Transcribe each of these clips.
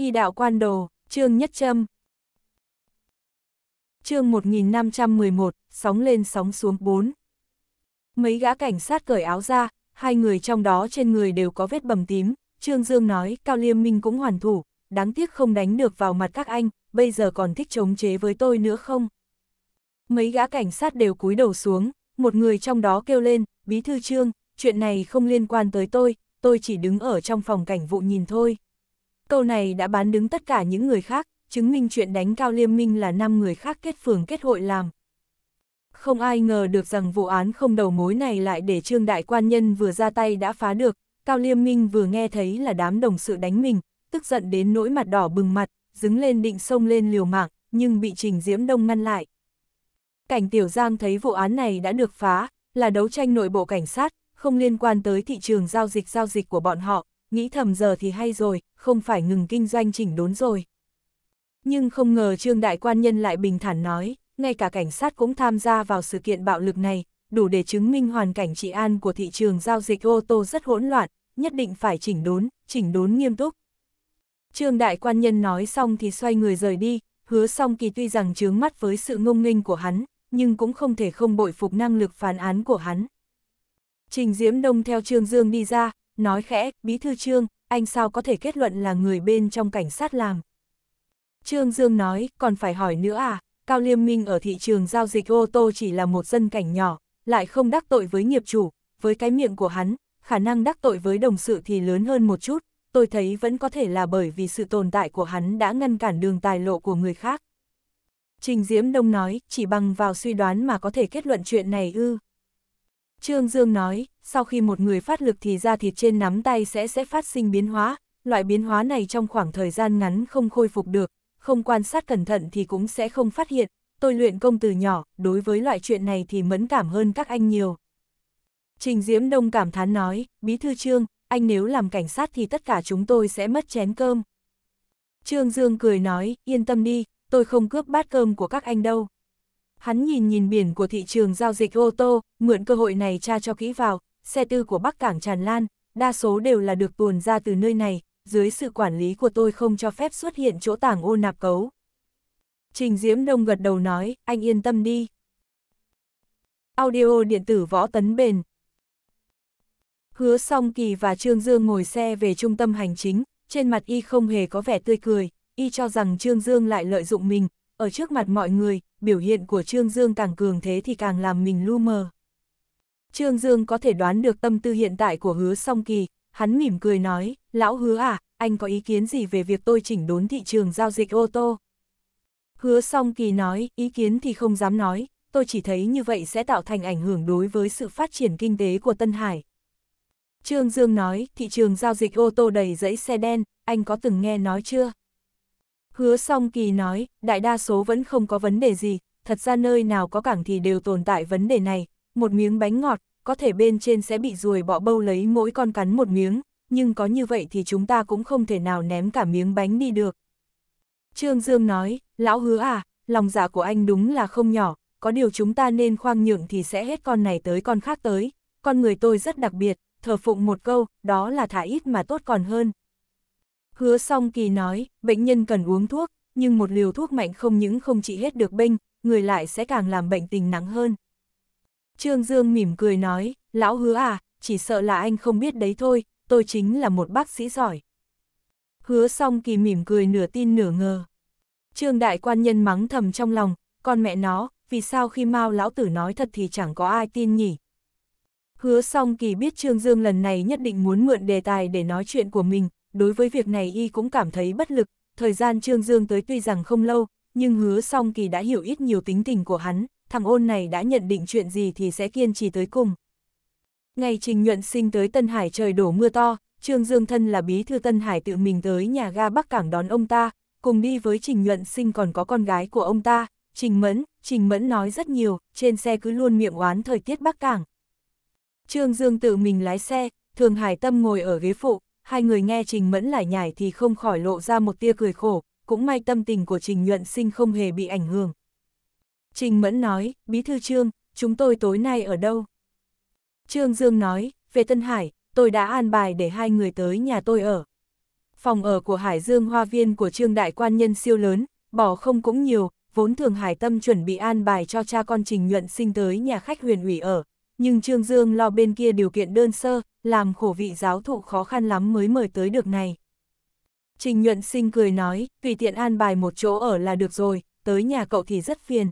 Y đạo quan đồ, trương nhất châm. Chương 1511, sóng lên sóng xuống 4. Mấy gã cảnh sát cởi áo ra, hai người trong đó trên người đều có vết bầm tím, Trương Dương nói Cao Liêm Minh cũng hoàn thủ, đáng tiếc không đánh được vào mặt các anh, bây giờ còn thích chống chế với tôi nữa không? Mấy gã cảnh sát đều cúi đầu xuống, một người trong đó kêu lên, bí thư Trương, chuyện này không liên quan tới tôi, tôi chỉ đứng ở trong phòng cảnh vụ nhìn thôi. Câu này đã bán đứng tất cả những người khác, chứng minh chuyện đánh cao liêm minh là 5 người khác kết phường kết hội làm. Không ai ngờ được rằng vụ án không đầu mối này lại để Trương Đại Quan Nhân vừa ra tay đã phá được, Cao Liêm Minh vừa nghe thấy là đám đồng sự đánh mình, tức giận đến nỗi mặt đỏ bừng mặt, dứng lên định xông lên liều mạng, nhưng bị Trình Diễm Đông ngăn lại. Cảnh Tiểu Giang thấy vụ án này đã được phá, là đấu tranh nội bộ cảnh sát, không liên quan tới thị trường giao dịch giao dịch của bọn họ, nghĩ thầm giờ thì hay rồi, không phải ngừng kinh doanh chỉnh đốn rồi. Nhưng không ngờ Trương Đại Quan Nhân lại bình thản nói, ngay cả cảnh sát cũng tham gia vào sự kiện bạo lực này, đủ để chứng minh hoàn cảnh trị an của thị trường giao dịch ô tô rất hỗn loạn, nhất định phải chỉnh đốn, chỉnh đốn nghiêm túc. Trương Đại Quan Nhân nói xong thì xoay người rời đi, hứa song kỳ tuy rằng chướng mắt với sự ngông nghênh của hắn, nhưng cũng không thể không bội phục năng lực phán án của hắn. Trình Diễm Đông theo Trương Dương đi ra, nói khẽ, bí thư trương, anh sao có thể kết luận là người bên trong cảnh sát làm. Trương Dương nói, còn phải hỏi nữa à, Cao Liêm Minh ở thị trường giao dịch ô tô chỉ là một dân cảnh nhỏ, lại không đắc tội với nghiệp chủ, với cái miệng của hắn, khả năng đắc tội với đồng sự thì lớn hơn một chút, tôi thấy vẫn có thể là bởi vì sự tồn tại của hắn đã ngăn cản đường tài lộ của người khác. Trình Diễm Đông nói, chỉ bằng vào suy đoán mà có thể kết luận chuyện này ư. Trương Dương nói, sau khi một người phát lực thì da thịt trên nắm tay sẽ sẽ phát sinh biến hóa, loại biến hóa này trong khoảng thời gian ngắn không khôi phục được, không quan sát cẩn thận thì cũng sẽ không phát hiện, tôi luyện công từ nhỏ, đối với loại chuyện này thì mẫn cảm hơn các anh nhiều. Trình Diễm Đông cảm thán nói, Bí Thư Trương, anh nếu làm cảnh sát thì tất cả chúng tôi sẽ mất chén cơm. Trương Dương cười nói, yên tâm đi, tôi không cướp bát cơm của các anh đâu. Hắn nhìn nhìn biển của thị trường giao dịch ô tô, mượn cơ hội này tra cho kỹ vào, xe tư của Bắc Cảng tràn lan, đa số đều là được tuồn ra từ nơi này, dưới sự quản lý của tôi không cho phép xuất hiện chỗ tảng ô nạp cấu. Trình Diễm Đông gật đầu nói, anh yên tâm đi. Audio điện tử võ tấn bền. Hứa song kỳ và Trương Dương ngồi xe về trung tâm hành chính, trên mặt y không hề có vẻ tươi cười, y cho rằng Trương Dương lại lợi dụng mình, ở trước mặt mọi người, biểu hiện của Trương Dương càng cường thế thì càng làm mình lu mờ. Trương Dương có thể đoán được tâm tư hiện tại của hứa song kỳ, hắn mỉm cười nói, lão hứa à, anh có ý kiến gì về việc tôi chỉnh đốn thị trường giao dịch ô tô? Hứa song kỳ nói, ý kiến thì không dám nói, tôi chỉ thấy như vậy sẽ tạo thành ảnh hưởng đối với sự phát triển kinh tế của Tân Hải. Trương Dương nói, thị trường giao dịch ô tô đầy dãy xe đen, anh có từng nghe nói chưa? Hứa song kỳ nói, đại đa số vẫn không có vấn đề gì, thật ra nơi nào có cảng thì đều tồn tại vấn đề này, một miếng bánh ngọt, có thể bên trên sẽ bị ruồi bọ bâu lấy mỗi con cắn một miếng, nhưng có như vậy thì chúng ta cũng không thể nào ném cả miếng bánh đi được. Trương Dương nói, lão hứa à, lòng giả dạ của anh đúng là không nhỏ, có điều chúng ta nên khoang nhượng thì sẽ hết con này tới con khác tới, con người tôi rất đặc biệt, thờ phụng một câu, đó là thả ít mà tốt còn hơn. Hứa song kỳ nói, bệnh nhân cần uống thuốc, nhưng một liều thuốc mạnh không những không trị hết được bệnh, người lại sẽ càng làm bệnh tình nặng hơn. Trương Dương mỉm cười nói, lão hứa à, chỉ sợ là anh không biết đấy thôi, tôi chính là một bác sĩ giỏi. Hứa song kỳ mỉm cười nửa tin nửa ngờ. Trương đại quan nhân mắng thầm trong lòng, con mẹ nó, vì sao khi Mao lão tử nói thật thì chẳng có ai tin nhỉ. Hứa song kỳ biết Trương Dương lần này nhất định muốn mượn đề tài để nói chuyện của mình, đối với việc này y cũng cảm thấy bất lực, thời gian Trương Dương tới tuy rằng không lâu, nhưng hứa song kỳ đã hiểu ít nhiều tính tình của hắn, thằng ôn này đã nhận định chuyện gì thì sẽ kiên trì tới cùng. Ngày trình nhuận sinh tới Tân Hải trời đổ mưa to, Trương Dương thân là bí thư Tân Hải tự mình tới nhà ga Bắc Cảng đón ông ta, cùng đi với trình nhuận sinh còn có con gái của ông ta, trình mẫn, trình mẫn nói rất nhiều, trên xe cứ luôn miệng oán thời tiết Bắc Cảng. Trương Dương tự mình lái xe, Thường Hải Tâm ngồi ở ghế phụ, hai người nghe Trình Mẫn lại nhảy thì không khỏi lộ ra một tia cười khổ, cũng may tâm tình của Trình Nhuận Sinh không hề bị ảnh hưởng. Trình Mẫn nói, Bí Thư Trương, chúng tôi tối nay ở đâu? Trương Dương nói, về Tân Hải, tôi đã an bài để hai người tới nhà tôi ở. Phòng ở của Hải Dương Hoa Viên của Trương Đại Quan Nhân siêu lớn, bỏ không cũng nhiều, vốn thường Hải Tâm chuẩn bị an bài cho cha con Trình Nhuận Sinh tới nhà khách huyền ủy ở, nhưng Trương Dương lo bên kia điều kiện đơn sơ, làm khổ vị giáo thụ khó khăn lắm mới mời tới được này. Trình nhuận sinh cười nói, tùy tiện an bài một chỗ ở là được rồi, tới nhà cậu thì rất phiền.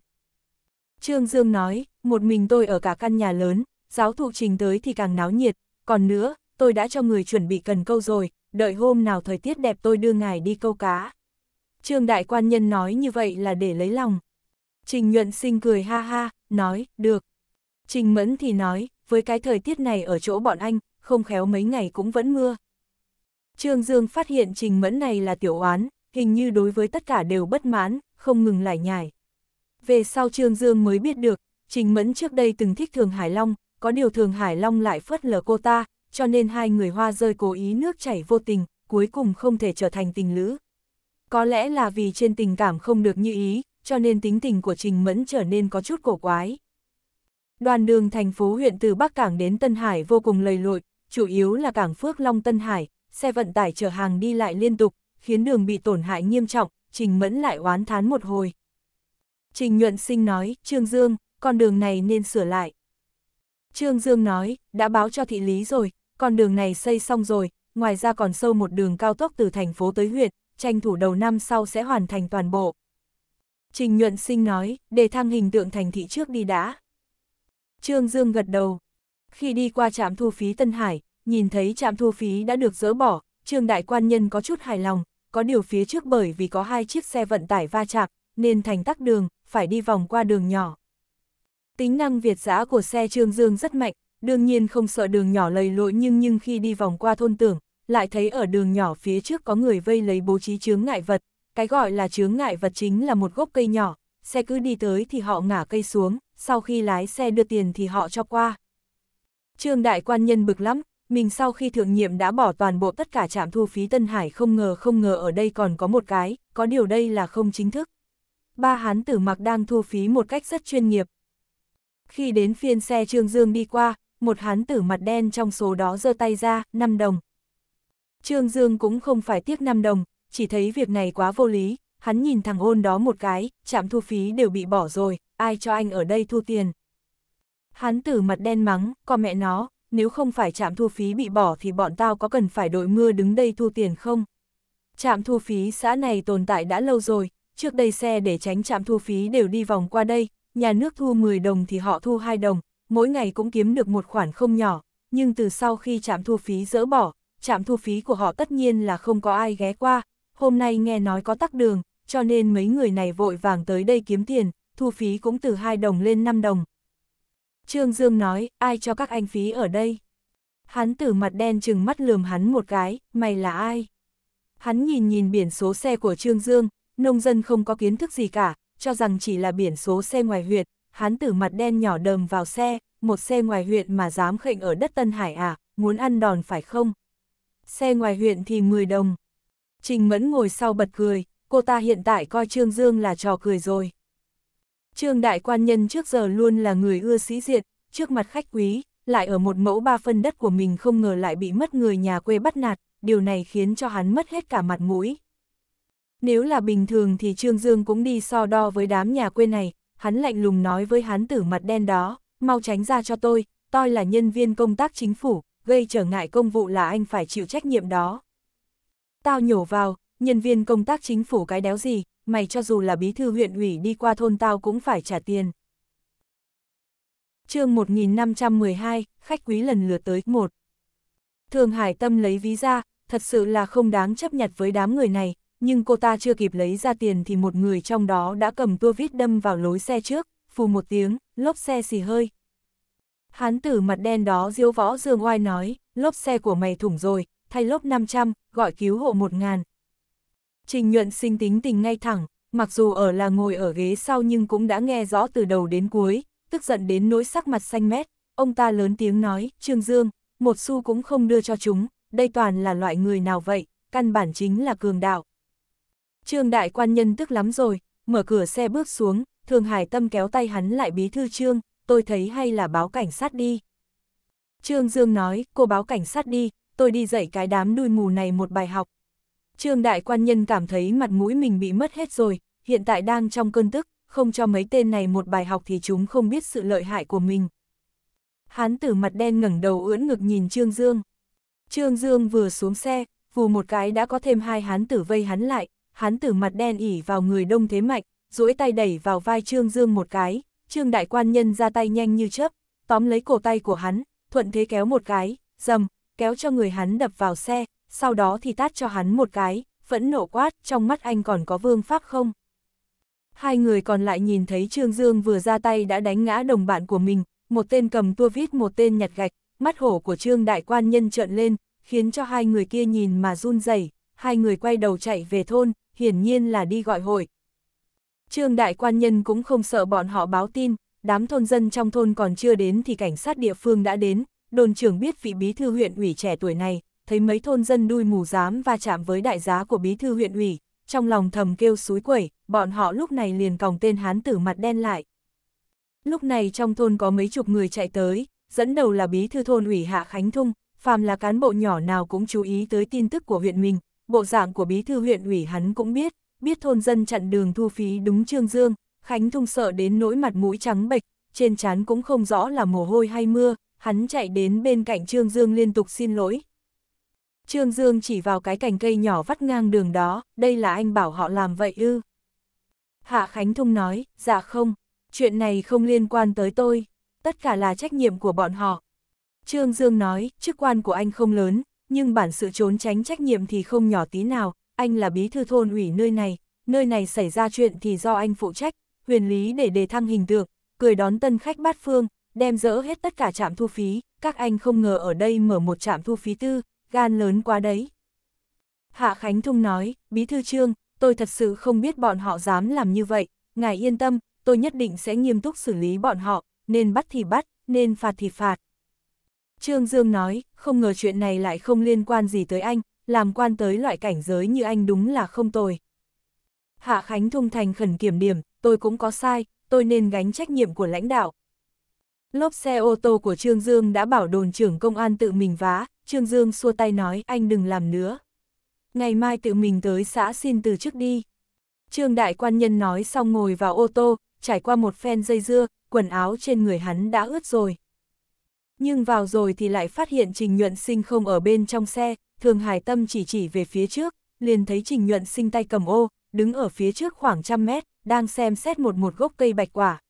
Trương Dương nói, một mình tôi ở cả căn nhà lớn, giáo thụ trình tới thì càng náo nhiệt, còn nữa, tôi đã cho người chuẩn bị cần câu rồi, đợi hôm nào thời tiết đẹp tôi đưa ngài đi câu cá. Trương Đại Quan Nhân nói như vậy là để lấy lòng. Trình nhuận sinh cười ha ha, nói, được, Trình Mẫn thì nói, với cái thời tiết này ở chỗ bọn anh, không khéo mấy ngày cũng vẫn mưa. Trương Dương phát hiện Trình Mẫn này là tiểu oán, hình như đối với tất cả đều bất mãn, không ngừng lại nhải. Về sau Trương Dương mới biết được, Trình Mẫn trước đây từng thích Thường Hải Long, có điều Thường Hải Long lại phớt lờ cô ta, cho nên hai người hoa rơi cố ý nước chảy vô tình, cuối cùng không thể trở thành tình lữ. Có lẽ là vì trên tình cảm không được như ý, cho nên tính tình của Trình Mẫn trở nên có chút cổ quái. Đoàn đường thành phố huyện từ Bắc Cảng đến Tân Hải vô cùng lầy lội, chủ yếu là cảng Phước Long Tân Hải, xe vận tải chở hàng đi lại liên tục, khiến đường bị tổn hại nghiêm trọng, Trình Mẫn lại oán thán một hồi. Trình Nhuận Sinh nói, Trương Dương, con đường này nên sửa lại. Trương Dương nói, đã báo cho thị lý rồi, con đường này xây xong rồi, ngoài ra còn sâu một đường cao tốc từ thành phố tới huyện, tranh thủ đầu năm sau sẽ hoàn thành toàn bộ. Trình Nhuận Sinh nói, để thăng hình tượng thành thị trước đi đã. Trương Dương gật đầu. Khi đi qua trạm thu phí Tân Hải, nhìn thấy trạm thu phí đã được dỡ bỏ, Trương Đại Quan Nhân có chút hài lòng, có điều phía trước bởi vì có hai chiếc xe vận tải va chạm, nên thành tắc đường, phải đi vòng qua đường nhỏ. Tính năng việt giã của xe Trương Dương rất mạnh, đương nhiên không sợ đường nhỏ lầy lội nhưng nhưng khi đi vòng qua thôn tưởng, lại thấy ở đường nhỏ phía trước có người vây lấy bố trí chướng ngại vật, cái gọi là chướng ngại vật chính là một gốc cây nhỏ, xe cứ đi tới thì họ ngả cây xuống, sau khi lái xe đưa tiền thì họ cho qua. Trương đại quan nhân bực lắm, mình sau khi thượng nhiệm đã bỏ toàn bộ tất cả trạm thu phí Tân Hải không ngờ không ngờ ở đây còn có một cái, có điều đây là không chính thức. Ba hán tử mặc đang thu phí một cách rất chuyên nghiệp. Khi đến phiên xe Trương Dương đi qua, một hán tử mặt đen trong số đó giơ tay ra, 5 đồng. Trương Dương cũng không phải tiếc 5 đồng, chỉ thấy việc này quá vô lý, hắn nhìn thằng ôn đó một cái, trạm thu phí đều bị bỏ rồi, ai cho anh ở đây thu tiền. Hắn tử mặt đen mắng, con mẹ nó, nếu không phải trạm thu phí bị bỏ thì bọn tao có cần phải đội mưa đứng đây thu tiền không? Trạm thu phí xã này tồn tại đã lâu rồi, trước đây xe để tránh trạm thu phí đều đi vòng qua đây, nhà nước thu 10 đồng thì họ thu 2 đồng, mỗi ngày cũng kiếm được một khoản không nhỏ, nhưng từ sau khi trạm thu phí dỡ bỏ, trạm thu phí của họ tất nhiên là không có ai ghé qua, hôm nay nghe nói có tắc đường, cho nên mấy người này vội vàng tới đây kiếm tiền, thu phí cũng từ 2 đồng lên 5 đồng. Trương Dương nói, ai cho các anh phí ở đây? Hắn từ mặt đen chừng mắt lườm hắn một cái, mày là ai? Hắn nhìn nhìn biển số xe của Trương Dương, nông dân không có kiến thức gì cả, cho rằng chỉ là biển số xe ngoài huyện, hắn từ mặt đen nhỏ đờm vào xe, một xe ngoài huyện mà dám khệnh ở đất Tân Hải à, muốn ăn đòn phải không? Xe ngoài huyện thì 10 đồng. Trình Mẫn ngồi sau bật cười, cô ta hiện tại coi Trương Dương là trò cười rồi. Trương đại quan nhân trước giờ luôn là người ưa sĩ diện, trước mặt khách quý, lại ở một mẫu ba phân đất của mình không ngờ lại bị mất người nhà quê bắt nạt, điều này khiến cho hắn mất hết cả mặt mũi. Nếu là bình thường thì Trương Dương cũng đi so đo với đám nhà quê này, hắn lạnh lùng nói với hắn tử mặt đen đó, mau tránh ra cho tôi, tôi là nhân viên công tác chính phủ, gây trở ngại công vụ là anh phải chịu trách nhiệm đó. Tao nhổ vào, nhân viên công tác chính phủ cái đéo gì, mày cho dù là bí thư huyện ủy đi qua thôn tao cũng phải trả tiền. chương 1512, khách quý lần lượt tới 1. Thường Hải Tâm lấy ví ra, thật sự là không đáng chấp nhận với đám người này, nhưng cô ta chưa kịp lấy ra tiền thì một người trong đó đã cầm tua vít đâm vào lối xe trước, phù một tiếng, lốp xe xì hơi. Hán tử mặt đen đó diếu võ dương oai nói, lốp xe của mày thủng rồi, thay lốp 500, gọi cứu hộ 1 ngàn, Trình nhuận sinh tính tình ngay thẳng, mặc dù ở là ngồi ở ghế sau nhưng cũng đã nghe rõ từ đầu đến cuối, tức giận đến nỗi sắc mặt xanh mét, ông ta lớn tiếng nói, Trương Dương, một xu cũng không đưa cho chúng, đây toàn là loại người nào vậy, căn bản chính là cường đạo. Trương đại quan nhân tức lắm rồi, mở cửa xe bước xuống, Thường Hải Tâm kéo tay hắn lại bí thư Trương, tôi thấy hay là báo cảnh sát đi. Trương Dương nói, cô báo cảnh sát đi, tôi đi dạy cái đám đuôi mù này một bài học, Trương đại quan nhân cảm thấy mặt mũi mình bị mất hết rồi, hiện tại đang trong cơn tức, không cho mấy tên này một bài học thì chúng không biết sự lợi hại của mình. Hán tử mặt đen ngẩng đầu ưỡn ngực nhìn Trương Dương. Trương Dương vừa xuống xe, vù một cái đã có thêm hai hán tử vây hắn lại, hán tử mặt đen ỉ vào người đông thế mạnh, duỗi tay đẩy vào vai Trương Dương một cái, Trương đại quan nhân ra tay nhanh như chớp, tóm lấy cổ tay của hắn, thuận thế kéo một cái, dầm, kéo cho người hắn đập vào xe, sau đó thì tát cho hắn một cái, vẫn nổ quát, trong mắt anh còn có vương pháp không? Hai người còn lại nhìn thấy Trương Dương vừa ra tay đã đánh ngã đồng bạn của mình, một tên cầm tua vít một tên nhặt gạch, mắt hổ của Trương Đại Quan Nhân trợn lên, khiến cho hai người kia nhìn mà run rẩy hai người quay đầu chạy về thôn, hiển nhiên là đi gọi hội. Trương Đại Quan Nhân cũng không sợ bọn họ báo tin, đám thôn dân trong thôn còn chưa đến thì cảnh sát địa phương đã đến, đồn trưởng biết vị bí thư huyện ủy trẻ tuổi này, thấy mấy thôn dân đuôi mù dám va chạm với đại giá của bí thư huyện ủy, trong lòng thầm kêu suối quẩy, bọn họ lúc này liền còng tên hán tử mặt đen lại. Lúc này trong thôn có mấy chục người chạy tới, dẫn đầu là bí thư thôn ủy Hạ Khánh Thung, phàm là cán bộ nhỏ nào cũng chú ý tới tin tức của huyện mình, bộ dạng của bí thư huyện ủy hắn cũng biết, biết thôn dân chặn đường thu phí đúng trương dương, Khánh Thung sợ đến nỗi mặt mũi trắng bệch, trên trán cũng không rõ là mồ hôi hay mưa, hắn chạy đến bên cạnh Trương Dương liên tục xin lỗi, Trương Dương chỉ vào cái cành cây nhỏ vắt ngang đường đó, đây là anh bảo họ làm vậy ư. Hạ Khánh Thung nói, dạ không, chuyện này không liên quan tới tôi, tất cả là trách nhiệm của bọn họ. Trương Dương nói, chức quan của anh không lớn, nhưng bản sự trốn tránh trách nhiệm thì không nhỏ tí nào, anh là bí thư thôn ủy nơi này, nơi này xảy ra chuyện thì do anh phụ trách, huyền lý để đề thăng hình tượng, cười đón tân khách bát phương, đem dỡ hết tất cả trạm thu phí, các anh không ngờ ở đây mở một trạm thu phí tư, gan lớn quá đấy. Hạ Khánh Thung nói, Bí Thư Trương, tôi thật sự không biết bọn họ dám làm như vậy, ngài yên tâm, tôi nhất định sẽ nghiêm túc xử lý bọn họ, nên bắt thì bắt, nên phạt thì phạt. Trương Dương nói, không ngờ chuyện này lại không liên quan gì tới anh, làm quan tới loại cảnh giới như anh đúng là không tồi. Hạ Khánh Thung thành khẩn kiểm điểm, tôi cũng có sai, tôi nên gánh trách nhiệm của lãnh đạo. Lốp xe ô tô của Trương Dương đã bảo đồn trưởng công an tự mình vá, Trương Dương xua tay nói anh đừng làm nữa. Ngày mai tự mình tới xã xin từ trước đi. Trương Đại Quan Nhân nói xong ngồi vào ô tô, trải qua một phen dây dưa, quần áo trên người hắn đã ướt rồi. Nhưng vào rồi thì lại phát hiện Trình Nhuận Sinh không ở bên trong xe, Thường Hải Tâm chỉ chỉ về phía trước, liền thấy Trình Nhuận Sinh tay cầm ô, đứng ở phía trước khoảng trăm mét, đang xem xét một một gốc cây bạch quả.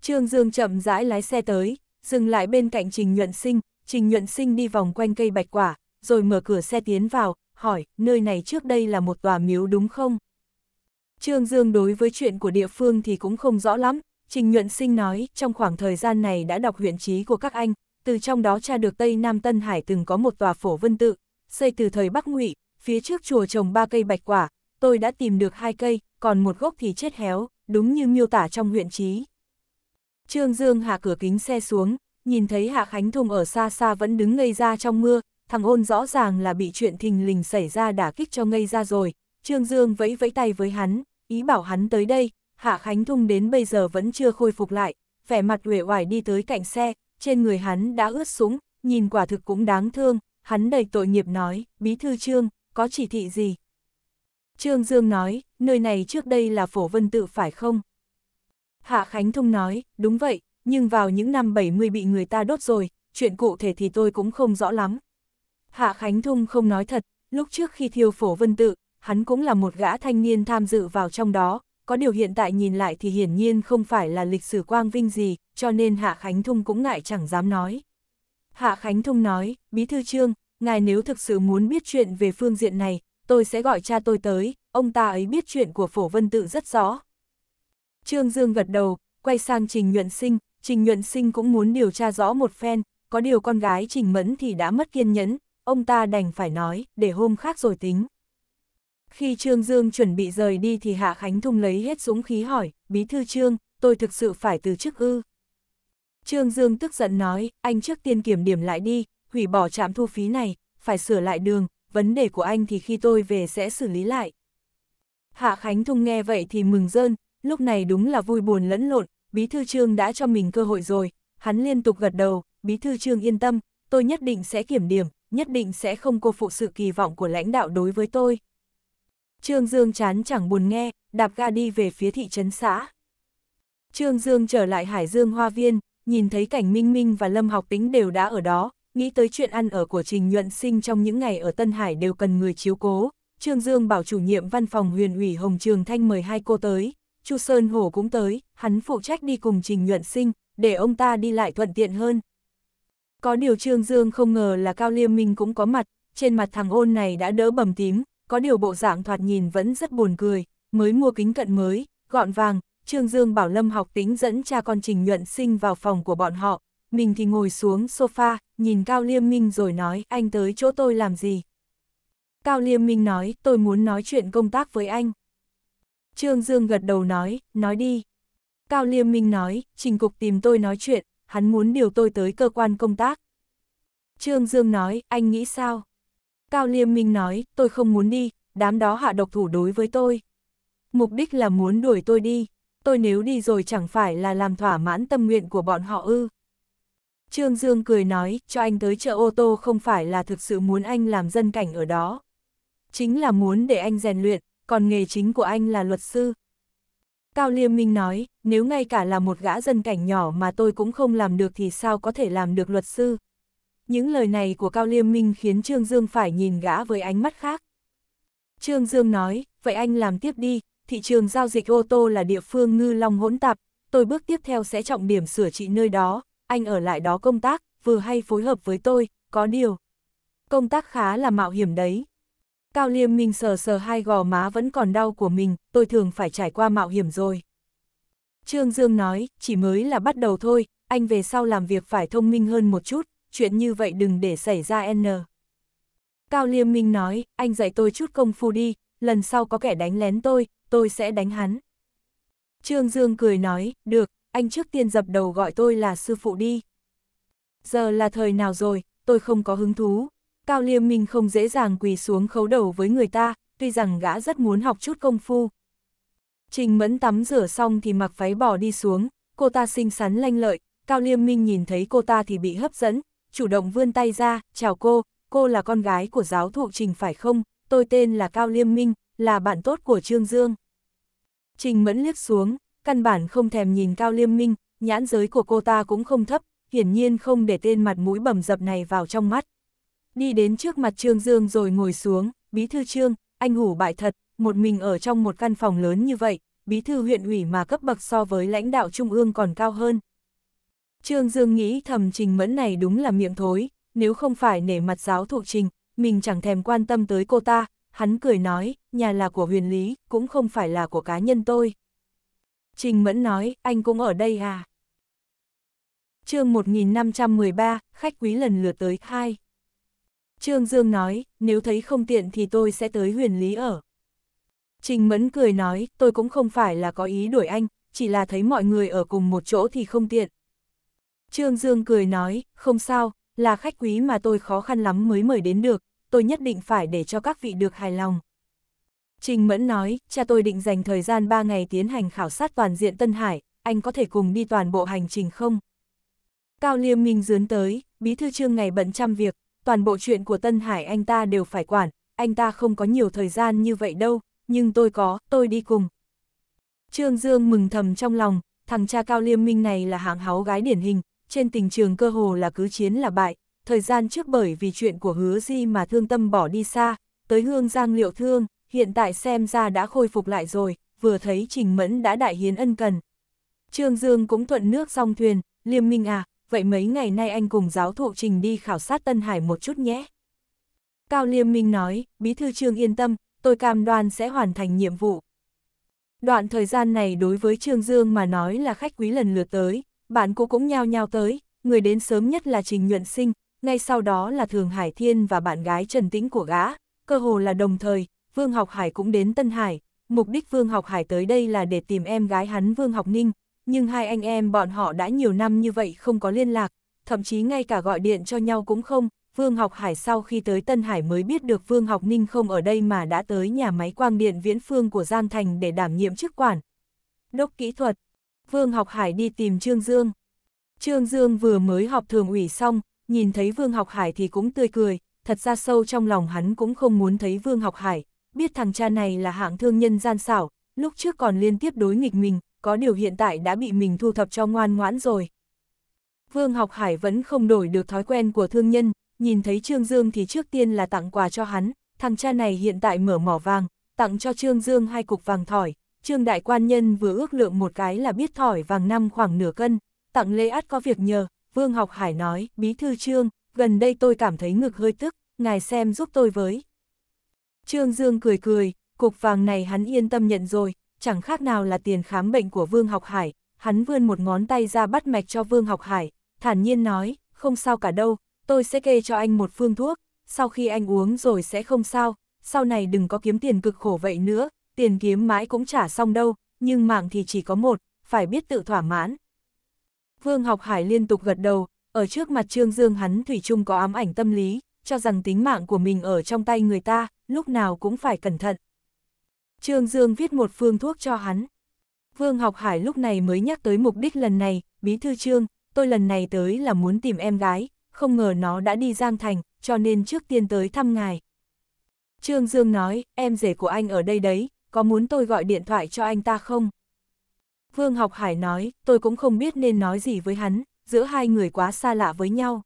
Trương Dương chậm rãi lái xe tới, dừng lại bên cạnh Trình Nhuận Sinh, Trình nhuận sinh đi vòng quanh cây bạch quả, rồi mở cửa xe tiến vào, hỏi, nơi này trước đây là một tòa miếu đúng không? Trương Dương đối với chuyện của địa phương thì cũng không rõ lắm, Trình nhuận sinh nói, trong khoảng thời gian này đã đọc huyện trí của các anh, từ trong đó tra được Tây Nam Tân Hải từng có một tòa phổ vân tự, xây từ thời Bắc ngụy phía trước chùa trồng ba cây bạch quả, tôi đã tìm được hai cây, còn một gốc thì chết héo, đúng như miêu tả trong huyện trí. Trương Dương hạ cửa kính xe xuống, nhìn thấy Hạ Khánh Thùng ở xa xa vẫn đứng ngây ra trong mưa, thằng ôn rõ ràng là bị chuyện thình lình xảy ra đả kích cho ngây ra rồi, Trương Dương vẫy vẫy tay với hắn, ý bảo hắn tới đây, Hạ Khánh Thung đến bây giờ vẫn chưa khôi phục lại, vẻ mặt uể oải đi tới cạnh xe, trên người hắn đã ướt sũng, nhìn quả thực cũng đáng thương, hắn đầy tội nghiệp nói, bí thư Trương, có chỉ thị gì? Trương Dương nói, nơi này trước đây là phổ vân tự phải không? Hạ Khánh Thung nói, đúng vậy, nhưng vào những năm 70 bị người ta đốt rồi, chuyện cụ thể thì tôi cũng không rõ lắm. Hạ Khánh Thung không nói thật, lúc trước khi thiêu phổ vân tự, hắn cũng là một gã thanh niên tham dự vào trong đó, có điều hiện tại nhìn lại thì hiển nhiên không phải là lịch sử quang vinh gì, cho nên Hạ Khánh Thung cũng ngại chẳng dám nói. Hạ Khánh Thung nói, Bí Thư Trương, ngài nếu thực sự muốn biết chuyện về phương diện này, tôi sẽ gọi cha tôi tới, ông ta ấy biết chuyện của phổ vân tự rất rõ. Trương Dương gật đầu, quay sang Trình Nhuận Sinh, Trình Nhuận Sinh cũng muốn điều tra rõ một phen, có điều con gái Trình Mẫn thì đã mất kiên nhẫn, ông ta đành phải nói, để hôm khác rồi tính. Khi Trương Dương chuẩn bị rời đi thì Hạ Khánh Thung lấy hết dũng khí hỏi, Bí thư Trương, tôi thực sự phải từ chức ư. Trương Dương tức giận nói, anh trước tiên kiểm điểm lại đi, hủy bỏ trạm thu phí này, phải sửa lại đường, vấn đề của anh thì khi tôi về sẽ xử lý lại. Hạ Khánh Thung nghe vậy thì mừng rơn, lúc này đúng là vui buồn lẫn lộn, Bí Thư Trương đã cho mình cơ hội rồi, hắn liên tục gật đầu, Bí Thư Trương yên tâm, tôi nhất định sẽ kiểm điểm, nhất định sẽ không cô phụ sự kỳ vọng của lãnh đạo đối với tôi. Trương Dương chán chẳng buồn nghe, đạp ga đi về phía thị trấn xã. Trương Dương trở lại Hải Dương Hoa Viên, nhìn thấy cảnh Minh Minh và Lâm Học Tính đều đã ở đó, nghĩ tới chuyện ăn ở của Trình Nhuận Sinh trong những ngày ở Tân Hải đều cần người chiếu cố. Trương Dương bảo chủ nhiệm văn phòng huyền ủy Hồng Trường Thanh mời hai cô tới, Chu Sơn Hổ cũng tới, hắn phụ trách đi cùng Trình Nhuận Sinh, để ông ta đi lại thuận tiện hơn. Có điều Trương Dương không ngờ là Cao Liêm Minh cũng có mặt, trên mặt thằng ôn này đã đỡ bầm tím, có điều bộ dạng thoạt nhìn vẫn rất buồn cười, mới mua kính cận mới, gọn vàng, Trương Dương bảo Lâm học tính dẫn cha con Trình Nhuận Sinh vào phòng của bọn họ, mình thì ngồi xuống sofa, nhìn Cao Liêm Minh rồi nói anh tới chỗ tôi làm gì. Cao Liêm Minh nói tôi muốn nói chuyện công tác với anh. Trương Dương gật đầu nói, nói đi. Cao Liêm Minh nói, trình cục tìm tôi nói chuyện, hắn muốn điều tôi tới cơ quan công tác. Trương Dương nói, anh nghĩ sao? Cao Liêm Minh nói, tôi không muốn đi, đám đó hạ độc thủ đối với tôi. Mục đích là muốn đuổi tôi đi, tôi nếu đi rồi chẳng phải là làm thỏa mãn tâm nguyện của bọn họ ư. Trương Dương cười nói, cho anh tới chợ ô tô không phải là thực sự muốn anh làm dân cảnh ở đó. Chính là muốn để anh rèn luyện, còn nghề chính của anh là luật sư. Cao Liêm Minh nói, nếu ngay cả là một gã dân cảnh nhỏ mà tôi cũng không làm được thì sao có thể làm được luật sư. Những lời này của Cao Liêm Minh khiến Trương Dương phải nhìn gã với ánh mắt khác. Trương Dương nói, vậy anh làm tiếp đi, thị trường giao dịch ô tô là địa phương ngư long hỗn tạp, tôi bước tiếp theo sẽ trọng điểm sửa trị nơi đó, anh ở lại đó công tác, vừa hay phối hợp với tôi, có điều. Công tác khá là mạo hiểm đấy, Cao Liêm Minh sờ sờ hai gò má vẫn còn đau của mình, tôi thường phải trải qua mạo hiểm rồi. Trương Dương nói, chỉ mới là bắt đầu thôi, anh về sau làm việc phải thông minh hơn một chút, chuyện như vậy đừng để xảy ra N. Cao Liêm Minh nói, anh dạy tôi chút công phu đi, lần sau có kẻ đánh lén tôi, tôi sẽ đánh hắn. Trương Dương cười nói, được, anh trước tiên dập đầu gọi tôi là sư phụ đi. Giờ là thời nào rồi, tôi không có hứng thú, Cao Liêm Minh không dễ dàng quỳ xuống khấu đầu với người ta, tuy rằng gã rất muốn học chút công phu. Trình Mẫn tắm rửa xong thì mặc váy bỏ đi xuống, cô ta xinh xắn lanh lợi, Cao Liêm Minh nhìn thấy cô ta thì bị hấp dẫn, chủ động vươn tay ra, chào cô, cô là con gái của giáo thụ Trình phải không, tôi tên là Cao Liêm Minh, là bạn tốt của Trương Dương. Trình Mẫn liếc xuống, căn bản không thèm nhìn Cao Liêm Minh, nhãn giới của cô ta cũng không thấp, hiển nhiên không để tên mặt mũi bầm dập này vào trong mắt đi đến trước mặt Trương Dương rồi ngồi xuống, bí thư Trương, anh hủ bại thật, một mình ở trong một căn phòng lớn như vậy, bí thư huyện ủy mà cấp bậc so với lãnh đạo trung ương còn cao hơn. Trương Dương nghĩ thầm trình mẫn này đúng là miệng thối, nếu không phải nể mặt giáo thụ trình, mình chẳng thèm quan tâm tới cô ta, hắn cười nói, nhà là của huyền lý, cũng không phải là của cá nhân tôi. Trình mẫn nói, anh cũng ở đây à? chương 1513, khách quý lần lượt tới 2. Trương Dương nói, nếu thấy không tiện thì tôi sẽ tới huyền lý ở. Trình Mẫn cười nói, tôi cũng không phải là có ý đuổi anh, chỉ là thấy mọi người ở cùng một chỗ thì không tiện. Trương Dương cười nói, không sao, là khách quý mà tôi khó khăn lắm mới mời đến được, tôi nhất định phải để cho các vị được hài lòng. Trình Mẫn nói, cha tôi định dành thời gian 3 ngày tiến hành khảo sát toàn diện Tân Hải, anh có thể cùng đi toàn bộ hành trình không? Cao Liêm Minh dướn tới, bí thư trương ngày bận trăm việc, toàn bộ chuyện của Tân Hải anh ta đều phải quản, anh ta không có nhiều thời gian như vậy đâu, nhưng tôi có, tôi đi cùng. Trương Dương mừng thầm trong lòng, thằng cha cao liêm minh này là hạng háo gái điển hình, trên tình trường cơ hồ là cứ chiến là bại, thời gian trước bởi vì chuyện của hứa di mà thương tâm bỏ đi xa, tới hương giang liệu thương, hiện tại xem ra đã khôi phục lại rồi, vừa thấy Trình Mẫn đã đại hiến ân cần. Trương Dương cũng thuận nước song thuyền, liêm minh à, vậy mấy ngày nay anh cùng giáo thụ trình đi khảo sát Tân Hải một chút nhé. Cao Liêm Minh nói, Bí thư Trương yên tâm, tôi cam đoan sẽ hoàn thành nhiệm vụ. Đoạn thời gian này đối với Trương Dương mà nói là khách quý lần lượt tới, bạn cô cũng nhao nhao tới, người đến sớm nhất là Trình Nhuận Sinh, ngay sau đó là Thường Hải Thiên và bạn gái Trần Tĩnh của gã, cơ hồ là đồng thời, Vương Học Hải cũng đến Tân Hải, mục đích Vương Học Hải tới đây là để tìm em gái hắn Vương Học Ninh, nhưng hai anh em bọn họ đã nhiều năm như vậy không có liên lạc, thậm chí ngay cả gọi điện cho nhau cũng không. Vương Học Hải sau khi tới Tân Hải mới biết được Vương Học Ninh không ở đây mà đã tới nhà máy quang điện viễn phương của Giang Thành để đảm nhiệm chức quản. Đốc kỹ thuật, Vương Học Hải đi tìm Trương Dương. Trương Dương vừa mới họp thường ủy xong, nhìn thấy Vương Học Hải thì cũng tươi cười, thật ra sâu trong lòng hắn cũng không muốn thấy Vương Học Hải, biết thằng cha này là hạng thương nhân gian xảo, lúc trước còn liên tiếp đối nghịch mình, có điều hiện tại đã bị mình thu thập cho ngoan ngoãn rồi. Vương Học Hải vẫn không đổi được thói quen của thương nhân, nhìn thấy Trương Dương thì trước tiên là tặng quà cho hắn, thằng cha này hiện tại mở mỏ vàng, tặng cho Trương Dương hai cục vàng thỏi, Trương Đại Quan Nhân vừa ước lượng một cái là biết thỏi vàng năm khoảng nửa cân, tặng lễ át có việc nhờ, Vương Học Hải nói, bí thư Trương, gần đây tôi cảm thấy ngực hơi tức, ngài xem giúp tôi với. Trương Dương cười cười, cục vàng này hắn yên tâm nhận rồi, chẳng khác nào là tiền khám bệnh của Vương Học Hải, hắn vươn một ngón tay ra bắt mạch cho Vương Học Hải, thản nhiên nói, không sao cả đâu, tôi sẽ kê cho anh một phương thuốc, sau khi anh uống rồi sẽ không sao, sau này đừng có kiếm tiền cực khổ vậy nữa, tiền kiếm mãi cũng trả xong đâu, nhưng mạng thì chỉ có một, phải biết tự thỏa mãn. Vương Học Hải liên tục gật đầu, ở trước mặt Trương Dương hắn Thủy chung có ám ảnh tâm lý, cho rằng tính mạng của mình ở trong tay người ta, lúc nào cũng phải cẩn thận. Trương Dương viết một phương thuốc cho hắn. Vương Học Hải lúc này mới nhắc tới mục đích lần này, bí thư Trương, tôi lần này tới là muốn tìm em gái, không ngờ nó đã đi Giang Thành, cho nên trước tiên tới thăm ngài. Trương Dương nói, em rể của anh ở đây đấy, có muốn tôi gọi điện thoại cho anh ta không? Vương Học Hải nói, tôi cũng không biết nên nói gì với hắn, giữa hai người quá xa lạ với nhau.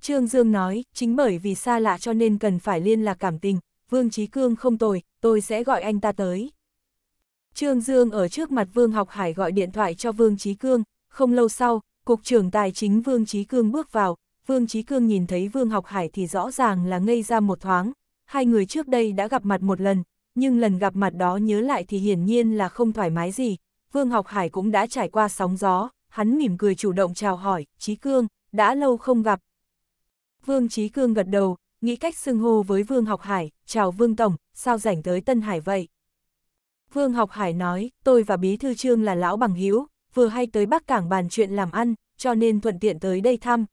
Trương Dương nói, chính bởi vì xa lạ cho nên cần phải liên lạc cảm tình, Vương Trí Cương không tồi, tôi sẽ gọi anh ta tới. Trương Dương ở trước mặt Vương Học Hải gọi điện thoại cho Vương Trí Cương, không lâu sau, Cục trưởng Tài chính Vương Trí Cương bước vào, Vương Trí Cương nhìn thấy Vương Học Hải thì rõ ràng là ngây ra một thoáng, hai người trước đây đã gặp mặt một lần, nhưng lần gặp mặt đó nhớ lại thì hiển nhiên là không thoải mái gì, Vương Học Hải cũng đã trải qua sóng gió, hắn mỉm cười chủ động chào hỏi, Trí Cương, đã lâu không gặp. Vương Trí Cương gật đầu, nghĩ cách xưng hô với Vương Học Hải, chào Vương Tổng, sao rảnh tới Tân Hải vậy? Vương Học Hải nói, tôi và Bí Thư Trương là lão bằng hữu vừa hay tới Bắc Cảng bàn chuyện làm ăn, cho nên thuận tiện tới đây thăm.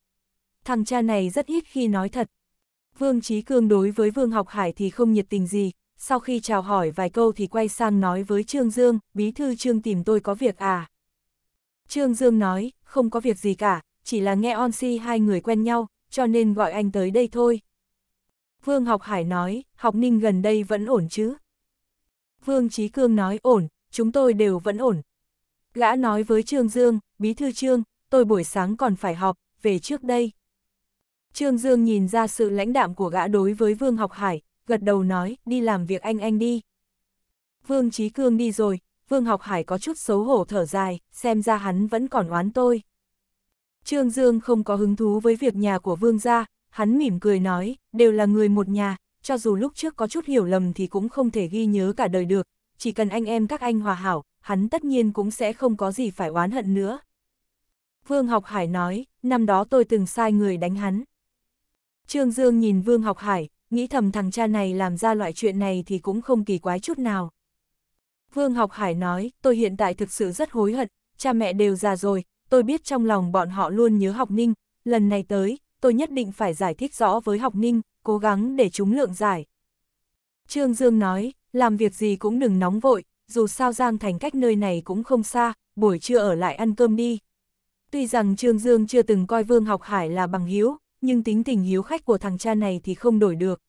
Thằng cha này rất ít khi nói thật. Vương Trí Cương đối với Vương Học Hải thì không nhiệt tình gì, sau khi chào hỏi vài câu thì quay sang nói với Trương Dương, Bí Thư Trương tìm tôi có việc à? Trương Dương nói, không có việc gì cả, chỉ là nghe on si hai người quen nhau, cho nên gọi anh tới đây thôi. Vương Học Hải nói, học ninh gần đây vẫn ổn chứ. Vương Trí Cương nói ổn, chúng tôi đều vẫn ổn. Gã nói với Trương Dương, bí thư Trương, tôi buổi sáng còn phải họp, về trước đây. Trương Dương nhìn ra sự lãnh đạm của gã đối với Vương Học Hải, gật đầu nói, đi làm việc anh anh đi. Vương Trí Cương đi rồi, Vương Học Hải có chút xấu hổ thở dài, xem ra hắn vẫn còn oán tôi. Trương Dương không có hứng thú với việc nhà của Vương gia, hắn mỉm cười nói, đều là người một nhà, cho dù lúc trước có chút hiểu lầm thì cũng không thể ghi nhớ cả đời được, chỉ cần anh em các anh hòa hảo, hắn tất nhiên cũng sẽ không có gì phải oán hận nữa. Vương Học Hải nói, năm đó tôi từng sai người đánh hắn. Trương Dương nhìn Vương Học Hải, nghĩ thầm thằng cha này làm ra loại chuyện này thì cũng không kỳ quái chút nào. Vương Học Hải nói, tôi hiện tại thực sự rất hối hận, cha mẹ đều già rồi, tôi biết trong lòng bọn họ luôn nhớ học ninh, lần này tới, tôi nhất định phải giải thích rõ với học ninh, cố gắng để chúng lượng giải. Trương Dương nói, làm việc gì cũng đừng nóng vội, dù sao Giang Thành cách nơi này cũng không xa, buổi trưa ở lại ăn cơm đi. Tuy rằng Trương Dương chưa từng coi Vương Học Hải là bằng hiếu, nhưng tính tình hiếu khách của thằng cha này thì không đổi được.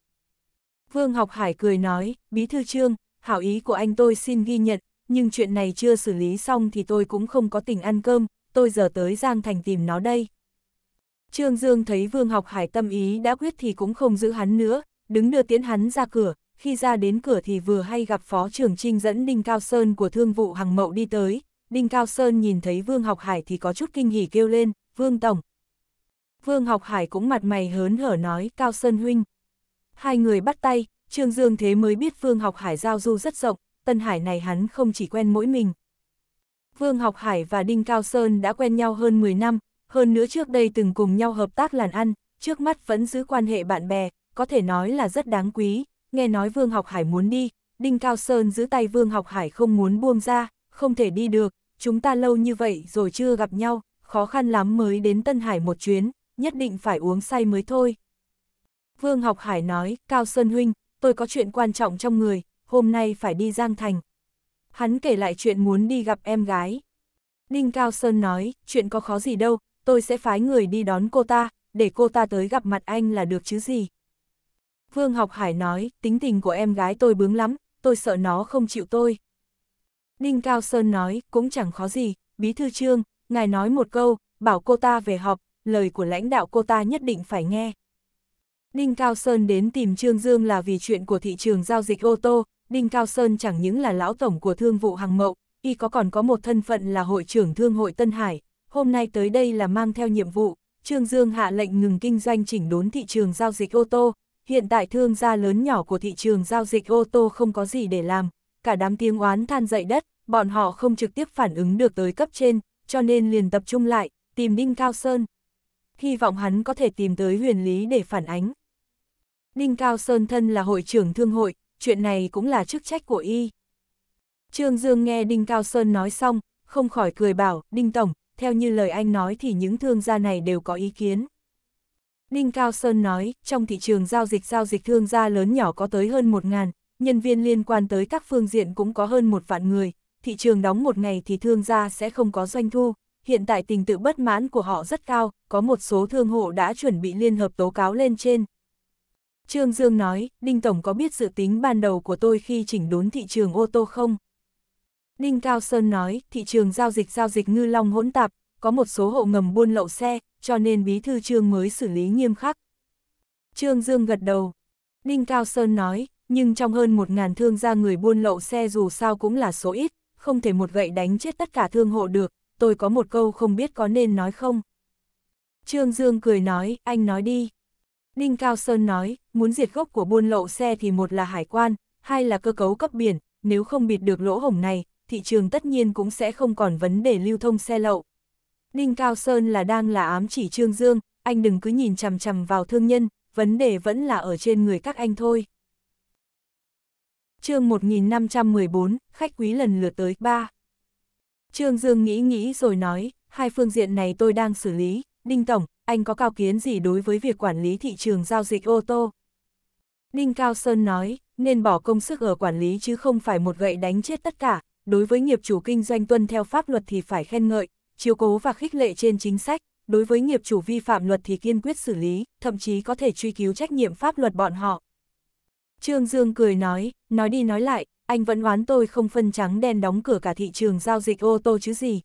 Vương Học Hải cười nói, Bí Thư Trương, hảo ý của anh tôi xin ghi nhận, nhưng chuyện này chưa xử lý xong thì tôi cũng không có tình ăn cơm, tôi giờ tới Giang Thành tìm nó đây. Trương Dương thấy Vương Học Hải tâm ý đã quyết thì cũng không giữ hắn nữa, đứng đưa tiến hắn ra cửa, khi ra đến cửa thì vừa hay gặp Phó trưởng Trinh dẫn Đinh Cao Sơn của thương vụ Hằng mậu đi tới, Đinh Cao Sơn nhìn thấy Vương Học Hải thì có chút kinh hỉ kêu lên, Vương Tổng. Vương Học Hải cũng mặt mày hớn hở nói, Cao Sơn Huynh. Hai người bắt tay, Trương Dương thế mới biết Vương Học Hải giao du rất rộng, Tân Hải này hắn không chỉ quen mỗi mình. Vương Học Hải và Đinh Cao Sơn đã quen nhau hơn 10 năm, hơn nữa trước đây từng cùng nhau hợp tác làn ăn, trước mắt vẫn giữ quan hệ bạn bè, có thể nói là rất đáng quý. Nghe nói Vương Học Hải muốn đi, Đinh Cao Sơn giữ tay Vương Học Hải không muốn buông ra, không thể đi được, chúng ta lâu như vậy rồi chưa gặp nhau, khó khăn lắm mới đến Tân Hải một chuyến, nhất định phải uống say mới thôi. Vương Học Hải nói, Cao Sơn Huynh, tôi có chuyện quan trọng trong người, hôm nay phải đi Giang Thành. Hắn kể lại chuyện muốn đi gặp em gái. Đinh Cao Sơn nói, chuyện có khó gì đâu, tôi sẽ phái người đi đón cô ta, để cô ta tới gặp mặt anh là được chứ gì. Vương Học Hải nói, tính tình của em gái tôi bướng lắm, tôi sợ nó không chịu tôi. Đinh Cao Sơn nói, cũng chẳng khó gì, bí thư trương, ngài nói một câu, bảo cô ta về họp, lời của lãnh đạo cô ta nhất định phải nghe. Đinh Cao Sơn đến tìm Trương Dương là vì chuyện của thị trường giao dịch ô tô, Đinh Cao Sơn chẳng những là lão tổng của thương vụ hàng mậu, y có còn có một thân phận là hội trưởng thương hội Tân Hải, hôm nay tới đây là mang theo nhiệm vụ, Trương Dương hạ lệnh ngừng kinh doanh chỉnh đốn thị trường giao dịch ô tô, hiện tại thương gia lớn nhỏ của thị trường giao dịch ô tô không có gì để làm, cả đám tiếng oán than dậy đất, bọn họ không trực tiếp phản ứng được tới cấp trên, cho nên liền tập trung lại, tìm Đinh Cao Sơn. Hy vọng hắn có thể tìm tới huyền lý để phản ánh. Đinh Cao Sơn thân là hội trưởng thương hội, chuyện này cũng là chức trách của y. Trương Dương nghe Đinh Cao Sơn nói xong, không khỏi cười bảo, Đinh Tổng, theo như lời anh nói thì những thương gia này đều có ý kiến. Ninh Cao Sơn nói, trong thị trường giao dịch giao dịch thương gia lớn nhỏ có tới hơn 1.000, nhân viên liên quan tới các phương diện cũng có hơn một vạn người, thị trường đóng một ngày thì thương gia sẽ không có doanh thu, hiện tại tình tự bất mãn của họ rất cao, có một số thương hộ đã chuẩn bị liên hợp tố cáo lên trên. Trương Dương nói, Đinh Tổng có biết dự tính ban đầu của tôi khi chỉnh đốn thị trường ô tô không? Ninh Cao Sơn nói, thị trường giao dịch giao dịch ngư long hỗn tạp, có một số hộ ngầm buôn lậu xe, cho nên bí thư trương mới xử lý nghiêm khắc. Trương Dương gật đầu. Ninh Cao Sơn nói, nhưng trong hơn một ngàn thương gia người buôn lậu xe dù sao cũng là số ít, không thể một gậy đánh chết tất cả thương hộ được, tôi có một câu không biết có nên nói không. Trương Dương cười nói, anh nói đi. Ninh Cao Sơn nói, muốn diệt gốc của buôn lậu xe thì một là hải quan, hai là cơ cấu cấp biển, nếu không bịt được lỗ hổng này, thị trường tất nhiên cũng sẽ không còn vấn đề lưu thông xe lậu. Đinh Cao Sơn là đang là ám chỉ Trương Dương, anh đừng cứ nhìn chằm chằm vào thương nhân, vấn đề vẫn là ở trên người các anh thôi. chương 1514, khách quý lần lượt tới 3. Trương Dương nghĩ nghĩ rồi nói, hai phương diện này tôi đang xử lý, Đinh Tổng, anh có cao kiến gì đối với việc quản lý thị trường giao dịch ô tô? Đinh Cao Sơn nói, nên bỏ công sức ở quản lý chứ không phải một gậy đánh chết tất cả, đối với nghiệp chủ kinh doanh tuân theo pháp luật thì phải khen ngợi, chiếu cố và khích lệ trên chính sách, đối với nghiệp chủ vi phạm luật thì kiên quyết xử lý, thậm chí có thể truy cứu trách nhiệm pháp luật bọn họ. Trương Dương cười nói, nói đi nói lại, anh vẫn oán tôi không phân trắng đen đóng cửa cả thị trường giao dịch ô tô chứ gì.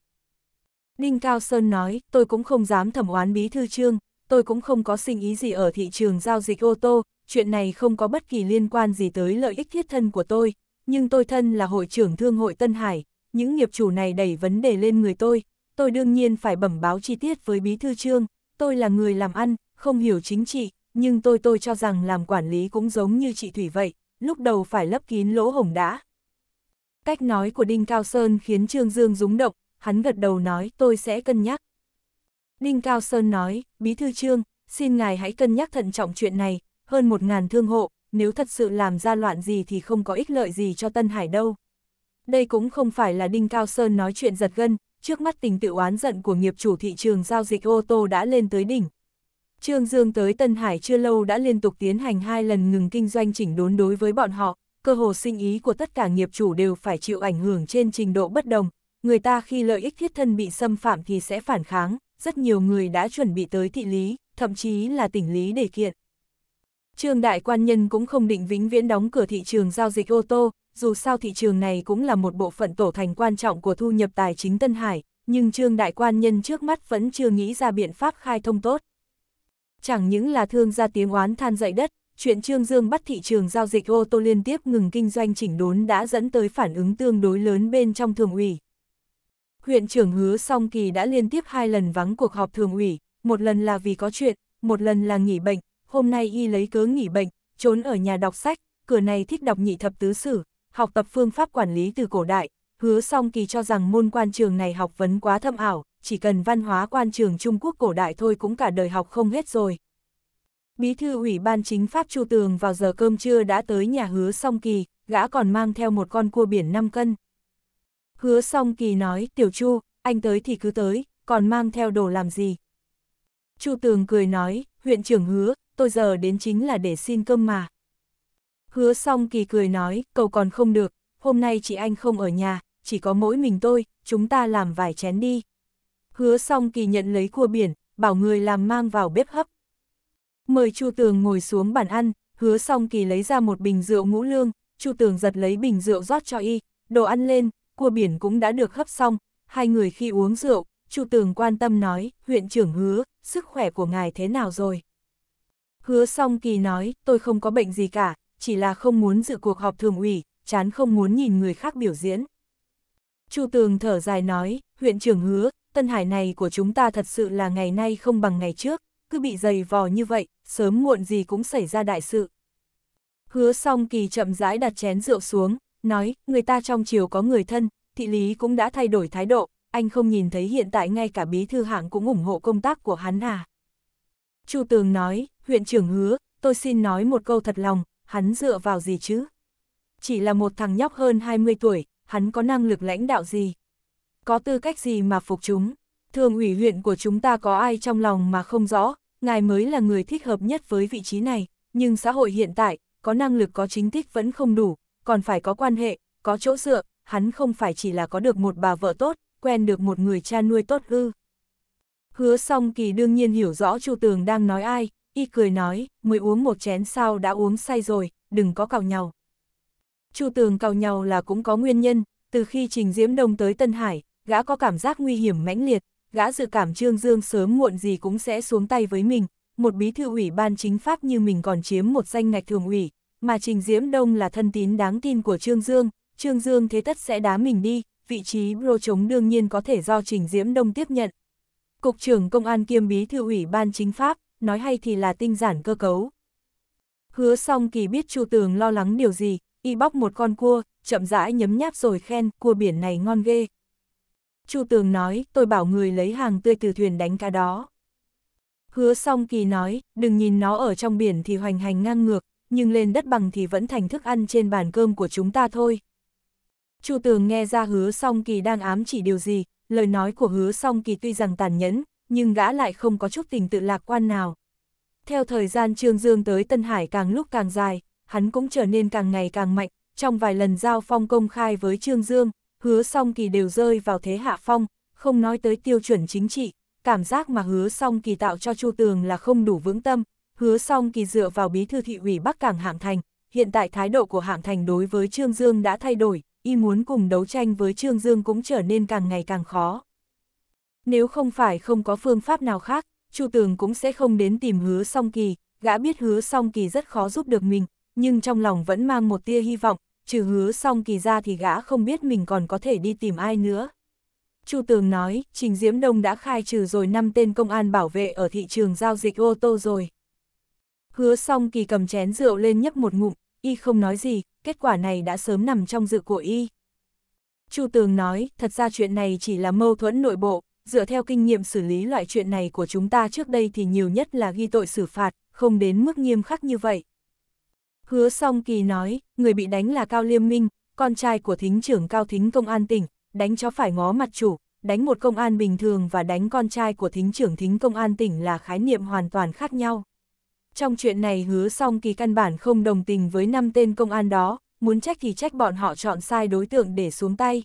Đinh Cao Sơn nói, tôi cũng không dám thẩm oán bí thư trương, tôi cũng không có sinh ý gì ở thị trường giao dịch ô tô, chuyện này không có bất kỳ liên quan gì tới lợi ích thiết thân của tôi, nhưng tôi thân là hội trưởng thương hội Tân Hải, những nghiệp chủ này đẩy vấn đề lên người tôi, tôi đương nhiên phải bẩm báo chi tiết với bí thư trương, tôi là người làm ăn, không hiểu chính trị, nhưng tôi tôi cho rằng làm quản lý cũng giống như chị Thủy vậy, lúc đầu phải lấp kín lỗ hổng đã. Cách nói của Đinh Cao Sơn khiến Trương Dương rúng động, hắn gật đầu nói tôi sẽ cân nhắc. Đinh Cao Sơn nói, Bí Thư Trương, xin ngài hãy cân nhắc thận trọng chuyện này, hơn một ngàn thương hộ, nếu thật sự làm ra loạn gì thì không có ích lợi gì cho Tân Hải đâu. Đây cũng không phải là Đinh Cao Sơn nói chuyện giật gân, trước mắt tình tự oán giận của nghiệp chủ thị trường giao dịch ô tô đã lên tới đỉnh. Trương Dương tới Tân Hải chưa lâu đã liên tục tiến hành hai lần ngừng kinh doanh chỉnh đốn đối với bọn họ, cơ hồ sinh ý của tất cả nghiệp chủ đều phải chịu ảnh hưởng trên trình độ bất đồng, người ta khi lợi ích thiết thân bị xâm phạm thì sẽ phản kháng, rất nhiều người đã chuẩn bị tới thị lý, thậm chí là tỉnh lý để kiện. Trương Đại Quan Nhân cũng không định vĩnh viễn đóng cửa thị trường giao dịch ô tô, dù sao thị trường này cũng là một bộ phận tổ thành quan trọng của thu nhập tài chính Tân Hải, nhưng Trương Đại Quan Nhân trước mắt vẫn chưa nghĩ ra biện pháp khai thông tốt. Chẳng những là thương gia tiếng oán than dậy đất, chuyện Trương Dương bắt thị trường giao dịch ô tô liên tiếp ngừng kinh doanh chỉnh đốn đã dẫn tới phản ứng tương đối lớn bên trong thường ủy. Huyện trưởng hứa song kỳ đã liên tiếp hai lần vắng cuộc họp thường ủy, một lần là vì có chuyện, một lần là nghỉ bệnh, hôm nay y lấy cớ nghỉ bệnh, trốn ở nhà đọc sách, cửa này thích đọc nhị thập tứ sử, học tập phương pháp quản lý từ cổ đại, hứa song kỳ cho rằng môn quan trường này học vấn quá thâm ảo, chỉ cần văn hóa quan trường Trung Quốc cổ đại thôi cũng cả đời học không hết rồi. Bí thư ủy ban chính pháp Chu Tường vào giờ cơm trưa đã tới nhà hứa song kỳ, gã còn mang theo một con cua biển 5 cân. Hứa song kỳ nói, tiểu Chu, anh tới thì cứ tới, còn mang theo đồ làm gì? Chu Tường cười nói, huyện trưởng hứa, tôi giờ đến chính là để xin cơm mà. Hứa xong kỳ cười nói, cầu còn không được, hôm nay chị anh không ở nhà, chỉ có mỗi mình tôi, chúng ta làm vài chén đi. Hứa xong kỳ nhận lấy cua biển, bảo người làm mang vào bếp hấp. Mời Chu Tường ngồi xuống bàn ăn, hứa xong kỳ lấy ra một bình rượu ngũ lương, Chu Tường giật lấy bình rượu rót cho y, đồ ăn lên, cua biển cũng đã được hấp xong, hai người khi uống rượu, Chu Tường quan tâm nói, huyện trưởng hứa, sức khỏe của ngài thế nào rồi? Hứa song kỳ nói, tôi không có bệnh gì cả, chỉ là không muốn dự cuộc họp thường ủy, chán không muốn nhìn người khác biểu diễn. Chu Tường thở dài nói, huyện trưởng hứa, Tân Hải này của chúng ta thật sự là ngày nay không bằng ngày trước, cứ bị dày vò như vậy, sớm muộn gì cũng xảy ra đại sự. Hứa song kỳ chậm rãi đặt chén rượu xuống, nói, người ta trong chiều có người thân, thị lý cũng đã thay đổi thái độ, anh không nhìn thấy hiện tại ngay cả bí thư hạng cũng ủng hộ công tác của hắn à. Chu Tường nói, huyện trưởng hứa, tôi xin nói một câu thật lòng, hắn dựa vào gì chứ? Chỉ là một thằng nhóc hơn 20 tuổi, hắn có năng lực lãnh đạo gì? Có tư cách gì mà phục chúng? Thường ủy huyện của chúng ta có ai trong lòng mà không rõ, ngài mới là người thích hợp nhất với vị trí này, nhưng xã hội hiện tại, có năng lực có chính tích vẫn không đủ, còn phải có quan hệ, có chỗ dựa, hắn không phải chỉ là có được một bà vợ tốt, quen được một người cha nuôi tốt ư. Hứa song kỳ đương nhiên hiểu rõ Chu Tường đang nói ai, y cười nói, mới uống một chén sao đã uống say rồi, đừng có cào nhau. Chu tường cào nhau là cũng có nguyên nhân, từ khi Trình Diễm Đông tới Tân Hải, gã có cảm giác nguy hiểm mãnh liệt, gã dự cảm Trương Dương sớm muộn gì cũng sẽ xuống tay với mình, một bí thư ủy ban chính pháp như mình còn chiếm một danh ngạch thường ủy, mà Trình Diễm Đông là thân tín đáng tin của Trương Dương, Trương Dương thế tất sẽ đá mình đi, vị trí bro chống đương nhiên có thể do Trình Diễm Đông tiếp nhận. Cục trưởng Công an kiêm bí thư ủy ban chính pháp, nói hay thì là tinh giản cơ cấu. Hứa Song kỳ biết Chu Tường lo lắng điều gì, y bóc một con cua, chậm rãi nhấm nháp rồi khen, cua biển này ngon ghê. Chu Tường nói, tôi bảo người lấy hàng tươi từ thuyền đánh cá đó. Hứa Song kỳ nói, đừng nhìn nó ở trong biển thì hoành hành ngang ngược, nhưng lên đất bằng thì vẫn thành thức ăn trên bàn cơm của chúng ta thôi. Chu Tường nghe ra hứa song kỳ đang ám chỉ điều gì, lời nói của hứa song kỳ tuy rằng tàn nhẫn, nhưng gã lại không có chút tình tự lạc quan nào. Theo thời gian Trương Dương tới Tân Hải càng lúc càng dài, hắn cũng trở nên càng ngày càng mạnh, trong vài lần giao phong công khai với Trương Dương, hứa song kỳ đều rơi vào thế hạ phong, không nói tới tiêu chuẩn chính trị, cảm giác mà hứa song kỳ tạo cho Chu Tường là không đủ vững tâm, hứa song kỳ dựa vào bí thư thị ủy Bắc Cảng Hạng Thành, hiện tại thái độ của Hạng Thành đối với Trương Dương đã thay đổi, y muốn cùng đấu tranh với Trương Dương cũng trở nên càng ngày càng khó. Nếu không phải không có phương pháp nào khác, Chu Tường cũng sẽ không đến tìm hứa song kỳ, gã biết hứa song kỳ rất khó giúp được mình, nhưng trong lòng vẫn mang một tia hy vọng, trừ hứa song kỳ ra thì gã không biết mình còn có thể đi tìm ai nữa. Chu Tường nói, Trình Diễm Đông đã khai trừ rồi 5 tên công an bảo vệ ở thị trường giao dịch ô tô rồi. Hứa song kỳ cầm chén rượu lên nhấp một ngụm, y không nói gì, kết quả này đã sớm nằm trong dự của y. Chu Tường nói, thật ra chuyện này chỉ là mâu thuẫn nội bộ, dựa theo kinh nghiệm xử lý loại chuyện này của chúng ta trước đây thì nhiều nhất là ghi tội xử phạt, không đến mức nghiêm khắc như vậy. Hứa song kỳ nói, người bị đánh là Cao Liêm Minh, con trai của thính trưởng Cao Thính Công an tỉnh, đánh cho phải ngó mặt chủ, đánh một công an bình thường và đánh con trai của thính trưởng thính công an tỉnh là khái niệm hoàn toàn khác nhau. Trong chuyện này hứa song kỳ căn bản không đồng tình với năm tên công an đó, muốn trách thì trách bọn họ chọn sai đối tượng để xuống tay.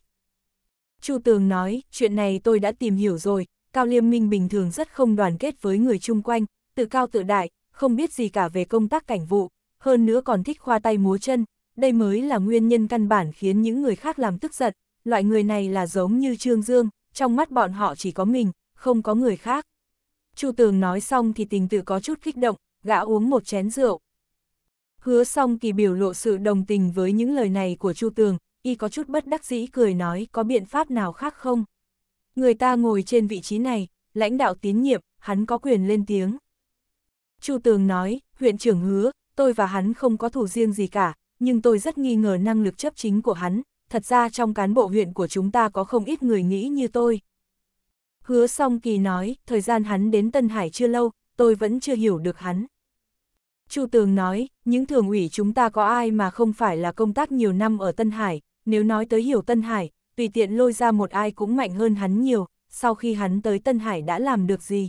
Chu Tường nói, chuyện này tôi đã tìm hiểu rồi, Cao Liêm Minh bình thường rất không đoàn kết với người chung quanh, tự cao tự đại, không biết gì cả về công tác cảnh vụ, hơn nữa còn thích khoa tay múa chân, đây mới là nguyên nhân căn bản khiến những người khác làm tức giận, loại người này là giống như Trương Dương, trong mắt bọn họ chỉ có mình, không có người khác. Chu Tường nói xong thì tình tự có chút kích động, gã uống một chén rượu. Hứa xong kỳ biểu lộ sự đồng tình với những lời này của Chu Tường, y có chút bất đắc dĩ cười nói có biện pháp nào khác không. Người ta ngồi trên vị trí này, lãnh đạo tín nhiệm, hắn có quyền lên tiếng. Chu Tường nói, huyện trưởng hứa, tôi và hắn không có thủ riêng gì cả, nhưng tôi rất nghi ngờ năng lực chấp chính của hắn, thật ra trong cán bộ huyện của chúng ta có không ít người nghĩ như tôi. Hứa song kỳ nói, thời gian hắn đến Tân Hải chưa lâu, tôi vẫn chưa hiểu được hắn. Chu Tường nói, những thường ủy chúng ta có ai mà không phải là công tác nhiều năm ở Tân Hải, nếu nói tới hiểu Tân Hải, tùy tiện lôi ra một ai cũng mạnh hơn hắn nhiều, sau khi hắn tới Tân Hải đã làm được gì.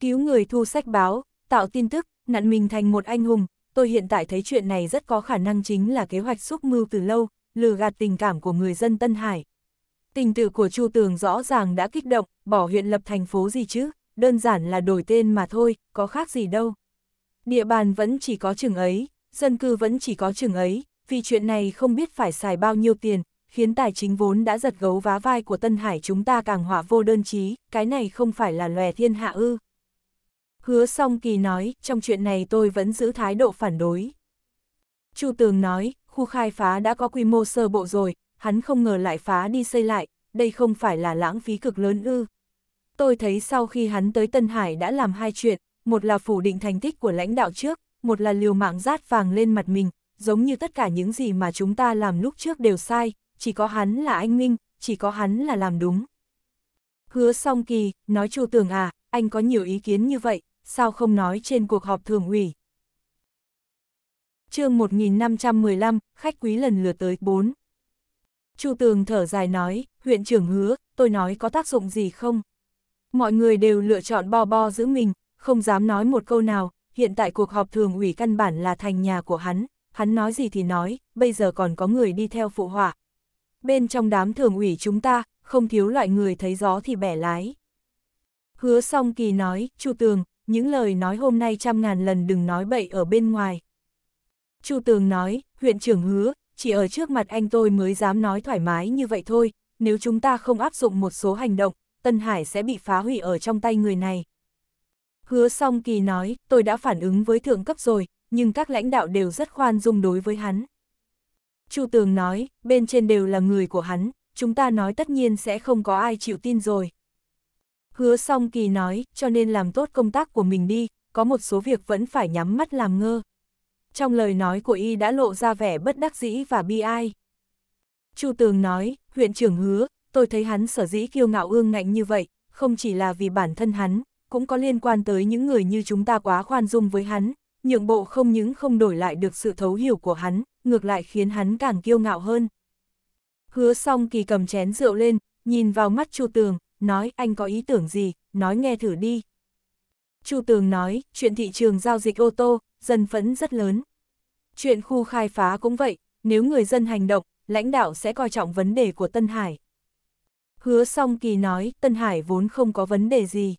Cứu người thu sách báo, tạo tin tức, nặn mình thành một anh hùng, tôi hiện tại thấy chuyện này rất có khả năng chính là kế hoạch xúc mưu từ lâu, lừa gạt tình cảm của người dân Tân Hải. Tình tự của Chu Tường rõ ràng đã kích động, bỏ huyện lập thành phố gì chứ, đơn giản là đổi tên mà thôi, có khác gì đâu. Địa bàn vẫn chỉ có chừng ấy, dân cư vẫn chỉ có chừng ấy, vì chuyện này không biết phải xài bao nhiêu tiền, khiến tài chính vốn đã giật gấu vá vai của Tân Hải chúng ta càng họa vô đơn chí, cái này không phải là lòe thiên hạ ư. Hứa song kỳ nói, trong chuyện này tôi vẫn giữ thái độ phản đối. Chu Tường nói, khu khai phá đã có quy mô sơ bộ rồi, hắn không ngờ lại phá đi xây lại, đây không phải là lãng phí cực lớn ư. Tôi thấy sau khi hắn tới Tân Hải đã làm hai chuyện, một là phủ định thành tích của lãnh đạo trước, một là liều mạng rát vàng lên mặt mình, giống như tất cả những gì mà chúng ta làm lúc trước đều sai, chỉ có hắn là anh Minh, chỉ có hắn là làm đúng. Hứa song kỳ, nói chu tường à, anh có nhiều ý kiến như vậy, sao không nói trên cuộc họp thường ủy. chương 1515, khách quý lần lượt tới 4. Chu tường thở dài nói, huyện trưởng hứa, tôi nói có tác dụng gì không? Mọi người đều lựa chọn bo bo giữ mình, không dám nói một câu nào, hiện tại cuộc họp thường ủy căn bản là thành nhà của hắn, hắn nói gì thì nói, bây giờ còn có người đi theo phụ họa. Bên trong đám thường ủy chúng ta, không thiếu loại người thấy gió thì bẻ lái. Hứa song kỳ nói, Chu Tường, những lời nói hôm nay trăm ngàn lần đừng nói bậy ở bên ngoài. Chu Tường nói, huyện trưởng hứa, chỉ ở trước mặt anh tôi mới dám nói thoải mái như vậy thôi, nếu chúng ta không áp dụng một số hành động, Tân Hải sẽ bị phá hủy ở trong tay người này. Hứa song kỳ nói, tôi đã phản ứng với thượng cấp rồi, nhưng các lãnh đạo đều rất khoan dung đối với hắn. Chu Tường nói, bên trên đều là người của hắn, chúng ta nói tất nhiên sẽ không có ai chịu tin rồi. Hứa song kỳ nói, cho nên làm tốt công tác của mình đi, có một số việc vẫn phải nhắm mắt làm ngơ. Trong lời nói của y đã lộ ra vẻ bất đắc dĩ và bi ai. Chu Tường nói, huyện trưởng hứa, tôi thấy hắn sở dĩ kiêu ngạo ương ngạnh như vậy, không chỉ là vì bản thân hắn, cũng có liên quan tới những người như chúng ta quá khoan dung với hắn, nhượng bộ không những không đổi lại được sự thấu hiểu của hắn, ngược lại khiến hắn càng kiêu ngạo hơn. Hứa Song kỳ cầm chén rượu lên, nhìn vào mắt Chu Tường, nói anh có ý tưởng gì, nói nghe thử đi. Chu Tường nói, chuyện thị trường giao dịch ô tô, dân phẫn rất lớn. Chuyện khu khai phá cũng vậy, nếu người dân hành động, lãnh đạo sẽ coi trọng vấn đề của Tân Hải. Hứa song kỳ nói, Tân Hải vốn không có vấn đề gì.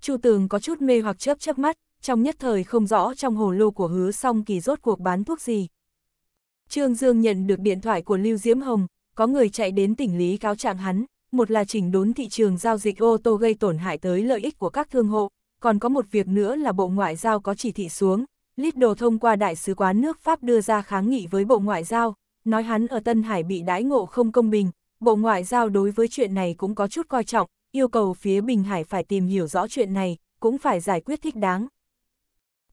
Chu Tường có chút mê hoặc chớp chớp mắt, trong nhất thời không rõ trong hồ lô của hứa song kỳ rốt cuộc bán thuốc gì. Trương Dương nhận được điện thoại của Lưu Diễm Hồng, có người chạy đến tỉnh Lý cáo trạng hắn, một là chỉnh đốn thị trường giao dịch ô tô gây tổn hại tới lợi ích của các thương hộ, còn có một việc nữa là Bộ Ngoại giao có chỉ thị xuống, lít đồ thông qua Đại sứ quán nước Pháp đưa ra kháng nghị với Bộ Ngoại giao, nói hắn ở Tân Hải bị đãi ngộ không công bình, Bộ Ngoại giao đối với chuyện này cũng có chút coi trọng, yêu cầu phía Bình Hải phải tìm hiểu rõ chuyện này, cũng phải giải quyết thích đáng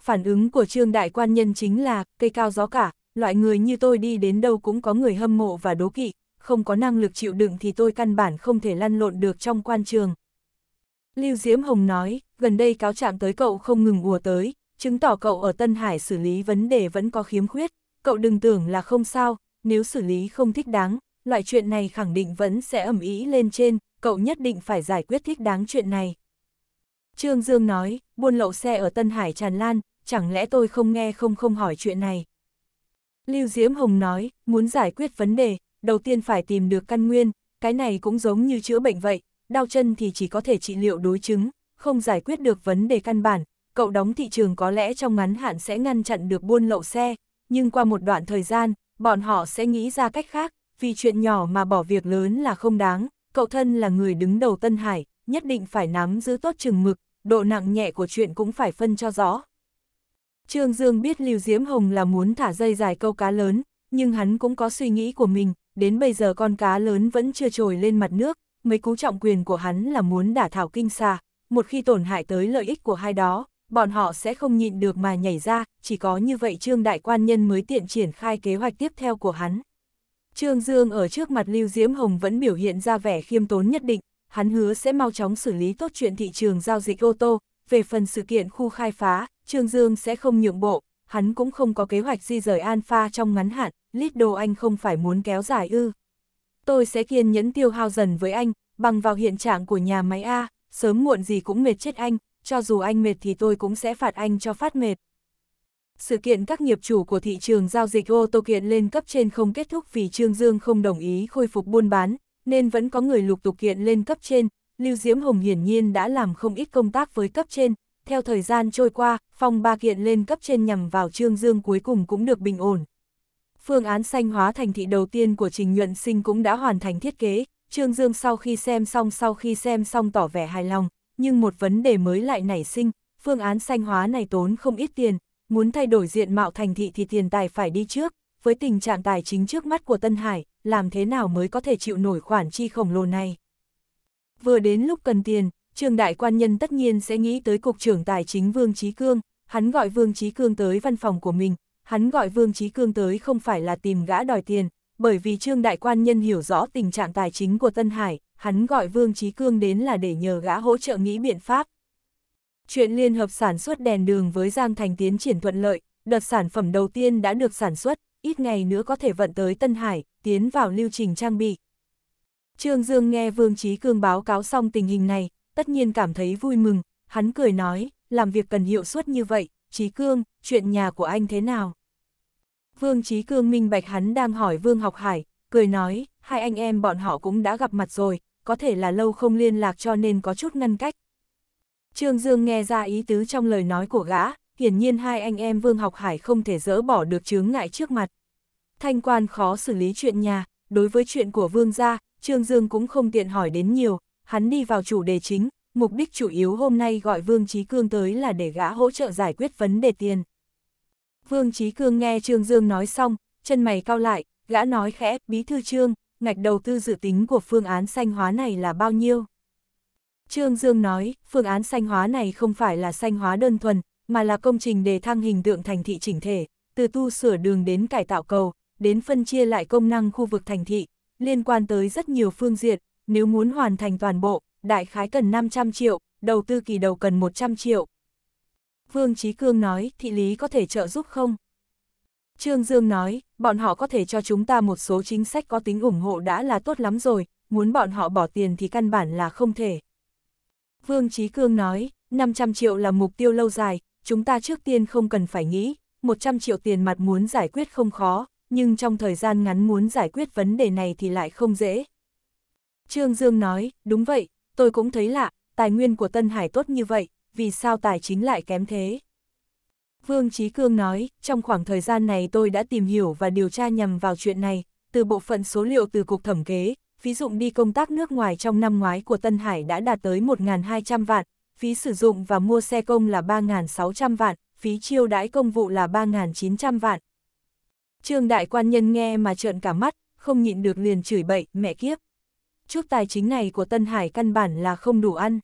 phản ứng của trương đại quan nhân chính là, cây cao gió cả, loại người như tôi đi đến đâu cũng có người hâm mộ và đố kỵ, không có năng lực chịu đựng thì tôi căn bản không thể lăn lộn được trong quan trường. Lưu Diễm Hồng nói, gần đây cáo trạng tới cậu không ngừng ùa tới, chứng tỏ cậu ở Tân Hải xử lý vấn đề vẫn có khiếm khuyết, cậu đừng tưởng là không sao, nếu xử lý không thích đáng, loại chuyện này khẳng định vẫn sẽ ẩm ý lên trên, cậu nhất định phải giải quyết thích đáng chuyện này. Trương Dương nói, buôn lậu xe ở Tân Hải tràn lan, chẳng lẽ tôi không nghe không không hỏi chuyện này. Lưu Diễm Hồng nói, muốn giải quyết vấn đề, đầu tiên phải tìm được căn nguyên, cái này cũng giống như chữa bệnh vậy, đau chân thì chỉ có thể trị liệu đối chứng, không giải quyết được vấn đề căn bản, cậu đóng thị trường có lẽ trong ngắn hạn sẽ ngăn chặn được buôn lậu xe, nhưng qua một đoạn thời gian, bọn họ sẽ nghĩ ra cách khác, vì chuyện nhỏ mà bỏ việc lớn là không đáng, cậu thân là người đứng đầu Tân Hải, nhất định phải nắm giữ tốt chừng mực, độ nặng nhẹ của chuyện cũng phải phân cho rõ. Trương Dương biết Lưu Diễm Hồng là muốn thả dây dài câu cá lớn, nhưng hắn cũng có suy nghĩ của mình, đến bây giờ con cá lớn vẫn chưa trồi lên mặt nước, mấy cú trọng quyền của hắn là muốn đả thảo kinh xa. một khi tổn hại tới lợi ích của hai đó, bọn họ sẽ không nhịn được mà nhảy ra, chỉ có như vậy Trương Đại Quan Nhân mới tiện triển khai kế hoạch tiếp theo của hắn. Trương Dương ở trước mặt Lưu Diễm Hồng vẫn biểu hiện ra vẻ khiêm tốn nhất định, hắn hứa sẽ mau chóng xử lý tốt chuyện thị trường giao dịch ô tô, về phần sự kiện khu khai phá, Trương Dương sẽ không nhượng bộ, hắn cũng không có kế hoạch di rời Alpha trong ngắn hạn, lít đồ anh không phải muốn kéo dài ư. Tôi sẽ kiên nhẫn tiêu hao dần với anh, bằng vào hiện trạng của nhà máy A, sớm muộn gì cũng mệt chết anh, cho dù anh mệt thì tôi cũng sẽ phạt anh cho phát mệt. Sự kiện các nghiệp chủ của thị trường giao dịch ô tô kiện lên cấp trên không kết thúc vì Trương Dương không đồng ý khôi phục buôn bán, nên vẫn có người lục tục kiện lên cấp trên. Lưu Diễm Hồng hiển nhiên đã làm không ít công tác với cấp trên, theo thời gian trôi qua, phòng ba kiện lên cấp trên nhằm vào Trương Dương cuối cùng cũng được bình ổn. Phương án xanh hóa thành thị đầu tiên của Trình Nhuận Sinh cũng đã hoàn thành thiết kế, Trương Dương sau khi xem xong sau khi xem xong tỏ vẻ hài lòng, nhưng một vấn đề mới lại nảy sinh, phương án xanh hóa này tốn không ít tiền, muốn thay đổi diện mạo thành thị thì tiền tài phải đi trước, với tình trạng tài chính trước mắt của Tân Hải, làm thế nào mới có thể chịu nổi khoản chi khổng lồ này. Vừa đến lúc cần tiền, Trương Đại Quan Nhân tất nhiên sẽ nghĩ tới Cục trưởng Tài chính Vương Trí Cương, hắn gọi Vương Trí Cương tới văn phòng của mình, hắn gọi Vương Trí Cương tới không phải là tìm gã đòi tiền, bởi vì Trương Đại Quan Nhân hiểu rõ tình trạng tài chính của Tân Hải, hắn gọi Vương Trí Cương đến là để nhờ gã hỗ trợ nghĩ biện pháp. Chuyện liên hợp sản xuất đèn đường với Giang Thành tiến triển thuận lợi, đợt sản phẩm đầu tiên đã được sản xuất, ít ngày nữa có thể vận tới Tân Hải, tiến vào lưu trình trang bị. Trương Dương nghe Vương Trí Cương báo cáo xong tình hình này, tất nhiên cảm thấy vui mừng, hắn cười nói, làm việc cần hiệu suất như vậy, Trí Cương, chuyện nhà của anh thế nào? Vương Trí Cương minh bạch hắn đang hỏi Vương Học Hải, cười nói, hai anh em bọn họ cũng đã gặp mặt rồi, có thể là lâu không liên lạc cho nên có chút ngăn cách. Trương Dương nghe ra ý tứ trong lời nói của gã, hiển nhiên hai anh em Vương Học Hải không thể dỡ bỏ được chướng ngại trước mặt. Thanh quan khó xử lý chuyện nhà, đối với chuyện của Vương gia, Trương Dương cũng không tiện hỏi đến nhiều, hắn đi vào chủ đề chính, mục đích chủ yếu hôm nay gọi Vương Trí Cương tới là để gã hỗ trợ giải quyết vấn đề tiền. Vương Trí Cương nghe Trương Dương nói xong, chân mày cao lại, gã nói khẽ, bí thư Trương, ngạch đầu tư dự tính của phương án xanh hóa này là bao nhiêu? Trương Dương nói, phương án xanh hóa này không phải là xanh hóa đơn thuần, mà là công trình đề thăng hình tượng thành thị chỉnh thể, từ tu sửa đường đến cải tạo cầu, đến phân chia lại công năng khu vực thành thị, liên quan tới rất nhiều phương diện, nếu muốn hoàn thành toàn bộ, đại khái cần 500 triệu, đầu tư kỳ đầu cần 100 triệu. Vương Trí Cương nói, thị lý có thể trợ giúp không? Trương Dương nói, bọn họ có thể cho chúng ta một số chính sách có tính ủng hộ đã là tốt lắm rồi, muốn bọn họ bỏ tiền thì căn bản là không thể. Vương Trí Cương nói, 500 triệu là mục tiêu lâu dài, chúng ta trước tiên không cần phải nghĩ, 100 triệu tiền mặt muốn giải quyết không khó, nhưng trong thời gian ngắn muốn giải quyết vấn đề này thì lại không dễ, Trương Dương nói, đúng vậy, tôi cũng thấy lạ, tài nguyên của Tân Hải tốt như vậy, vì sao tài chính lại kém thế? Vương Trí Cương nói, trong khoảng thời gian này tôi đã tìm hiểu và điều tra nhằm vào chuyện này, từ bộ phận số liệu từ Cục Thẩm kế, phí dụng đi công tác nước ngoài trong năm ngoái của Tân Hải đã đạt tới 1.200 vạn, phí sử dụng và mua xe công là 3.600 vạn, phí chiêu đãi công vụ là 3.900 vạn. Trương Đại Quan Nhân nghe mà trợn cả mắt, không nhịn được liền chửi bậy, mẹ kiếp chút tài chính này của Tân Hải căn bản là không đủ ăn.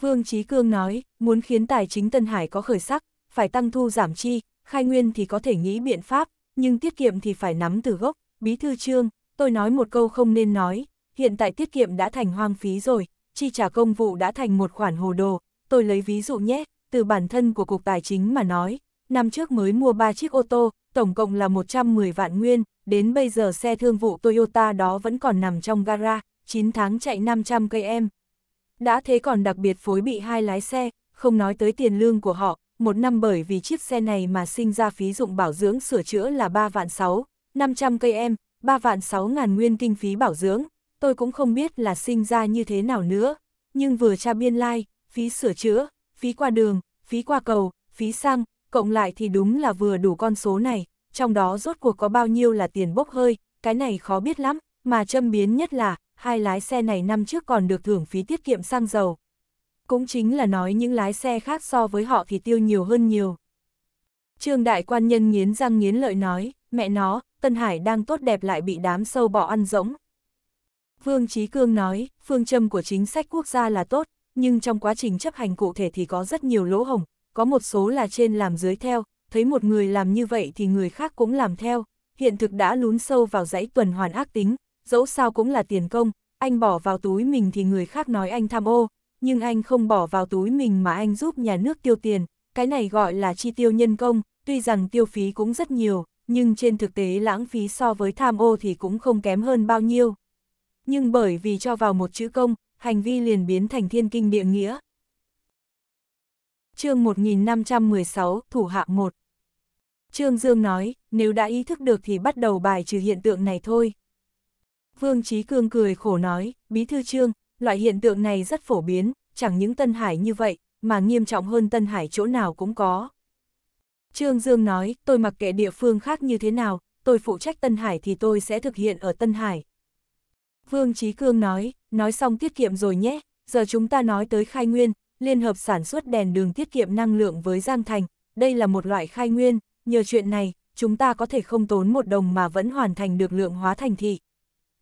Vương Trí Cương nói, muốn khiến tài chính Tân Hải có khởi sắc, phải tăng thu giảm chi, khai nguyên thì có thể nghĩ biện pháp, nhưng tiết kiệm thì phải nắm từ gốc. Bí thư trương, tôi nói một câu không nên nói, hiện tại tiết kiệm đã thành hoang phí rồi, chi trả công vụ đã thành một khoản hồ đồ. Tôi lấy ví dụ nhé, từ bản thân của Cục Tài chính mà nói, năm trước mới mua 3 chiếc ô tô, tổng cộng là 110 vạn nguyên, đến bây giờ xe thương vụ Toyota đó vẫn còn nằm trong gara, 9 tháng chạy 500 cây em. Đã thế còn đặc biệt phối bị hai lái xe, không nói tới tiền lương của họ, một năm bởi vì chiếc xe này mà sinh ra phí dụng bảo dưỡng sửa chữa là 3 vạn 6, 500 cây em, 3 vạn 6 ngàn nguyên kinh phí bảo dưỡng, tôi cũng không biết là sinh ra như thế nào nữa, nhưng vừa tra biên lai, like, phí sửa chữa, phí qua đường, phí qua cầu, phí xăng, cộng lại thì đúng là vừa đủ con số này, trong đó rốt cuộc có bao nhiêu là tiền bốc hơi, cái này khó biết lắm, mà châm biến nhất là, hai lái xe này năm trước còn được thưởng phí tiết kiệm xăng dầu. Cũng chính là nói những lái xe khác so với họ thì tiêu nhiều hơn nhiều. Trương đại quan nhân nghiến răng nghiến lợi nói, mẹ nó, Tân Hải đang tốt đẹp lại bị đám sâu bọ ăn rỗng. Vương Trí Cương nói, phương châm của chính sách quốc gia là tốt, nhưng trong quá trình chấp hành cụ thể thì có rất nhiều lỗ hổng có một số là trên làm dưới theo, thấy một người làm như vậy thì người khác cũng làm theo, hiện thực đã lún sâu vào dãy tuần hoàn ác tính, dẫu sao cũng là tiền công, anh bỏ vào túi mình thì người khác nói anh tham ô, nhưng anh không bỏ vào túi mình mà anh giúp nhà nước tiêu tiền, cái này gọi là chi tiêu nhân công, tuy rằng tiêu phí cũng rất nhiều, nhưng trên thực tế lãng phí so với tham ô thì cũng không kém hơn bao nhiêu. Nhưng bởi vì cho vào một chữ công, hành vi liền biến thành thiên kinh địa nghĩa chương 1516, thủ hạ 1. Trương Dương nói, nếu đã ý thức được thì bắt đầu bài trừ hiện tượng này thôi. Vương Trí Cương cười khổ nói, Bí Thư Trương, loại hiện tượng này rất phổ biến, chẳng những Tân Hải như vậy, mà nghiêm trọng hơn Tân Hải chỗ nào cũng có. Trương Dương nói, tôi mặc kệ địa phương khác như thế nào, tôi phụ trách Tân Hải thì tôi sẽ thực hiện ở Tân Hải. Vương Trí Cương nói, nói xong tiết kiệm rồi nhé, giờ chúng ta nói tới khai nguyên, liên hợp sản xuất đèn đường tiết kiệm năng lượng với Giang Thành, đây là một loại khai nguyên, nhờ chuyện này, chúng ta có thể không tốn một đồng mà vẫn hoàn thành được lượng hóa thành thị.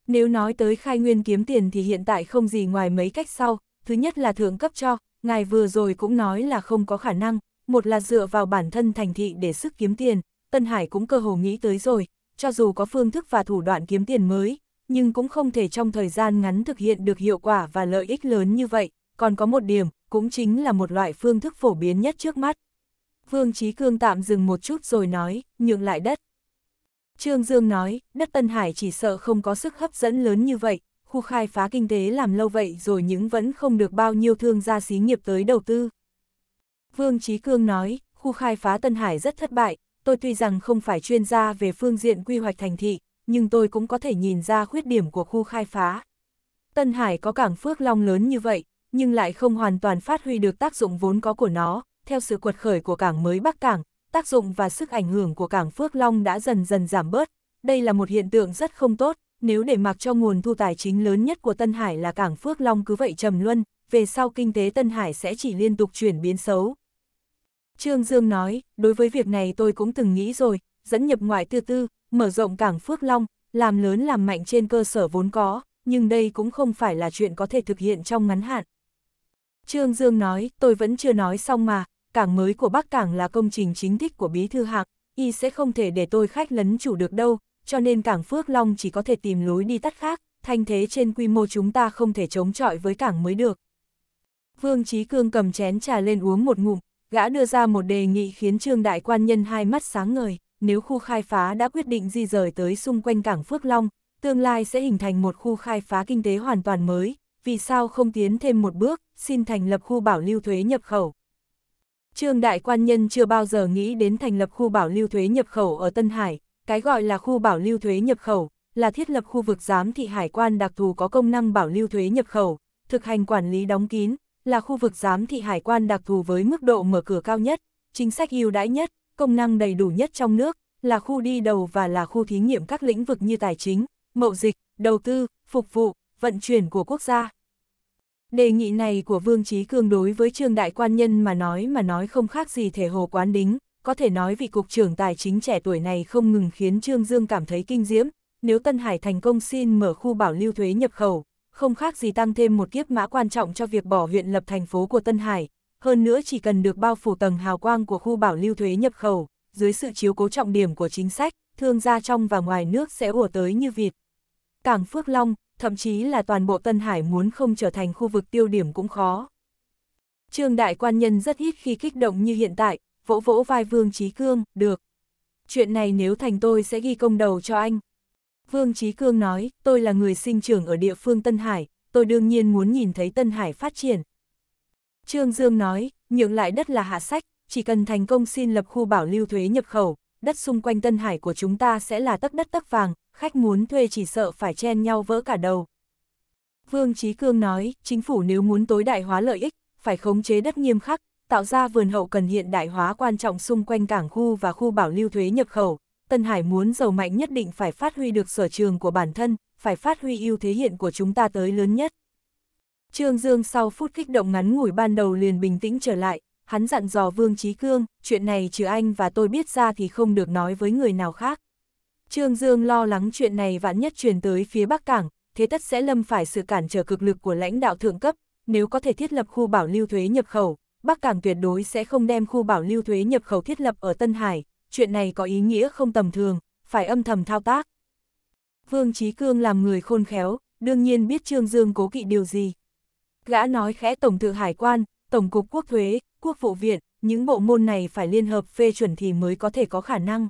Nếu nói tới khai nguyên kiếm tiền thì hiện tại không gì ngoài mấy cách sau, thứ nhất là thượng cấp cho, ngài vừa rồi cũng nói là không có khả năng, một là dựa vào bản thân thành thị để sức kiếm tiền, Tân Hải cũng cơ hồ nghĩ tới rồi, cho dù có phương thức và thủ đoạn kiếm tiền mới, nhưng cũng không thể trong thời gian ngắn thực hiện được hiệu quả và lợi ích lớn như vậy, còn có một điểm, cũng chính là một loại phương thức phổ biến nhất trước mắt. Vương Trí Cương tạm dừng một chút rồi nói, nhượng lại đất. Trương Dương nói, đất Tân Hải chỉ sợ không có sức hấp dẫn lớn như vậy, khu khai phá kinh tế làm lâu vậy rồi những vẫn không được bao nhiêu thương gia xí nghiệp tới đầu tư. Vương Trí Cương nói, khu khai phá Tân Hải rất thất bại, tôi tuy rằng không phải chuyên gia về phương diện quy hoạch thành thị, nhưng tôi cũng có thể nhìn ra khuyết điểm của khu khai phá. Tân Hải có cảng Phước Long lớn như vậy, nhưng lại không hoàn toàn phát huy được tác dụng vốn có của nó, theo sự quật khởi của cảng mới Bắc Cảng, tác dụng và sức ảnh hưởng của cảng Phước Long đã dần dần giảm bớt. Đây là một hiện tượng rất không tốt, nếu để mặc cho nguồn thu tài chính lớn nhất của Tân Hải là cảng Phước Long cứ vậy trầm luân, về sau kinh tế Tân Hải sẽ chỉ liên tục chuyển biến xấu. Trương Dương nói, đối với việc này tôi cũng từng nghĩ rồi, dẫn nhập ngoại tư tư, mở rộng cảng Phước Long, làm lớn làm mạnh trên cơ sở vốn có, nhưng đây cũng không phải là chuyện có thể thực hiện trong ngắn hạn, Trương Dương nói, tôi vẫn chưa nói xong mà, cảng mới của Bắc Cảng là công trình chính thích của Bí Thư Hạc, y sẽ không thể để tôi khách lấn chủ được đâu, cho nên cảng Phước Long chỉ có thể tìm lối đi tắt khác, thanh thế trên quy mô chúng ta không thể chống chọi với cảng mới được. Vương Trí Cương cầm chén trà lên uống một ngụm, gã đưa ra một đề nghị khiến Trương Đại Quan Nhân hai mắt sáng ngời, nếu khu khai phá đã quyết định di rời tới xung quanh cảng Phước Long, tương lai sẽ hình thành một khu khai phá kinh tế hoàn toàn mới, vì sao không tiến thêm một bước, xin thành lập khu bảo lưu thuế nhập khẩu. Trương Đại Quan Nhân chưa bao giờ nghĩ đến thành lập khu bảo lưu thuế nhập khẩu ở Tân Hải, cái gọi là khu bảo lưu thuế nhập khẩu, là thiết lập khu vực giám thị hải quan đặc thù có công năng bảo lưu thuế nhập khẩu, thực hành quản lý đóng kín, là khu vực giám thị hải quan đặc thù với mức độ mở cửa cao nhất, chính sách ưu đãi nhất, công năng đầy đủ nhất trong nước, là khu đi đầu và là khu thí nghiệm các lĩnh vực như tài chính, mậu dịch, đầu tư, phục vụ, vận chuyển của quốc gia. Đề nghị này của Vương Trí Cương đối với trương đại quan nhân mà nói mà nói không khác gì thể hồ quán đính, có thể nói vì cục trưởng tài chính trẻ tuổi này không ngừng khiến Trương Dương cảm thấy kinh diễm, nếu Tân Hải thành công xin mở khu bảo lưu thuế nhập khẩu, không khác gì tăng thêm một kiếp mã quan trọng cho việc bỏ huyện lập thành phố của Tân Hải, hơn nữa chỉ cần được bao phủ tầng hào quang của khu bảo lưu thuế nhập khẩu, dưới sự chiếu cố trọng điểm của chính sách, thương gia trong và ngoài nước sẽ ùa tới như vịt. Cảng Phước Long, thậm chí là toàn bộ Tân Hải muốn không trở thành khu vực tiêu điểm cũng khó. Trương Đại Quan Nhân rất ít khi kích động như hiện tại, vỗ vỗ vai Vương Trí Cương, được. Chuyện này nếu thành tôi sẽ ghi công đầu cho anh. Vương Trí Cương nói, tôi là người sinh trưởng ở địa phương Tân Hải, tôi đương nhiên muốn nhìn thấy Tân Hải phát triển. Trương Dương nói, nhượng lại đất là hạ sách, chỉ cần thành công xin lập khu bảo lưu thuế nhập khẩu, đất xung quanh Tân Hải của chúng ta sẽ là tấc đất tấc vàng, khách muốn thuê chỉ sợ phải chen nhau vỡ cả đầu. Vương Trí Cương nói, chính phủ nếu muốn tối đại hóa lợi ích, phải khống chế đất nghiêm khắc, tạo ra vườn hậu cần hiện đại hóa quan trọng xung quanh cảng khu và khu bảo lưu thuế nhập khẩu. Tân Hải muốn giàu mạnh nhất định phải phát huy được sở trường của bản thân, phải phát huy ưu thế hiện của chúng ta tới lớn nhất. Trương Dương sau phút kích động ngắn ngủi ban đầu liền bình tĩnh trở lại, hắn dặn dò Vương Trí Cương, chuyện này trừ anh và tôi biết ra thì không được nói với người nào khác. Trương Dương lo lắng chuyện này vạn nhất truyền tới phía Bắc Cảng, thế tất sẽ lâm phải sự cản trở cực lực của lãnh đạo thượng cấp, nếu có thể thiết lập khu bảo lưu thuế nhập khẩu, Bắc Cảng tuyệt đối sẽ không đem khu bảo lưu thuế nhập khẩu thiết lập ở Tân Hải, chuyện này có ý nghĩa không tầm thường, phải âm thầm thao tác. Vương Trí Cương làm người khôn khéo, đương nhiên biết Trương Dương cố kỵ điều gì. Gã nói khẽ Tổng thự Hải quan, Tổng cục Quốc thuế, quốc vụ viện, những bộ môn này phải liên hợp phê chuẩn thì mới có thể có khả năng.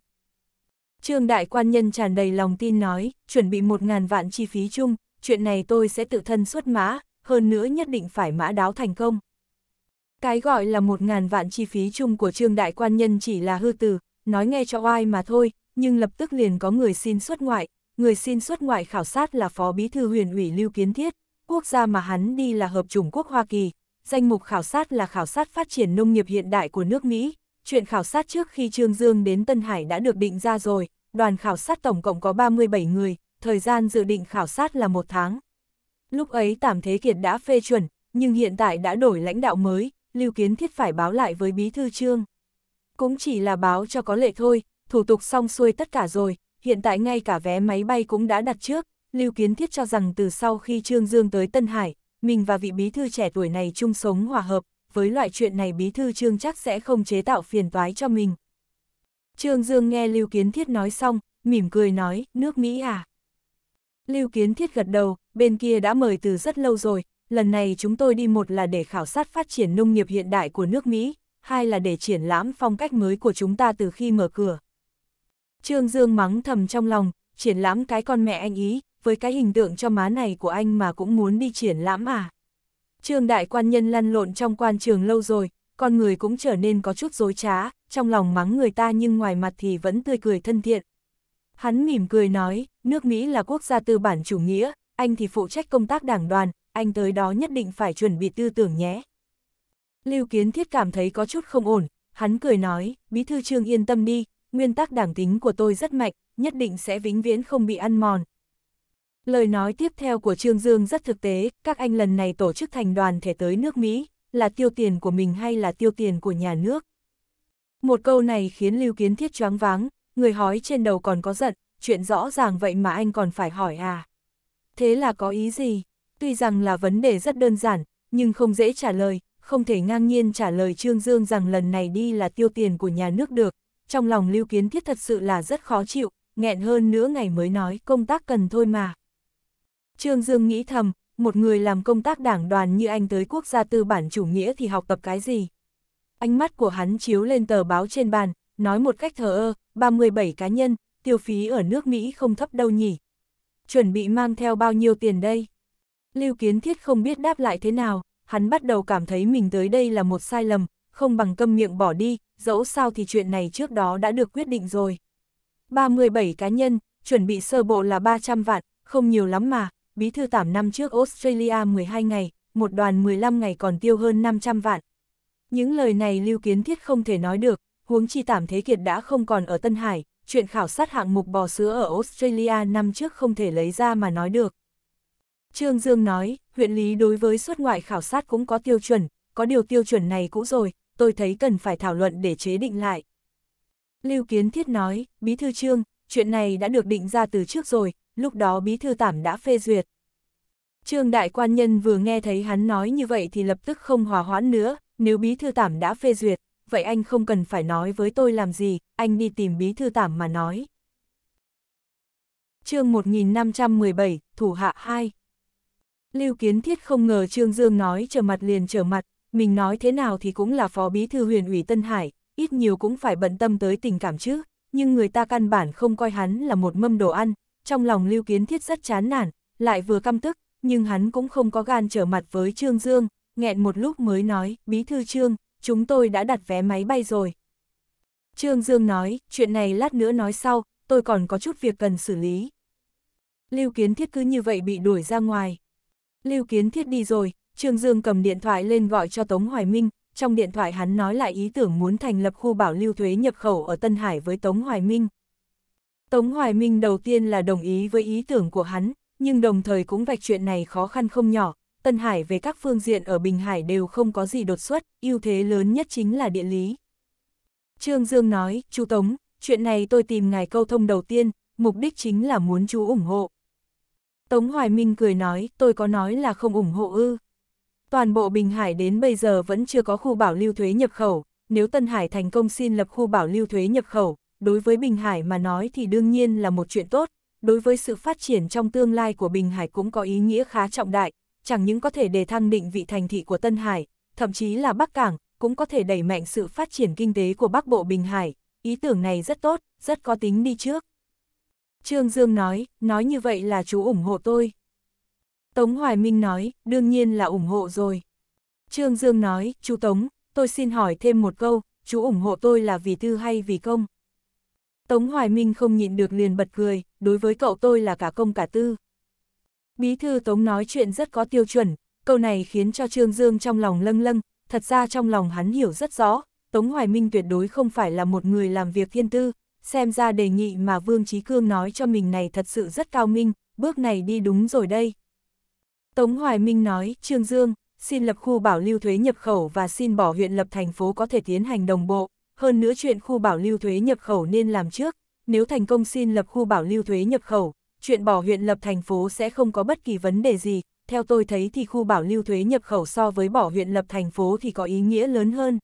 Trương Đại Quan Nhân tràn đầy lòng tin nói, chuẩn bị một ngàn vạn chi phí chung, chuyện này tôi sẽ tự thân xuất mã, hơn nữa nhất định phải mã đáo thành công. Cái gọi là một ngàn vạn chi phí chung của Trương Đại Quan Nhân chỉ là hư từ, nói nghe cho oai mà thôi, nhưng lập tức liền có người xin xuất ngoại, người xin xuất ngoại khảo sát là Phó Bí Thư huyền ủy Lưu Kiến Thiết, quốc gia mà hắn đi là Hợp chủng quốc Hoa Kỳ, danh mục khảo sát là khảo sát phát triển nông nghiệp hiện đại của nước Mỹ. Chuyện khảo sát trước khi Trương Dương đến Tân Hải đã được định ra rồi, đoàn khảo sát tổng cộng có 37 người, thời gian dự định khảo sát là một tháng. Lúc ấy tạm Thế Kiệt đã phê chuẩn, nhưng hiện tại đã đổi lãnh đạo mới, Lưu Kiến Thiết phải báo lại với Bí Thư Trương. Cũng chỉ là báo cho có lệ thôi, thủ tục xong xuôi tất cả rồi, hiện tại ngay cả vé máy bay cũng đã đặt trước. Lưu Kiến Thiết cho rằng từ sau khi Trương Dương tới Tân Hải, mình và vị bí thư trẻ tuổi này chung sống hòa hợp, với loại chuyện này bí thư trương chắc sẽ không chế tạo phiền toái cho mình. Trương Dương nghe Lưu Kiến Thiết nói xong, mỉm cười nói, nước Mỹ à? Lưu Kiến Thiết gật đầu, bên kia đã mời từ rất lâu rồi, lần này chúng tôi đi một là để khảo sát phát triển nông nghiệp hiện đại của nước Mỹ, hai là để triển lãm phong cách mới của chúng ta từ khi mở cửa. Trương Dương mắng thầm trong lòng, triển lãm cái con mẹ anh ý, với cái hình tượng cho má này của anh mà cũng muốn đi triển lãm à. Trương đại quan nhân lăn lộn trong quan trường lâu rồi, con người cũng trở nên có chút dối trá, trong lòng mắng người ta nhưng ngoài mặt thì vẫn tươi cười thân thiện. Hắn mỉm cười nói, nước Mỹ là quốc gia tư bản chủ nghĩa, anh thì phụ trách công tác đảng đoàn, anh tới đó nhất định phải chuẩn bị tư tưởng nhé. Lưu Kiến Thiết cảm thấy có chút không ổn, hắn cười nói, Bí Thư Trương yên tâm đi, nguyên tắc đảng tính của tôi rất mạnh, nhất định sẽ vĩnh viễn không bị ăn mòn, Lời nói tiếp theo của Trương Dương rất thực tế, các anh lần này tổ chức thành đoàn thể tới nước Mỹ, là tiêu tiền của mình hay là tiêu tiền của nhà nước? Một câu này khiến Lưu Kiến Thiết choáng váng, người hói trên đầu còn có giận, chuyện rõ ràng vậy mà anh còn phải hỏi à? Thế là có ý gì? Tuy rằng là vấn đề rất đơn giản, nhưng không dễ trả lời, không thể ngang nhiên trả lời Trương Dương rằng lần này đi là tiêu tiền của nhà nước được. Trong lòng Lưu Kiến Thiết thật sự là rất khó chịu, nghẹn hơn nữa ngày mới nói công tác cần thôi mà. Trương Dương nghĩ thầm, một người làm công tác đảng đoàn như anh tới quốc gia tư bản chủ nghĩa thì học tập cái gì? Ánh mắt của hắn chiếu lên tờ báo trên bàn, nói một cách thờ ơ, 37 cá nhân, tiêu phí ở nước Mỹ không thấp đâu nhỉ. Chuẩn bị mang theo bao nhiêu tiền đây? Lưu Kiến Thiết không biết đáp lại thế nào, hắn bắt đầu cảm thấy mình tới đây là một sai lầm, không bằng câm miệng bỏ đi, dẫu sao thì chuyện này trước đó đã được quyết định rồi. 37 cá nhân, chuẩn bị sơ bộ là 300 vạn, không nhiều lắm mà, bí thư tảm năm trước Australia 12 ngày, một đoàn 15 ngày còn tiêu hơn 500 vạn. Những lời này lưu kiến thiết không thể nói được, huống chi tảm thế kiệt đã không còn ở Tân Hải, chuyện khảo sát hạng mục bò sữa ở Australia năm trước không thể lấy ra mà nói được. Trương Dương nói, huyện lý đối với xuất ngoại khảo sát cũng có tiêu chuẩn, có điều tiêu chuẩn này cũ rồi, tôi thấy cần phải thảo luận để chế định lại. Lưu Kiến Thiết nói, Bí Thư Trương, chuyện này đã được định ra từ trước rồi, lúc đó bí thư tảm đã phê duyệt. Trương đại quan nhân vừa nghe thấy hắn nói như vậy thì lập tức không hòa hoãn nữa, nếu bí thư tảm đã phê duyệt, vậy anh không cần phải nói với tôi làm gì, anh đi tìm bí thư tảm mà nói. chương 1517, Thủ hạ 2 Lưu Kiến Thiết không ngờ Trương Dương nói trở mặt liền trở mặt, mình nói thế nào thì cũng là phó bí thư huyền ủy Tân Hải, ít nhiều cũng phải bận tâm tới tình cảm chứ, nhưng người ta căn bản không coi hắn là một mâm đồ ăn, trong lòng Lưu Kiến Thiết rất chán nản, lại vừa căm tức, nhưng hắn cũng không có gan trở mặt với Trương Dương, nghẹn một lúc mới nói, bí thư Trương, chúng tôi đã đặt vé máy bay rồi. Trương Dương nói, chuyện này lát nữa nói sau, tôi còn có chút việc cần xử lý. Lưu Kiến Thiết cứ như vậy bị đuổi ra ngoài. Lưu Kiến Thiết đi rồi, Trương Dương cầm điện thoại lên gọi cho Tống Hoài Minh, trong điện thoại hắn nói lại ý tưởng muốn thành lập khu bảo lưu thuế nhập khẩu ở Tân Hải với Tống Hoài Minh. Tống Hoài Minh đầu tiên là đồng ý với ý tưởng của hắn, nhưng đồng thời cũng vạch chuyện này khó khăn không nhỏ. Tân Hải về các phương diện ở Bình Hải đều không có gì đột xuất, ưu thế lớn nhất chính là địa lý. Trương Dương nói, chú Tống, chuyện này tôi tìm ngài câu thông đầu tiên, mục đích chính là muốn chú ủng hộ. Tống Hoài Minh cười nói, tôi có nói là không ủng hộ ư. Toàn bộ Bình Hải đến bây giờ vẫn chưa có khu bảo lưu thuế nhập khẩu, nếu Tân Hải thành công xin lập khu bảo lưu thuế nhập khẩu, đối với Bình Hải mà nói thì đương nhiên là một chuyện tốt, đối với sự phát triển trong tương lai của Bình Hải cũng có ý nghĩa khá trọng đại, chẳng những có thể đề thăng định vị thành thị của Tân Hải, thậm chí là Bắc Cảng, cũng có thể đẩy mạnh sự phát triển kinh tế của Bắc Bộ Bình Hải, ý tưởng này rất tốt, rất có tính đi trước. Trương Dương nói, nói như vậy là chú ủng hộ tôi. Tống Hoài Minh nói, đương nhiên là ủng hộ rồi. Trương Dương nói, chú Tống, tôi xin hỏi thêm một câu, chú ủng hộ tôi là vì tư hay vì công? Tống Hoài Minh không nhịn được liền bật cười, đối với cậu tôi là cả công cả tư. Bí thư Tống nói chuyện rất có tiêu chuẩn, câu này khiến cho Trương Dương trong lòng lâng lâng, thật ra trong lòng hắn hiểu rất rõ, Tống Hoài Minh tuyệt đối không phải là một người làm việc thiên tư, xem ra đề nghị mà Vương Trí Cương nói cho mình này thật sự rất cao minh, bước này đi đúng rồi đây. Tống Hoài Minh nói, Trương Dương, xin lập khu bảo lưu thuế nhập khẩu và xin bỏ huyện lập thành phố có thể tiến hành đồng bộ, hơn nữa chuyện khu bảo lưu thuế nhập khẩu nên làm trước, nếu thành công xin lập khu bảo lưu thuế nhập khẩu, chuyện bỏ huyện lập thành phố sẽ không có bất kỳ vấn đề gì. Theo tôi thấy thì khu bảo lưu thuế nhập khẩu so với bỏ huyện lập thành phố thì có ý nghĩa lớn hơn.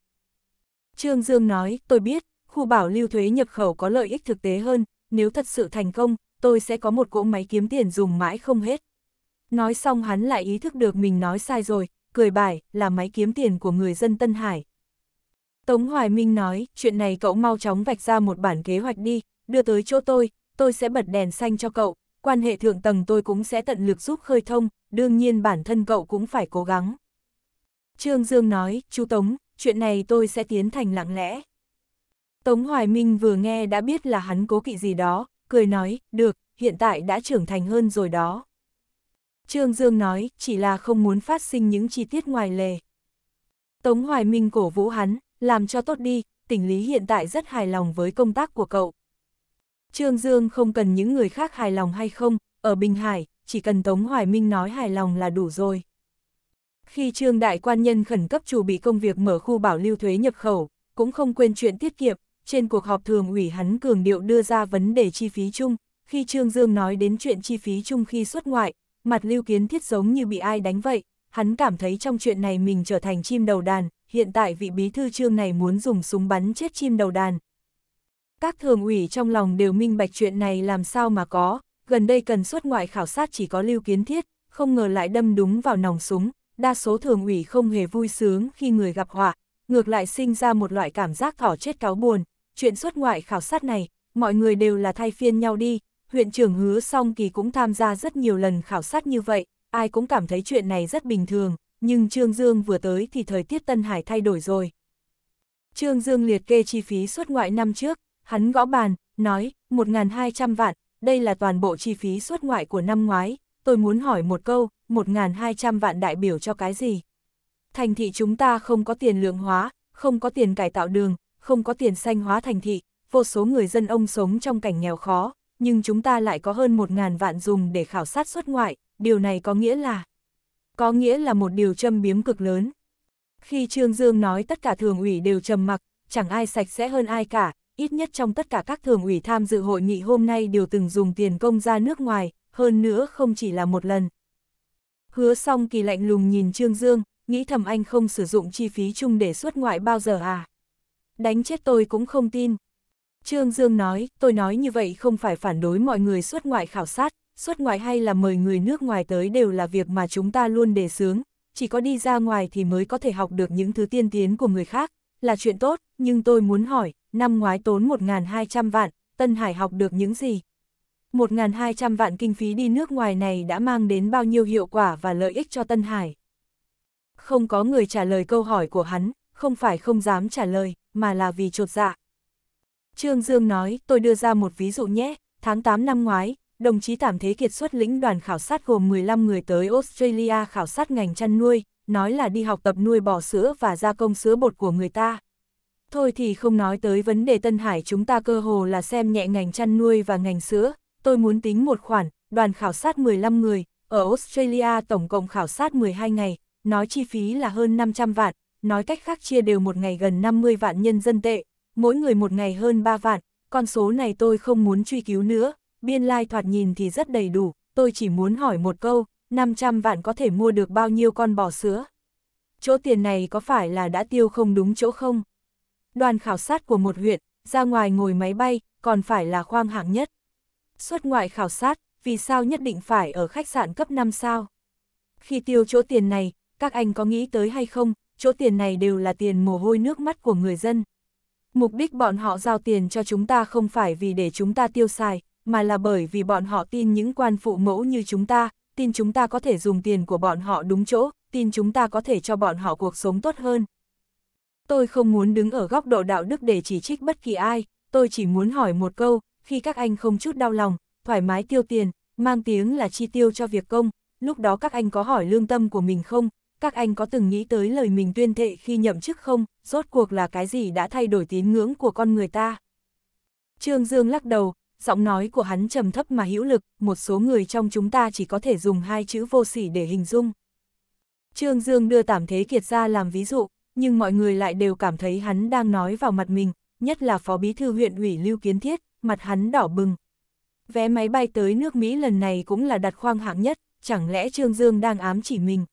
Trương Dương nói, tôi biết, khu bảo lưu thuế nhập khẩu có lợi ích thực tế hơn, nếu thật sự thành công, tôi sẽ có một cỗ máy kiếm tiền dùng mãi không hết. Nói xong hắn lại ý thức được mình nói sai rồi, cười bài, là máy kiếm tiền của người dân Tân Hải, Tống Hoài Minh nói, chuyện này cậu mau chóng vạch ra một bản kế hoạch đi, đưa tới chỗ tôi, tôi sẽ bật đèn xanh cho cậu, quan hệ thượng tầng tôi cũng sẽ tận lực giúp khơi thông, đương nhiên bản thân cậu cũng phải cố gắng. Trương Dương nói, chú Tống, chuyện này tôi sẽ tiến thành lặng lẽ. Tống Hoài Minh vừa nghe đã biết là hắn cố kỵ gì đó, cười nói, được, hiện tại đã trưởng thành hơn rồi đó. Trương Dương nói, chỉ là không muốn phát sinh những chi tiết ngoài lề. Tống Hoài Minh cổ vũ hắn, làm cho tốt đi, tỉnh lý hiện tại rất hài lòng với công tác của cậu. Trương Dương không cần những người khác hài lòng hay không, ở Bình Hải, chỉ cần Tống Hoài Minh nói hài lòng là đủ rồi. Khi Trương Đại Quan Nhân khẩn cấp chủ bị công việc mở khu bảo lưu thuế nhập khẩu, cũng không quên chuyện tiết kiệm, trên cuộc họp thường ủy hắn cường điệu đưa ra vấn đề chi phí chung, khi Trương Dương nói đến chuyện chi phí chung khi xuất ngoại, mặt lưu kiến thiết giống như bị ai đánh vậy, hắn cảm thấy trong chuyện này mình trở thành chim đầu đàn, hiện tại vị bí thư trương này muốn dùng súng bắn chết chim đầu đàn. Các thường ủy trong lòng đều minh bạch chuyện này làm sao mà có, gần đây cần xuất ngoại khảo sát chỉ có lưu kiến thiết, không ngờ lại đâm đúng vào nòng súng, đa số thường ủy không hề vui sướng khi người gặp họa, ngược lại sinh ra một loại cảm giác thỏ chết cáo buồn, chuyện xuất ngoại khảo sát này, mọi người đều là thay phiên nhau đi, huyện trưởng hứa song kỳ cũng tham gia rất nhiều lần khảo sát như vậy, ai cũng cảm thấy chuyện này rất bình thường, nhưng Trương Dương vừa tới thì thời tiết Tân Hải thay đổi rồi. Trương Dương liệt kê chi phí xuất ngoại năm trước, hắn gõ bàn, nói, 1.200 vạn, đây là toàn bộ chi phí xuất ngoại của năm ngoái, tôi muốn hỏi một câu, 1.200 vạn đại biểu cho cái gì? Thành thị chúng ta không có tiền lượng hóa, không có tiền cải tạo đường, không có tiền xanh hóa thành thị, vô số người dân ông sống trong cảnh nghèo khó, nhưng chúng ta lại có hơn 1.000 vạn dùng để khảo sát xuất ngoại, điều này có nghĩa là có nghĩa là một điều châm biếm cực lớn. Khi Trương Dương nói tất cả thường ủy đều trầm mặc, chẳng ai sạch sẽ hơn ai cả, ít nhất trong tất cả các thường ủy tham dự hội nghị hôm nay đều từng dùng tiền công ra nước ngoài, hơn nữa không chỉ là một lần. Hứa xong kỳ lạnh lùng nhìn Trương Dương, nghĩ thầm anh không sử dụng chi phí chung để xuất ngoại bao giờ à. Đánh chết tôi cũng không tin. Trương Dương nói, tôi nói như vậy không phải phản đối mọi người xuất ngoại khảo sát, xuất ngoại hay là mời người nước ngoài tới đều là việc mà chúng ta luôn đề xướng, chỉ có đi ra ngoài thì mới có thể học được những thứ tiên tiến của người khác, là chuyện tốt, nhưng tôi muốn hỏi, năm ngoái tốn 1.200 vạn, Tân Hải học được những gì? 1.200 vạn kinh phí đi nước ngoài này đã mang đến bao nhiêu hiệu quả và lợi ích cho Tân Hải? Không có người trả lời câu hỏi của hắn, không phải không dám trả lời, mà là vì trột dạ. Trương Dương nói, tôi đưa ra một ví dụ nhé, tháng 8 năm ngoái, đồng chí tạm Thế Kiệt xuất lĩnh đoàn khảo sát gồm 15 người tới Australia khảo sát ngành chăn nuôi, nói là đi học tập nuôi bò sữa và gia công sữa bột của người ta. Thôi thì không nói tới vấn đề Tân Hải chúng ta cơ hồ là xem nhẹ ngành chăn nuôi và ngành sữa, tôi muốn tính một khoản, đoàn khảo sát 15 người, ở Australia tổng cộng khảo sát 12 ngày, nói chi phí là hơn 500 vạn, nói cách khác chia đều một ngày gần 50 vạn nhân dân tệ, mỗi người một ngày hơn 3 vạn, con số này tôi không muốn truy cứu nữa, biên lai thoạt nhìn thì rất đầy đủ, tôi chỉ muốn hỏi một câu, 500 vạn có thể mua được bao nhiêu con bò sữa? Chỗ tiền này có phải là đã tiêu không đúng chỗ không? Đoàn khảo sát của một huyện, ra ngoài ngồi máy bay, còn phải là khoang hạng nhất. Xuất ngoại khảo sát, vì sao nhất định phải ở khách sạn cấp 5 sao? Khi tiêu chỗ tiền này, các anh có nghĩ tới hay không, chỗ tiền này đều là tiền mồ hôi nước mắt của người dân. Mục đích bọn họ giao tiền cho chúng ta không phải vì để chúng ta tiêu xài, mà là bởi vì bọn họ tin những quan phụ mẫu như chúng ta, tin chúng ta có thể dùng tiền của bọn họ đúng chỗ, tin chúng ta có thể cho bọn họ cuộc sống tốt hơn. Tôi không muốn đứng ở góc độ đạo đức để chỉ trích bất kỳ ai, tôi chỉ muốn hỏi một câu, khi các anh không chút đau lòng, thoải mái tiêu tiền, mang tiếng là chi tiêu cho việc công, lúc đó các anh có hỏi lương tâm của mình không, các anh có từng nghĩ tới lời mình tuyên thệ khi nhậm chức không, rốt cuộc là cái gì đã thay đổi tín ngưỡng của con người ta. Trương Dương lắc đầu, giọng nói của hắn trầm thấp mà hữu lực, một số người trong chúng ta chỉ có thể dùng hai chữ vô sỉ để hình dung. Trương Dương đưa Tảm Thế Kiệt ra làm ví dụ, nhưng mọi người lại đều cảm thấy hắn đang nói vào mặt mình, nhất là Phó Bí Thư huyện ủy Lưu Kiến Thiết, mặt hắn đỏ bừng. Vé máy bay tới nước Mỹ lần này cũng là đặt khoang hạng nhất, chẳng lẽ Trương Dương đang ám chỉ mình.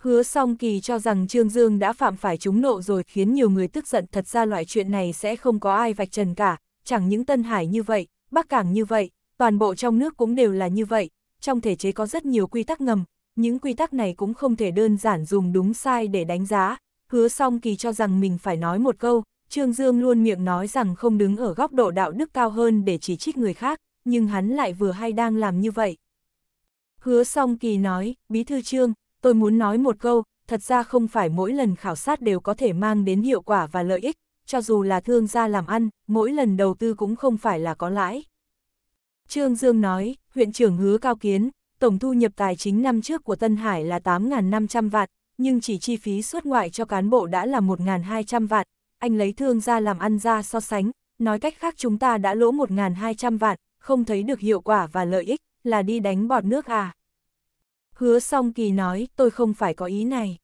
Hứa song kỳ cho rằng Trương Dương đã phạm phải trúng nộ rồi khiến nhiều người tức giận thật ra loại chuyện này sẽ không có ai vạch trần cả, chẳng những Tân Hải như vậy, Bắc Cảng như vậy, toàn bộ trong nước cũng đều là như vậy, trong thể chế có rất nhiều quy tắc ngầm, những quy tắc này cũng không thể đơn giản dùng đúng sai để đánh giá, hứa song kỳ cho rằng mình phải nói một câu, Trương Dương luôn miệng nói rằng không đứng ở góc độ đạo đức cao hơn để chỉ trích người khác, nhưng hắn lại vừa hay đang làm như vậy. Hứa song kỳ nói, Bí Thư Trương, tôi muốn nói một câu, thật ra không phải mỗi lần khảo sát đều có thể mang đến hiệu quả và lợi ích, cho dù là thương gia làm ăn, mỗi lần đầu tư cũng không phải là có lãi. Trương Dương nói, huyện trưởng hứa cao kiến, tổng thu nhập tài chính năm trước của Tân Hải là 8.500 vạn, nhưng chỉ chi phí xuất ngoại cho cán bộ đã là 1.200 vạn, anh lấy thương gia làm ăn ra so sánh, nói cách khác chúng ta đã lỗ 1.200 vạn, không thấy được hiệu quả và lợi ích, là đi đánh bọt nước à. Hứa song kỳ nói, tôi không phải có ý này.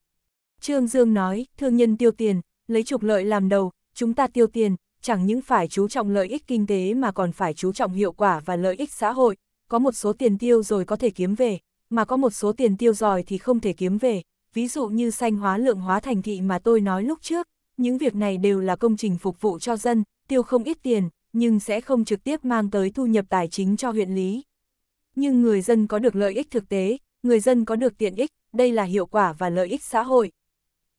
Trương Dương nói, thương nhân tiêu tiền, lấy trục lợi làm đầu, chúng ta tiêu tiền, chẳng những phải chú trọng lợi ích kinh tế mà còn phải chú trọng hiệu quả và lợi ích xã hội, có một số tiền tiêu rồi có thể kiếm về, mà có một số tiền tiêu rồi thì không thể kiếm về, ví dụ như xanh hóa lượng hóa thành thị mà tôi nói lúc trước, những việc này đều là công trình phục vụ cho dân, tiêu không ít tiền, nhưng sẽ không trực tiếp mang tới thu nhập tài chính cho huyện lý. Nhưng người dân có được lợi ích thực tế, người dân có được tiện ích, đây là hiệu quả và lợi ích xã hội.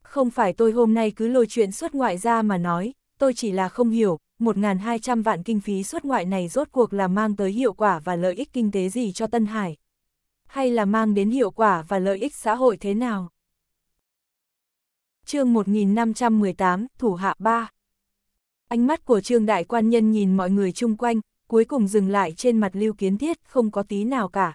Không phải tôi hôm nay cứ lôi chuyện xuất ngoại ra mà nói, tôi chỉ là không hiểu, 1.200 vạn kinh phí xuất ngoại này rốt cuộc là mang tới hiệu quả và lợi ích kinh tế gì cho Tân Hải? Hay là mang đến hiệu quả và lợi ích xã hội thế nào? chương 1518, Thủ hạ 3 Ánh mắt của trương đại quan nhân nhìn mọi người chung quanh, cuối cùng dừng lại trên mặt lưu kiến thiết, không có tí nào cả.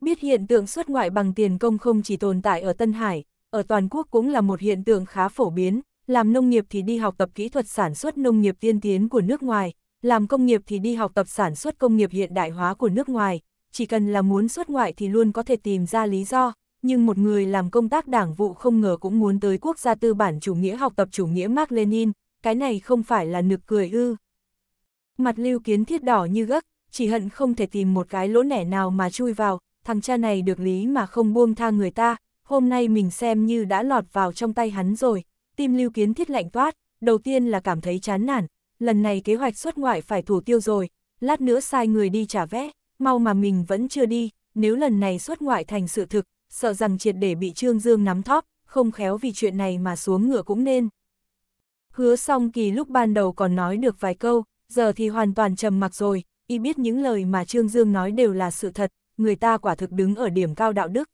Biết hiện tượng xuất ngoại bằng tiền công không chỉ tồn tại ở Tân Hải, ở toàn quốc cũng là một hiện tượng khá phổ biến, làm nông nghiệp thì đi học tập kỹ thuật sản xuất nông nghiệp tiên tiến của nước ngoài, làm công nghiệp thì đi học tập sản xuất công nghiệp hiện đại hóa của nước ngoài, chỉ cần là muốn xuất ngoại thì luôn có thể tìm ra lý do, nhưng một người làm công tác đảng vụ không ngờ cũng muốn tới quốc gia tư bản chủ nghĩa học tập chủ nghĩa Mark Lenin, cái này không phải là nực cười ư. Mặt lưu kiến thiết đỏ như gấc, chỉ hận không thể tìm một cái lỗ nẻ nào mà chui vào, thằng cha này được lý mà không buông tha người ta, hôm nay mình xem như đã lọt vào trong tay hắn rồi, tim lưu kiến thiết lạnh toát, đầu tiên là cảm thấy chán nản, lần này kế hoạch xuất ngoại phải thủ tiêu rồi, lát nữa sai người đi trả vé, mau mà mình vẫn chưa đi, nếu lần này xuất ngoại thành sự thực, sợ rằng triệt để bị Trương Dương nắm thóp, không khéo vì chuyện này mà xuống ngựa cũng nên. Hứa song kỳ lúc ban đầu còn nói được vài câu, giờ thì hoàn toàn trầm mặc rồi, y biết những lời mà Trương Dương nói đều là sự thật, người ta quả thực đứng ở điểm cao đạo đức.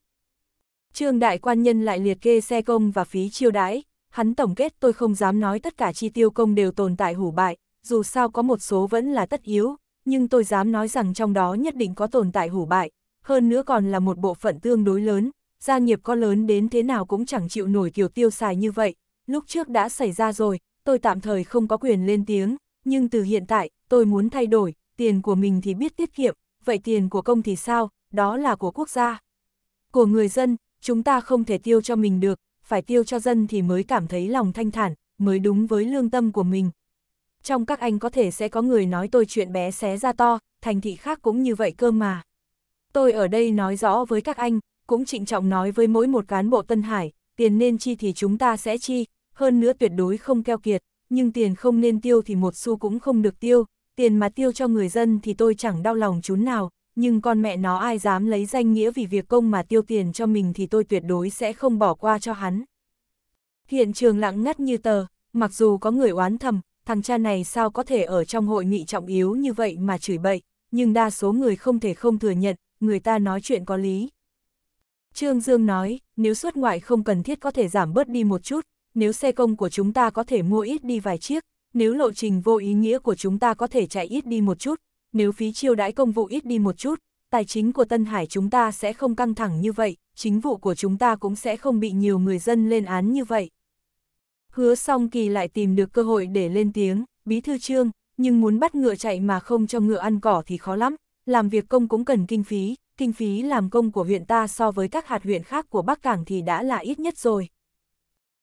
Trương đại quan nhân lại liệt kê xe công và phí chiêu đãi, hắn tổng kết tôi không dám nói tất cả chi tiêu công đều tồn tại hủ bại, dù sao có một số vẫn là tất yếu, nhưng tôi dám nói rằng trong đó nhất định có tồn tại hủ bại, hơn nữa còn là một bộ phận tương đối lớn, gia nghiệp có lớn đến thế nào cũng chẳng chịu nổi kiểu tiêu xài như vậy, lúc trước đã xảy ra rồi, tôi tạm thời không có quyền lên tiếng, nhưng từ hiện tại, tôi muốn thay đổi, tiền của mình thì biết tiết kiệm, vậy tiền của công thì sao, đó là của quốc gia, của người dân, chúng ta không thể tiêu cho mình được, phải tiêu cho dân thì mới cảm thấy lòng thanh thản, mới đúng với lương tâm của mình. Trong các anh có thể sẽ có người nói tôi chuyện bé xé ra to, thành thị khác cũng như vậy cơ mà. Tôi ở đây nói rõ với các anh, cũng trịnh trọng nói với mỗi một cán bộ Tân Hải, tiền nên chi thì chúng ta sẽ chi, hơn nữa tuyệt đối không keo kiệt, nhưng tiền không nên tiêu thì một xu cũng không được tiêu, tiền mà tiêu cho người dân thì tôi chẳng đau lòng chút nào, nhưng con mẹ nó ai dám lấy danh nghĩa vì việc công mà tiêu tiền cho mình thì tôi tuyệt đối sẽ không bỏ qua cho hắn. Hiện trường lặng ngắt như tờ, mặc dù có người oán thầm, thằng cha này sao có thể ở trong hội nghị trọng yếu như vậy mà chửi bậy, nhưng đa số người không thể không thừa nhận, người ta nói chuyện có lý. Trương Dương nói, nếu xuất ngoại không cần thiết có thể giảm bớt đi một chút, nếu xe công của chúng ta có thể mua ít đi vài chiếc, nếu lộ trình vô ý nghĩa của chúng ta có thể chạy ít đi một chút, nếu phí chiêu đãi công vụ ít đi một chút, tài chính của Tân Hải chúng ta sẽ không căng thẳng như vậy, chính vụ của chúng ta cũng sẽ không bị nhiều người dân lên án như vậy. Hứa song kỳ lại tìm được cơ hội để lên tiếng, bí thư trương, nhưng muốn bắt ngựa chạy mà không cho ngựa ăn cỏ thì khó lắm, làm việc công cũng cần kinh phí, kinh phí làm công của huyện ta so với các hạt huyện khác của Bắc Cảng thì đã là ít nhất rồi.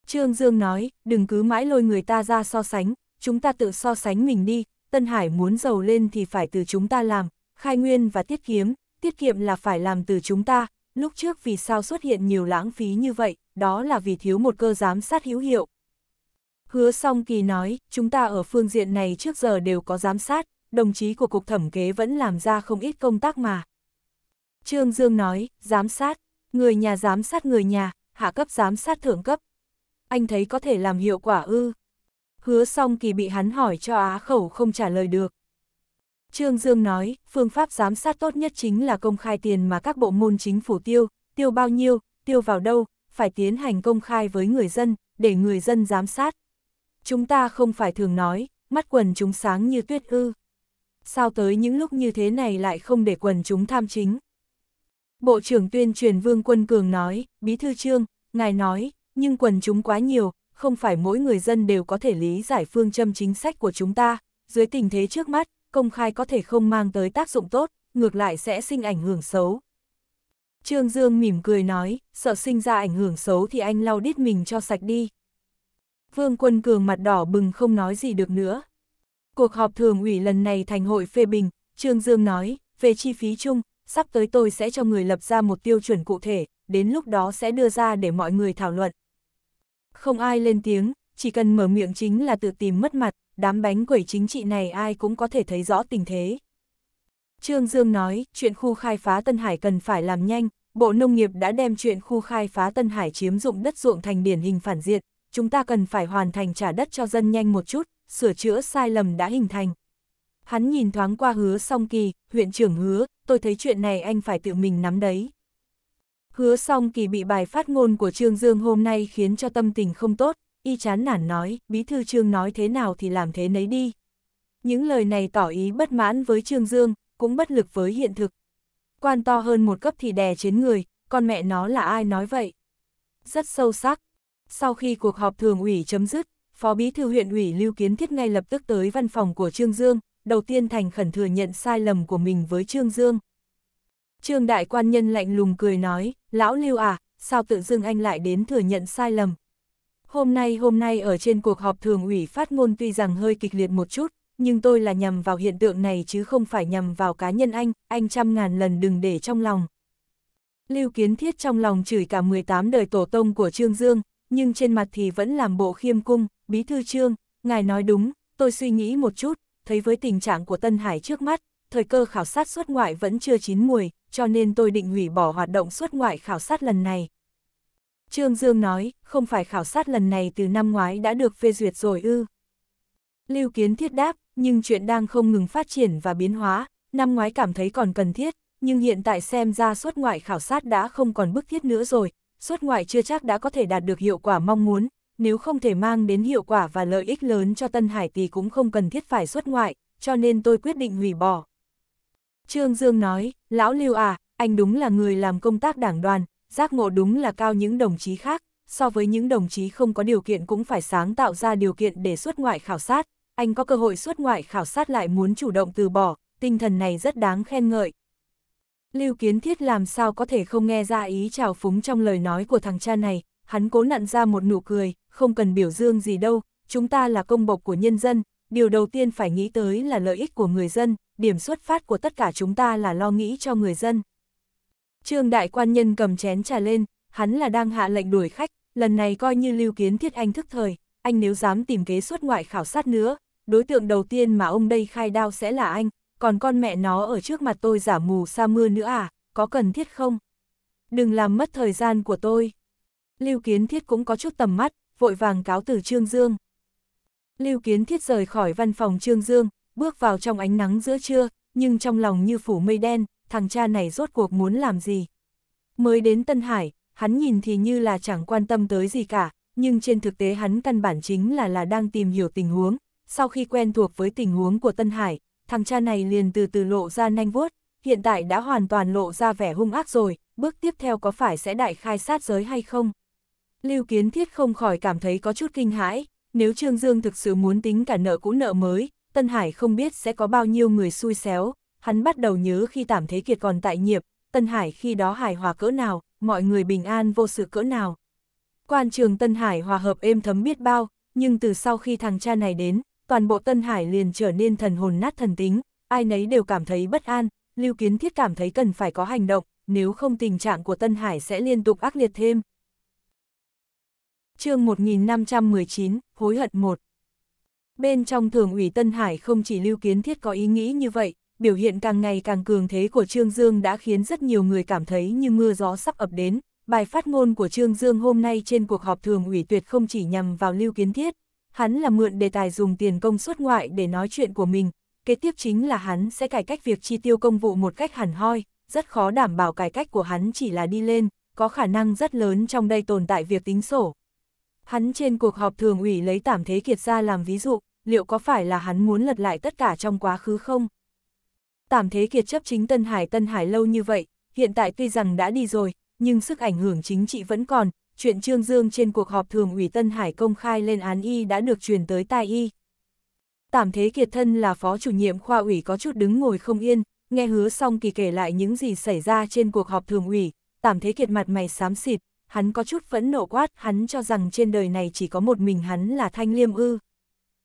Trương Dương nói, đừng cứ mãi lôi người ta ra so sánh, chúng ta tự so sánh mình đi, Tân Hải muốn giàu lên thì phải từ chúng ta làm, khai nguyên và tiết kiệm, tiết kiệm là phải làm từ chúng ta, lúc trước vì sao xuất hiện nhiều lãng phí như vậy, đó là vì thiếu một cơ giám sát hữu hiệu. Hứa song kỳ nói, chúng ta ở phương diện này trước giờ đều có giám sát, đồng chí của Cục Thẩm kế vẫn làm ra không ít công tác mà. Trương Dương nói, giám sát, người nhà giám sát người nhà, hạ cấp giám sát thượng cấp. Anh thấy có thể làm hiệu quả ư hứa song kỳ bị hắn hỏi cho á khẩu không trả lời được. Trương Dương nói, phương pháp giám sát tốt nhất chính là công khai tiền mà các bộ môn chính phủ tiêu, tiêu bao nhiêu, tiêu vào đâu, phải tiến hành công khai với người dân, để người dân giám sát. Chúng ta không phải thường nói, mắt quần chúng sáng như tuyết ư. Sao tới những lúc như thế này lại không để quần chúng tham chính? Bộ trưởng tuyên truyền Vương Quân Cường nói, Bí Thư Trương, ngài nói, nhưng quần chúng quá nhiều, không phải mỗi người dân đều có thể lý giải phương châm chính sách của chúng ta, dưới tình thế trước mắt, công khai có thể không mang tới tác dụng tốt, ngược lại sẽ sinh ảnh hưởng xấu. Trương Dương mỉm cười nói, sợ sinh ra ảnh hưởng xấu thì anh lau đít mình cho sạch đi. Vương Quân Cường mặt đỏ bừng không nói gì được nữa. Cuộc họp thường ủy lần này thành hội phê bình, Trương Dương nói, về chi phí chung, sắp tới tôi sẽ cho người lập ra một tiêu chuẩn cụ thể, đến lúc đó sẽ đưa ra để mọi người thảo luận. Không ai lên tiếng, chỉ cần mở miệng chính là tự tìm mất mặt, đám bánh quẩy chính trị này ai cũng có thể thấy rõ tình thế. Trương Dương nói, chuyện khu khai phá Tân Hải cần phải làm nhanh, Bộ Nông nghiệp đã đem chuyện khu khai phá Tân Hải chiếm dụng đất ruộng thành điển hình phản diện, chúng ta cần phải hoàn thành trả đất cho dân nhanh một chút, sửa chữa sai lầm đã hình thành. Hắn nhìn thoáng qua hứa song kỳ, huyện trưởng hứa, tôi thấy chuyện này anh phải tự mình nắm đấy. Hứa xong kỳ bị bài phát ngôn của Trương Dương hôm nay khiến cho tâm tình không tốt, y chán nản nói, bí thư Trương nói thế nào thì làm thế nấy đi. Những lời này tỏ ý bất mãn với Trương Dương, cũng bất lực với hiện thực. Quan to hơn một cấp thì đè trên người, con mẹ nó là ai nói vậy? Rất sâu sắc. Sau khi cuộc họp thường ủy chấm dứt, Phó Bí thư huyện ủy Lưu Kiến Thiết ngay lập tức tới văn phòng của Trương Dương, đầu tiên thành khẩn thừa nhận sai lầm của mình với Trương Dương. Trương đại quan nhân lạnh lùng cười nói, lão lưu à, sao tự dưng anh lại đến thừa nhận sai lầm. Hôm nay hôm nay ở trên cuộc họp thường ủy phát ngôn tuy rằng hơi kịch liệt một chút, nhưng tôi là nhằm vào hiện tượng này chứ không phải nhằm vào cá nhân anh, anh trăm ngàn lần đừng để trong lòng. Lưu Kiến Thiết trong lòng chửi cả 18 đời tổ tông của Trương Dương, nhưng trên mặt thì vẫn làm bộ khiêm cung, bí thư Trương, ngài nói đúng, tôi suy nghĩ một chút, thấy với tình trạng của Tân Hải trước mắt, thời cơ khảo sát xuất ngoại vẫn chưa chín mùi, cho nên tôi định hủy bỏ hoạt động xuất ngoại khảo sát lần này. Trương Dương nói, không phải khảo sát lần này từ năm ngoái đã được phê duyệt rồi ư. Lưu Kiến Thiết đáp, nhưng chuyện đang không ngừng phát triển và biến hóa, năm ngoái cảm thấy còn cần thiết, nhưng hiện tại xem ra xuất ngoại khảo sát đã không còn bức thiết nữa rồi, xuất ngoại chưa chắc đã có thể đạt được hiệu quả mong muốn, nếu không thể mang đến hiệu quả và lợi ích lớn cho Tân Hải thì cũng không cần thiết phải xuất ngoại, cho nên tôi quyết định hủy bỏ. Trương Dương nói, lão Lưu à, anh đúng là người làm công tác đảng đoàn, giác ngộ đúng là cao những đồng chí khác, so với những đồng chí không có điều kiện cũng phải sáng tạo ra điều kiện để xuất ngoại khảo sát, anh có cơ hội xuất ngoại khảo sát lại muốn chủ động từ bỏ, tinh thần này rất đáng khen ngợi. Lưu Kiến Thiết làm sao có thể không nghe ra ý trào phúng trong lời nói của thằng cha này, hắn cố nặn ra một nụ cười, không cần biểu dương gì đâu, chúng ta là công bộc của nhân dân, điều đầu tiên phải nghĩ tới là lợi ích của người dân, điểm xuất phát của tất cả chúng ta là lo nghĩ cho người dân. Trương đại quan nhân cầm chén trà lên, hắn là đang hạ lệnh đuổi khách, lần này coi như lưu kiến thiết anh thức thời, anh nếu dám tìm kế xuất ngoại khảo sát nữa, đối tượng đầu tiên mà ông đây khai đao sẽ là anh, còn con mẹ nó ở trước mặt tôi giả mù sa mưa nữa à, có cần thiết không? Đừng làm mất thời gian của tôi. Lưu kiến thiết cũng có chút tầm mắt, vội vàng cáo từ Trương Dương. Lưu Kiến Thiết rời khỏi văn phòng Trương Dương, bước vào trong ánh nắng giữa trưa, nhưng trong lòng như phủ mây đen, thằng cha này rốt cuộc muốn làm gì. Mới đến Tân Hải, hắn nhìn thì như là chẳng quan tâm tới gì cả, nhưng trên thực tế hắn căn bản chính là là đang tìm hiểu tình huống. Sau khi quen thuộc với tình huống của Tân Hải, thằng cha này liền từ từ lộ ra nanh vuốt, hiện tại đã hoàn toàn lộ ra vẻ hung ác rồi, bước tiếp theo có phải sẽ đại khai sát giới hay không? Lưu Kiến Thiết không khỏi cảm thấy có chút kinh hãi, nếu Trương Dương thực sự muốn tính cả nợ cũ nợ mới, Tân Hải không biết sẽ có bao nhiêu người xui xéo, hắn bắt đầu nhớ khi Tảm Thế Kiệt còn tại nghiệp, Tân Hải khi đó hài hòa cỡ nào, mọi người bình an vô sự cỡ nào. Quan trường Tân Hải hòa hợp êm thấm biết bao, nhưng từ sau khi thằng cha này đến, toàn bộ Tân Hải liền trở nên thần hồn nát thần tính, ai nấy đều cảm thấy bất an, Lưu Kiến Thiết cảm thấy cần phải có hành động, nếu không tình trạng của Tân Hải sẽ liên tục ác liệt thêm chương 1519, hối hận 1. Bên trong thường ủy Tân Hải không chỉ lưu kiến thiết có ý nghĩ như vậy, biểu hiện càng ngày càng cường thế của Trương Dương đã khiến rất nhiều người cảm thấy như mưa gió sắp ập đến. Bài phát ngôn của Trương Dương hôm nay trên cuộc họp thường ủy tuyệt không chỉ nhằm vào lưu kiến thiết, hắn là mượn đề tài dùng tiền công suất ngoại để nói chuyện của mình, kế tiếp chính là hắn sẽ cải cách việc chi tiêu công vụ một cách hẳn hoi, rất khó đảm bảo cải cách của hắn chỉ là đi lên, có khả năng rất lớn trong đây tồn tại việc tính sổ. Hắn trên cuộc họp thường ủy lấy tảm thế kiệt ra làm ví dụ, liệu có phải là hắn muốn lật lại tất cả trong quá khứ không? Tảm thế kiệt chấp chính Tân Hải Tân Hải lâu như vậy, hiện tại tuy rằng đã đi rồi, nhưng sức ảnh hưởng chính trị vẫn còn, chuyện Trương Dương trên cuộc họp thường ủy Tân Hải công khai lên án y đã được truyền tới tai y. Tảm thế kiệt thân là phó chủ nhiệm khoa ủy có chút đứng ngồi không yên, nghe hứa xong kỳ kể lại những gì xảy ra trên cuộc họp thường ủy, tảm thế kiệt mặt mày xám xịt, hắn có chút phẫn nộ quát, hắn cho rằng trên đời này chỉ có một mình hắn là thanh liêm ư.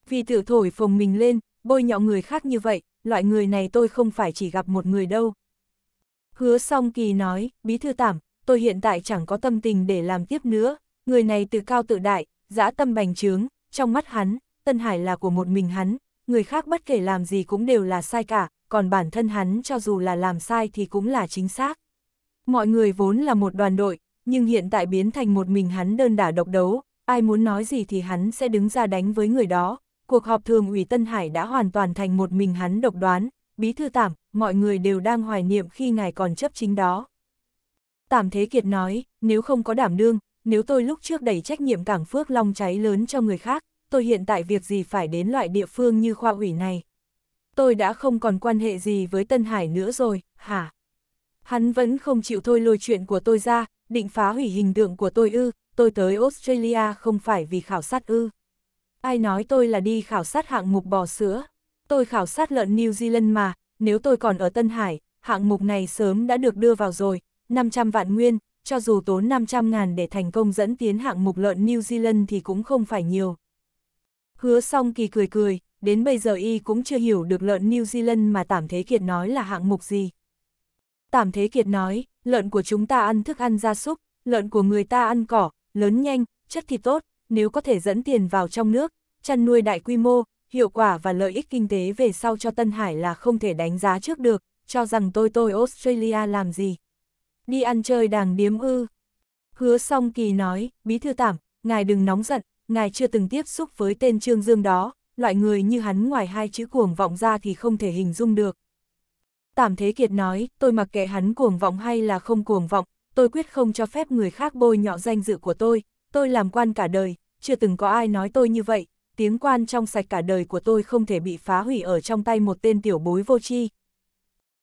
Vì tự thổi phồng mình lên, bôi nhọ người khác như vậy, loại người này tôi không phải chỉ gặp một người đâu. Hứa song kỳ nói, bí thư tảm, tôi hiện tại chẳng có tâm tình để làm tiếp nữa, người này từ cao tự đại, dã tâm bành trướng, trong mắt hắn, Tân Hải là của một mình hắn, người khác bất kể làm gì cũng đều là sai cả, còn bản thân hắn cho dù là làm sai thì cũng là chính xác. Mọi người vốn là một đoàn đội, nhưng hiện tại biến thành một mình hắn đơn đả độc đấu, ai muốn nói gì thì hắn sẽ đứng ra đánh với người đó. Cuộc họp thường ủy Tân Hải đã hoàn toàn thành một mình hắn độc đoán, bí thư Tạm mọi người đều đang hoài niệm khi ngài còn chấp chính đó. Tạm Thế Kiệt nói, nếu không có đảm đương, nếu tôi lúc trước đẩy trách nhiệm cảng Phước Long cháy lớn cho người khác, tôi hiện tại việc gì phải đến loại địa phương như khoa ủy này. Tôi đã không còn quan hệ gì với Tân Hải nữa rồi, hả? Hắn vẫn không chịu thôi lôi chuyện của tôi ra, định phá hủy hình tượng của tôi ư, tôi tới Australia không phải vì khảo sát ư. Ai nói tôi là đi khảo sát hạng mục bò sữa? Tôi khảo sát lợn New Zealand mà, nếu tôi còn ở Tân Hải, hạng mục này sớm đã được đưa vào rồi, 500 vạn nguyên, cho dù tốn 500 ngàn để thành công dẫn tiến hạng mục lợn New Zealand thì cũng không phải nhiều. Hứa xong kỳ cười cười, đến bây giờ y cũng chưa hiểu được lợn New Zealand mà Tảm Thế Kiệt nói là hạng mục gì. Tảm Thế Kiệt nói, lợn của chúng ta ăn thức ăn gia súc, lợn của người ta ăn cỏ, lớn nhanh, chất thịt tốt, nếu có thể dẫn tiền vào trong nước, chăn nuôi đại quy mô, hiệu quả và lợi ích kinh tế về sau cho Tân Hải là không thể đánh giá trước được, cho rằng tôi tôi Australia làm gì. Đi ăn chơi đàng điếm ư. Hứa song kỳ nói, bí thư tảm, ngài đừng nóng giận, ngài chưa từng tiếp xúc với tên Trương Dương đó, loại người như hắn ngoài hai chữ cuồng vọng ra thì không thể hình dung được, Tạm Thế Kiệt nói, tôi mặc kệ hắn cuồng vọng hay là không cuồng vọng, tôi quyết không cho phép người khác bôi nhọ danh dự của tôi, tôi làm quan cả đời, chưa từng có ai nói tôi như vậy, tiếng quan trong sạch cả đời của tôi không thể bị phá hủy ở trong tay một tên tiểu bối vô tri.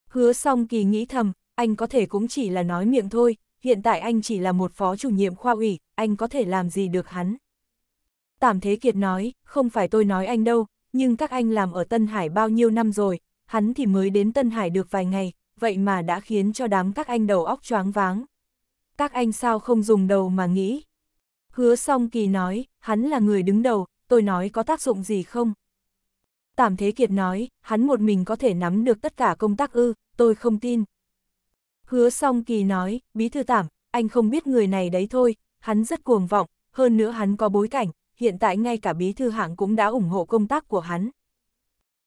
Hứa song kỳ nghĩ thầm, anh có thể cũng chỉ là nói miệng thôi, hiện tại anh chỉ là một phó chủ nhiệm khoa ủy, anh có thể làm gì được hắn. Tạm Thế Kiệt nói, không phải tôi nói anh đâu, nhưng các anh làm ở Tân Hải bao nhiêu năm rồi, hắn thì mới đến Tân Hải được vài ngày, vậy mà đã khiến cho đám các anh đầu óc choáng váng. Các anh sao không dùng đầu mà nghĩ? Hứa song kỳ nói, hắn là người đứng đầu, tôi nói có tác dụng gì không? Tạm Thế Kiệt nói, hắn một mình có thể nắm được tất cả công tác ư, tôi không tin. Hứa song kỳ nói, bí thư tạm, anh không biết người này đấy thôi, hắn rất cuồng vọng, hơn nữa hắn có bối cảnh, hiện tại ngay cả bí thư hạng cũng đã ủng hộ công tác của hắn.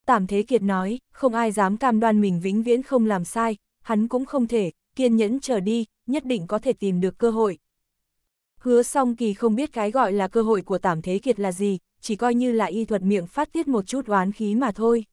Tảm Thế Kiệt nói, không ai dám cam đoan mình vĩnh viễn không làm sai, hắn cũng không thể, kiên nhẫn chờ đi, nhất định có thể tìm được cơ hội. Hứa song kỳ không biết cái gọi là cơ hội của Tảm Thế Kiệt là gì, chỉ coi như là y thuật miệng phát tiết một chút oán khí mà thôi.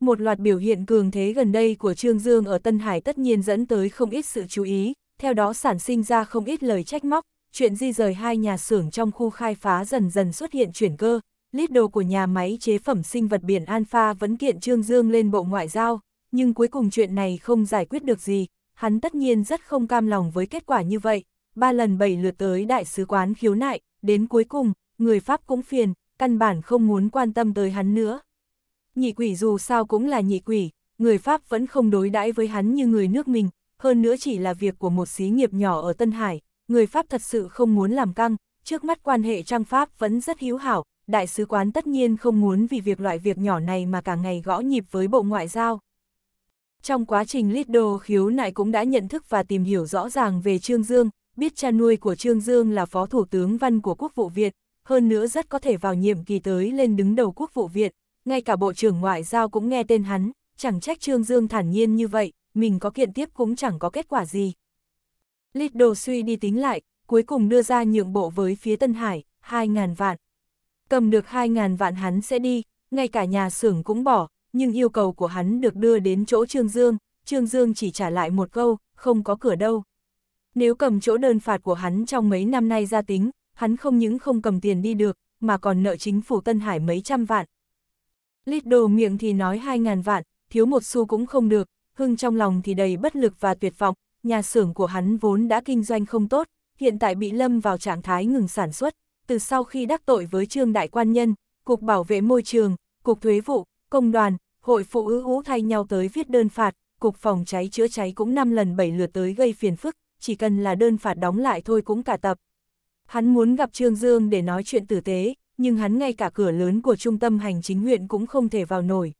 Một loạt biểu hiện cường thế gần đây của Trương Dương ở Tân Hải tất nhiên dẫn tới không ít sự chú ý, theo đó sản sinh ra không ít lời trách móc, chuyện di rời hai nhà xưởng trong khu khai phá dần dần xuất hiện chuyển cơ, Lido của nhà máy chế phẩm sinh vật biển Alpha vẫn kiện Trương Dương lên Bộ Ngoại giao, nhưng cuối cùng chuyện này không giải quyết được gì, hắn tất nhiên rất không cam lòng với kết quả như vậy. Ba lần bảy lượt tới đại sứ quán khiếu nại, đến cuối cùng, người Pháp cũng phiền, căn bản không muốn quan tâm tới hắn nữa. Nhị quỷ dù sao cũng là nhị quỷ, người Pháp vẫn không đối đãi với hắn như người nước mình, hơn nữa chỉ là việc của một xí nghiệp nhỏ ở Tân Hải, người Pháp thật sự không muốn làm căng, trước mắt quan hệ trang Pháp vẫn rất hiếu hảo, đại sứ quán tất nhiên không muốn vì việc loại việc nhỏ này mà cả ngày gõ nhịp với Bộ Ngoại giao. Trong quá trình Lido khiếu nại cũng đã nhận thức và tìm hiểu rõ ràng về Trương Dương, biết cha nuôi của Trương Dương là Phó Thủ tướng Văn của Quốc vụ Viện, hơn nữa rất có thể vào nhiệm kỳ tới lên đứng đầu Quốc vụ Viện, ngay cả Bộ trưởng Ngoại giao cũng nghe tên hắn, chẳng trách Trương Dương thản nhiên như vậy, mình có kiện tiếp cũng chẳng có kết quả gì. Lido suy đi tính lại, cuối cùng đưa ra nhượng bộ với phía Tân Hải, 2.000 vạn, cầm được 2.000 vạn hắn sẽ đi, ngay cả nhà xưởng cũng bỏ, nhưng yêu cầu của hắn được đưa đến chỗ Trương Dương, Trương Dương chỉ trả lại một câu, không có cửa đâu. Nếu cầm chỗ đơn phạt của hắn trong mấy năm nay ra tính, hắn không những không cầm tiền đi được, mà còn nợ chính phủ Tân Hải mấy trăm vạn. Lít đồ miệng thì nói 2.000 vạn, thiếu một xu cũng không được, hưng trong lòng thì đầy bất lực và tuyệt vọng, nhà xưởng của hắn vốn đã kinh doanh không tốt, hiện tại bị lâm vào trạng thái ngừng sản xuất, từ sau khi đắc tội với trương đại quan nhân, Cục Bảo vệ Môi trường, Cục Thuế vụ, Công đoàn, Hội Phụ Ứ Ú thay nhau tới viết đơn phạt, Cục Phòng cháy chữa cháy cũng 5 lần 7 lượt tới gây phiền phức, chỉ cần là đơn phạt đóng lại thôi cũng cả tập. Hắn muốn gặp Trương Dương để nói chuyện tử tế, nhưng hắn ngay cả cửa lớn của trung tâm hành chính huyện cũng không thể vào nổi.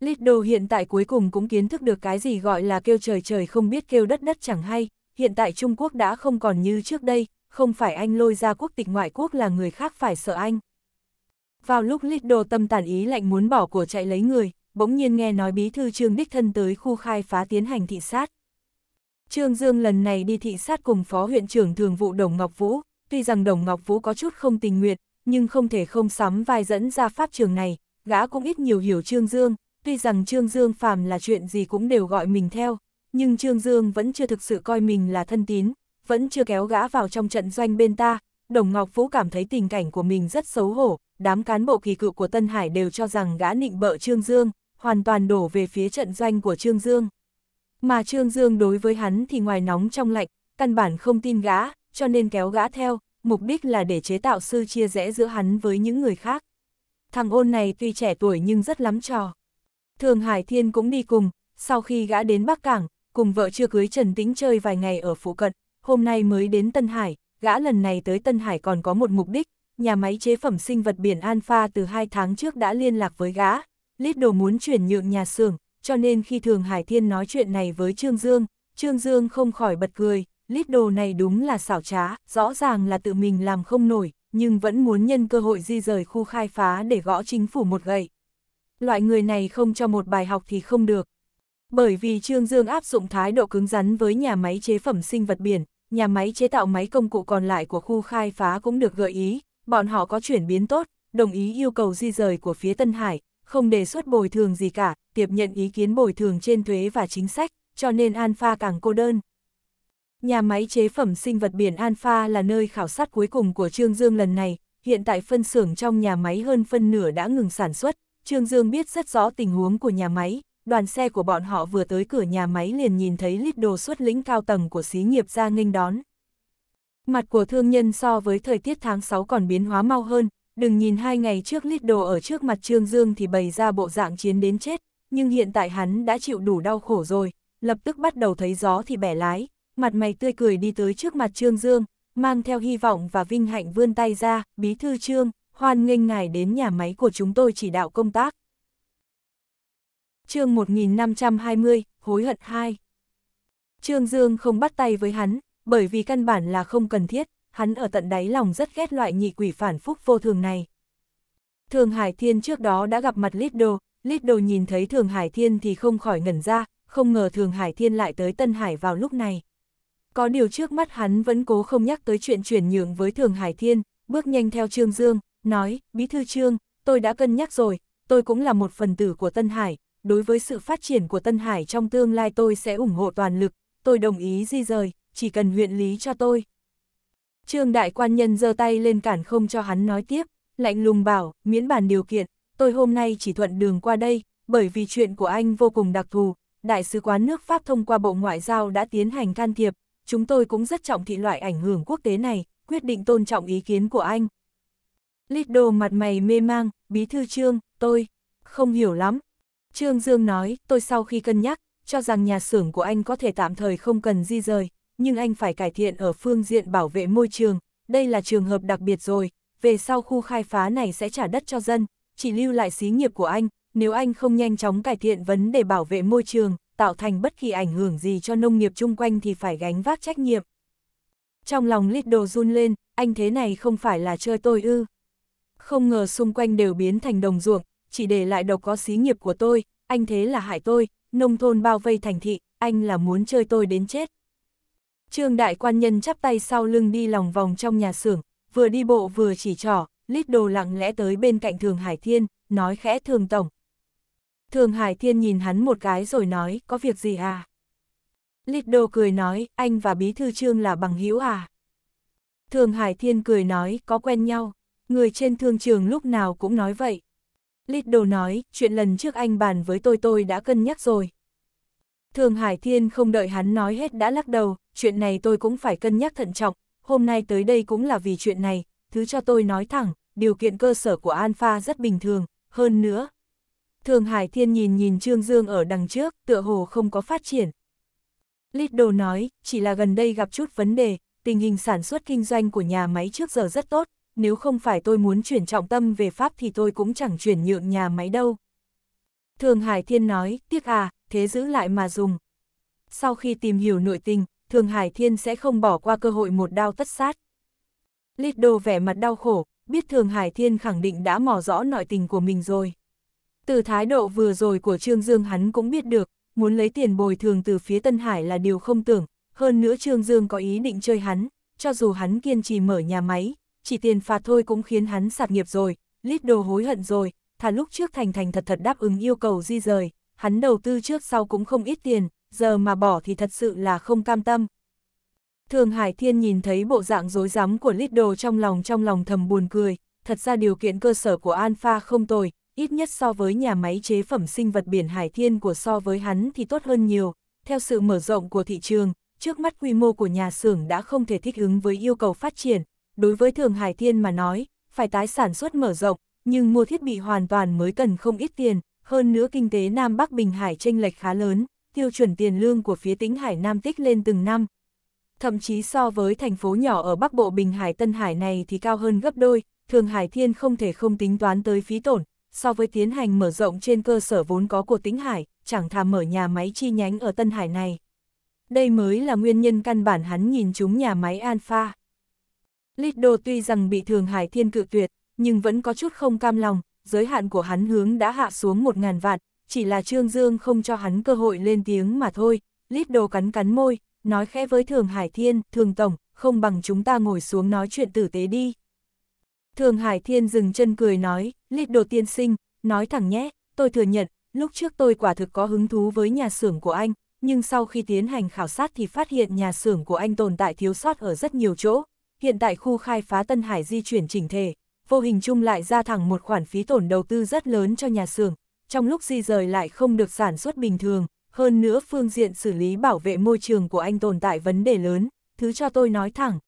Lido hiện tại cuối cùng cũng kiến thức được cái gì gọi là kêu trời trời không biết kêu đất đất chẳng hay, hiện tại Trung Quốc đã không còn như trước đây, không phải anh lôi ra quốc tịch ngoại quốc là người khác phải sợ anh. Vào lúc Lido tâm tàn ý lạnh muốn bỏ của chạy lấy người, bỗng nhiên nghe nói bí thư Trương Đích Thân tới khu khai phá tiến hành thị sát. Trương Dương lần này đi thị sát cùng phó huyện trưởng thường vụ Đồng Ngọc Vũ, tuy rằng Đồng Ngọc Vũ có chút không tình nguyện, nhưng không thể không sắm vai dẫn ra pháp trường này, gã cũng ít nhiều hiểu Trương Dương, tuy rằng Trương Dương phàm là chuyện gì cũng đều gọi mình theo, nhưng Trương Dương vẫn chưa thực sự coi mình là thân tín, vẫn chưa kéo gã vào trong trận doanh bên ta, Đồng Ngọc Vũ cảm thấy tình cảnh của mình rất xấu hổ, đám cán bộ kỳ cựu của Tân Hải đều cho rằng gã nịnh bợ Trương Dương, hoàn toàn đổ về phía trận doanh của Trương Dương. Mà Trương Dương đối với hắn thì ngoài nóng trong lạnh, căn bản không tin gã, cho nên kéo gã theo, mục đích là để chế tạo sư chia rẽ giữa hắn với những người khác. Thằng ôn này tuy trẻ tuổi nhưng rất lắm trò. Thường Hải Thiên cũng đi cùng, sau khi gã đến Bắc Cảng, cùng vợ chưa cưới Trần Tĩnh chơi vài ngày ở phụ cận, hôm nay mới đến Tân Hải, gã lần này tới Tân Hải còn có một mục đích, nhà máy chế phẩm sinh vật biển Alpha từ 2 tháng trước đã liên lạc với gã, lít đồ muốn chuyển nhượng nhà xưởng, cho nên khi Thường Hải Thiên nói chuyện này với Trương Dương, Trương Dương không khỏi bật cười, lít đồ này đúng là xảo trá, rõ ràng là tự mình làm không nổi, nhưng vẫn muốn nhân cơ hội di rời khu khai phá để gõ chính phủ một gậy. Loại người này không cho một bài học thì không được. Bởi vì Trương Dương áp dụng thái độ cứng rắn với nhà máy chế phẩm sinh vật biển, nhà máy chế tạo máy công cụ còn lại của khu khai phá cũng được gợi ý, bọn họ có chuyển biến tốt, đồng ý yêu cầu di rời của phía Tân Hải, không đề xuất bồi thường gì cả, tiếp nhận ý kiến bồi thường trên thuế và chính sách, cho nên Alpha càng cô đơn. Nhà máy chế phẩm sinh vật biển Alpha là nơi khảo sát cuối cùng của Trương Dương lần này, hiện tại phân xưởng trong nhà máy hơn phân nửa đã ngừng sản xuất, Trương Dương biết rất rõ tình huống của nhà máy, đoàn xe của bọn họ vừa tới cửa nhà máy liền nhìn thấy lít đồ xuất lĩnh cao tầng của xí nghiệp ra nghênh đón. Mặt của thương nhân so với thời tiết tháng 6 còn biến hóa mau hơn, đừng nhìn hai ngày trước lít đồ ở trước mặt Trương Dương thì bày ra bộ dạng chiến đến chết, nhưng hiện tại hắn đã chịu đủ đau khổ rồi, lập tức bắt đầu thấy gió thì bẻ lái, mặt mày tươi cười đi tới trước mặt Trương Dương, mang theo hy vọng và vinh hạnh vươn tay ra, bí thư Trương, hoan nghênh ngài đến nhà máy của chúng tôi chỉ đạo công tác chương 1520, hối hận 2. Trương Dương không bắt tay với hắn, bởi vì căn bản là không cần thiết, hắn ở tận đáy lòng rất ghét loại nhị quỷ phản phúc vô thường này. Thường Hải Thiên trước đó đã gặp mặt Lido, Lido nhìn thấy Thường Hải Thiên thì không khỏi ngẩn ra, không ngờ Thường Hải Thiên lại tới Tân Hải vào lúc này. Có điều trước mắt hắn vẫn cố không nhắc tới chuyện chuyển nhượng với Thường Hải Thiên, bước nhanh theo Trương Dương, nói, Bí Thư Trương, tôi đã cân nhắc rồi, tôi cũng là một phần tử của Tân Hải, đối với sự phát triển của Tân Hải trong tương lai tôi sẽ ủng hộ toàn lực, tôi đồng ý di rời, chỉ cần huyện lý cho tôi. Trương đại quan nhân giơ tay lên cản không cho hắn nói tiếp, lạnh lùng bảo, miễn bàn điều kiện, tôi hôm nay chỉ thuận đường qua đây, bởi vì chuyện của anh vô cùng đặc thù, Đại sứ quán nước Pháp thông qua Bộ Ngoại giao đã tiến hành can thiệp, chúng tôi cũng rất trọng thị loại ảnh hưởng quốc tế này, quyết định tôn trọng ý kiến của anh. Lít đồ mặt mày mê mang, bí thư trương, tôi, không hiểu lắm, Trương Dương nói, tôi sau khi cân nhắc, cho rằng nhà xưởng của anh có thể tạm thời không cần di rời, nhưng anh phải cải thiện ở phương diện bảo vệ môi trường, đây là trường hợp đặc biệt rồi, về sau khu khai phá này sẽ trả đất cho dân, chỉ lưu lại xí nghiệp của anh, nếu anh không nhanh chóng cải thiện vấn đề bảo vệ môi trường, tạo thành bất kỳ ảnh hưởng gì cho nông nghiệp chung quanh thì phải gánh vác trách nhiệm. Trong lòng Lido run lên, anh thế này không phải là chơi tôi ư. Không ngờ xung quanh đều biến thành đồng ruộng, chỉ để lại độc có xí nghiệp của tôi, anh thế là hại tôi, nông thôn bao vây thành thị, anh là muốn chơi tôi đến chết. Trương đại quan nhân chắp tay sau lưng đi lòng vòng trong nhà xưởng, vừa đi bộ vừa chỉ trỏ, lít đồ lặng lẽ tới bên cạnh Thường Hải Thiên, nói khẽ Thường Tổng. Thường Hải Thiên nhìn hắn một cái rồi nói, có việc gì à? Lít đồ cười nói, anh và Bí Thư Trương là bằng hữu à? Thường Hải Thiên cười nói, có quen nhau, người trên thương trường lúc nào cũng nói vậy. Little nói, chuyện lần trước anh bàn với tôi tôi đã cân nhắc rồi. Thường Hải Thiên không đợi hắn nói hết đã lắc đầu, chuyện này tôi cũng phải cân nhắc thận trọng, hôm nay tới đây cũng là vì chuyện này, thứ cho tôi nói thẳng, điều kiện cơ sở của Alpha rất bình thường, hơn nữa. Thường Hải Thiên nhìn nhìn Trương Dương ở đằng trước, tựa hồ không có phát triển. Little nói, chỉ là gần đây gặp chút vấn đề, tình hình sản xuất kinh doanh của nhà máy trước giờ rất tốt, nếu không phải tôi muốn chuyển trọng tâm về Pháp thì tôi cũng chẳng chuyển nhượng nhà máy đâu. Thường Hải Thiên nói, tiếc à, thế giữ lại mà dùng. Sau khi tìm hiểu nội tình, Thường Hải Thiên sẽ không bỏ qua cơ hội một đao tất sát. Lít Đô vẻ mặt đau khổ, biết Thường Hải Thiên khẳng định đã mò rõ nội tình của mình rồi. Từ thái độ vừa rồi của Trương Dương hắn cũng biết được, muốn lấy tiền bồi thường từ phía Tân Hải là điều không tưởng, hơn nữa Trương Dương có ý định chơi hắn, cho dù hắn kiên trì mở nhà máy, chỉ tiền phạt thôi cũng khiến hắn sạt nghiệp rồi, lít đồ hối hận rồi, thà lúc trước thành thành thật thật đáp ứng yêu cầu di rời, hắn đầu tư trước sau cũng không ít tiền, giờ mà bỏ thì thật sự là không cam tâm. Thường Hải Thiên nhìn thấy bộ dạng rối rắm của lít đồ trong lòng trong lòng thầm buồn cười, thật ra điều kiện cơ sở của Alpha không tồi, ít nhất so với nhà máy chế phẩm sinh vật biển Hải Thiên của so với hắn thì tốt hơn nhiều, theo sự mở rộng của thị trường, trước mắt quy mô của nhà xưởng đã không thể thích ứng với yêu cầu phát triển, đối với Thường Hải Thiên mà nói, phải tái sản xuất mở rộng, nhưng mua thiết bị hoàn toàn mới cần không ít tiền, hơn nữa kinh tế Nam Bắc Bình Hải chênh lệch khá lớn, tiêu chuẩn tiền lương của phía tính Hải Nam tích lên từng năm. Thậm chí so với thành phố nhỏ ở Bắc Bộ Bình Hải Tân Hải này thì cao hơn gấp đôi, Thường Hải Thiên không thể không tính toán tới phí tổn, so với tiến hành mở rộng trên cơ sở vốn có của tính Hải, chẳng thà mở nhà máy chi nhánh ở Tân Hải này. Đây mới là nguyên nhân căn bản hắn nhìn chúng nhà máy Alpha. Lido tuy rằng bị Thường Hải Thiên cự tuyệt, nhưng vẫn có chút không cam lòng, giới hạn của hắn hướng đã hạ xuống một ngàn vạn, chỉ là Trương Dương không cho hắn cơ hội lên tiếng mà thôi. Lido cắn cắn môi, nói khẽ với Thường Hải Thiên, Thường Tổng, không bằng chúng ta ngồi xuống nói chuyện tử tế đi. Thường Hải Thiên dừng chân cười nói, Lido tiên sinh, nói thẳng nhé, tôi thừa nhận, lúc trước tôi quả thực có hứng thú với nhà xưởng của anh, nhưng sau khi tiến hành khảo sát thì phát hiện nhà xưởng của anh tồn tại thiếu sót ở rất nhiều chỗ, hiện tại khu khai phá Tân Hải di chuyển chỉnh thể, vô hình chung lại ra thẳng một khoản phí tổn đầu tư rất lớn cho nhà xưởng, trong lúc di rời lại không được sản xuất bình thường, hơn nữa phương diện xử lý bảo vệ môi trường của anh tồn tại vấn đề lớn, thứ cho tôi nói thẳng.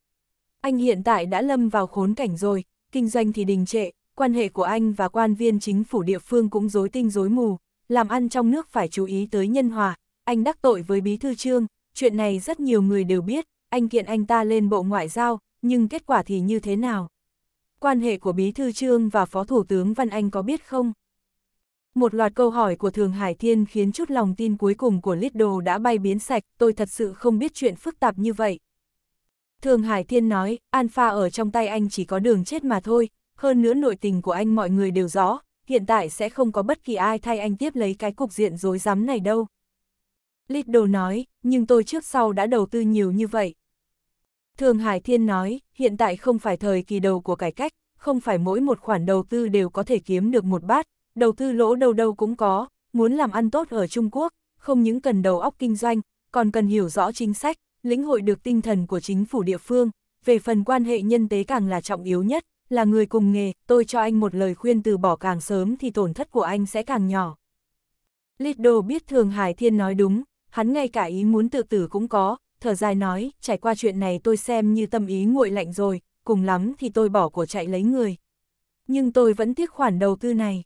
Anh hiện tại đã lâm vào khốn cảnh rồi, kinh doanh thì đình trệ, quan hệ của anh và quan viên chính phủ địa phương cũng rối tinh rối mù, làm ăn trong nước phải chú ý tới nhân hòa, anh đắc tội với bí thư trương, chuyện này rất nhiều người đều biết, anh kiện anh ta lên bộ ngoại giao, nhưng kết quả thì như thế nào? Quan hệ của Bí Thư Trương và Phó Thủ tướng Văn Anh có biết không? Một loạt câu hỏi của Thường Hải Thiên khiến chút lòng tin cuối cùng của Lido đã bay biến sạch, tôi thật sự không biết chuyện phức tạp như vậy. Thường Hải Thiên nói, Alpha ở trong tay anh chỉ có đường chết mà thôi, hơn nữa nội tình của anh mọi người đều rõ, hiện tại sẽ không có bất kỳ ai thay anh tiếp lấy cái cục diện rối rắm này đâu. Lido nói, nhưng tôi trước sau đã đầu tư nhiều như vậy, Thường Hải Thiên nói, hiện tại không phải thời kỳ đầu của cải cách, không phải mỗi một khoản đầu tư đều có thể kiếm được một bát, đầu tư lỗ đâu đâu cũng có, muốn làm ăn tốt ở Trung Quốc, không những cần đầu óc kinh doanh, còn cần hiểu rõ chính sách, lĩnh hội được tinh thần của chính phủ địa phương, về phần quan hệ nhân tế càng là trọng yếu nhất, là người cùng nghề, tôi cho anh một lời khuyên từ bỏ càng sớm thì tổn thất của anh sẽ càng nhỏ. Lido biết Thường Hải Thiên nói đúng, hắn ngay cả ý muốn tự tử cũng có, thở dài nói, trải qua chuyện này tôi xem như tâm ý nguội lạnh rồi, cùng lắm thì tôi bỏ của chạy lấy người. Nhưng tôi vẫn tiếc khoản đầu tư này.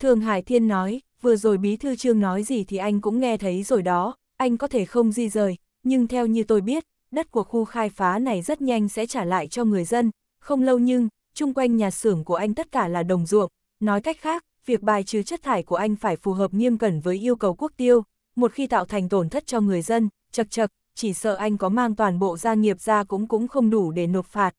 Thường Hải Thiên nói, vừa rồi bí thư trương nói gì thì anh cũng nghe thấy rồi đó, anh có thể không di rời, nhưng theo như tôi biết, đất của khu khai phá này rất nhanh sẽ trả lại cho người dân, không lâu nhưng, chung quanh nhà xưởng của anh tất cả là đồng ruộng, nói cách khác, việc bài trừ chất thải của anh phải phù hợp nghiêm cẩn với yêu cầu quốc tiêu, một khi tạo thành tổn thất cho người dân, chật chật, chỉ sợ anh có mang toàn bộ gia nghiệp ra cũng cũng không đủ để nộp phạt.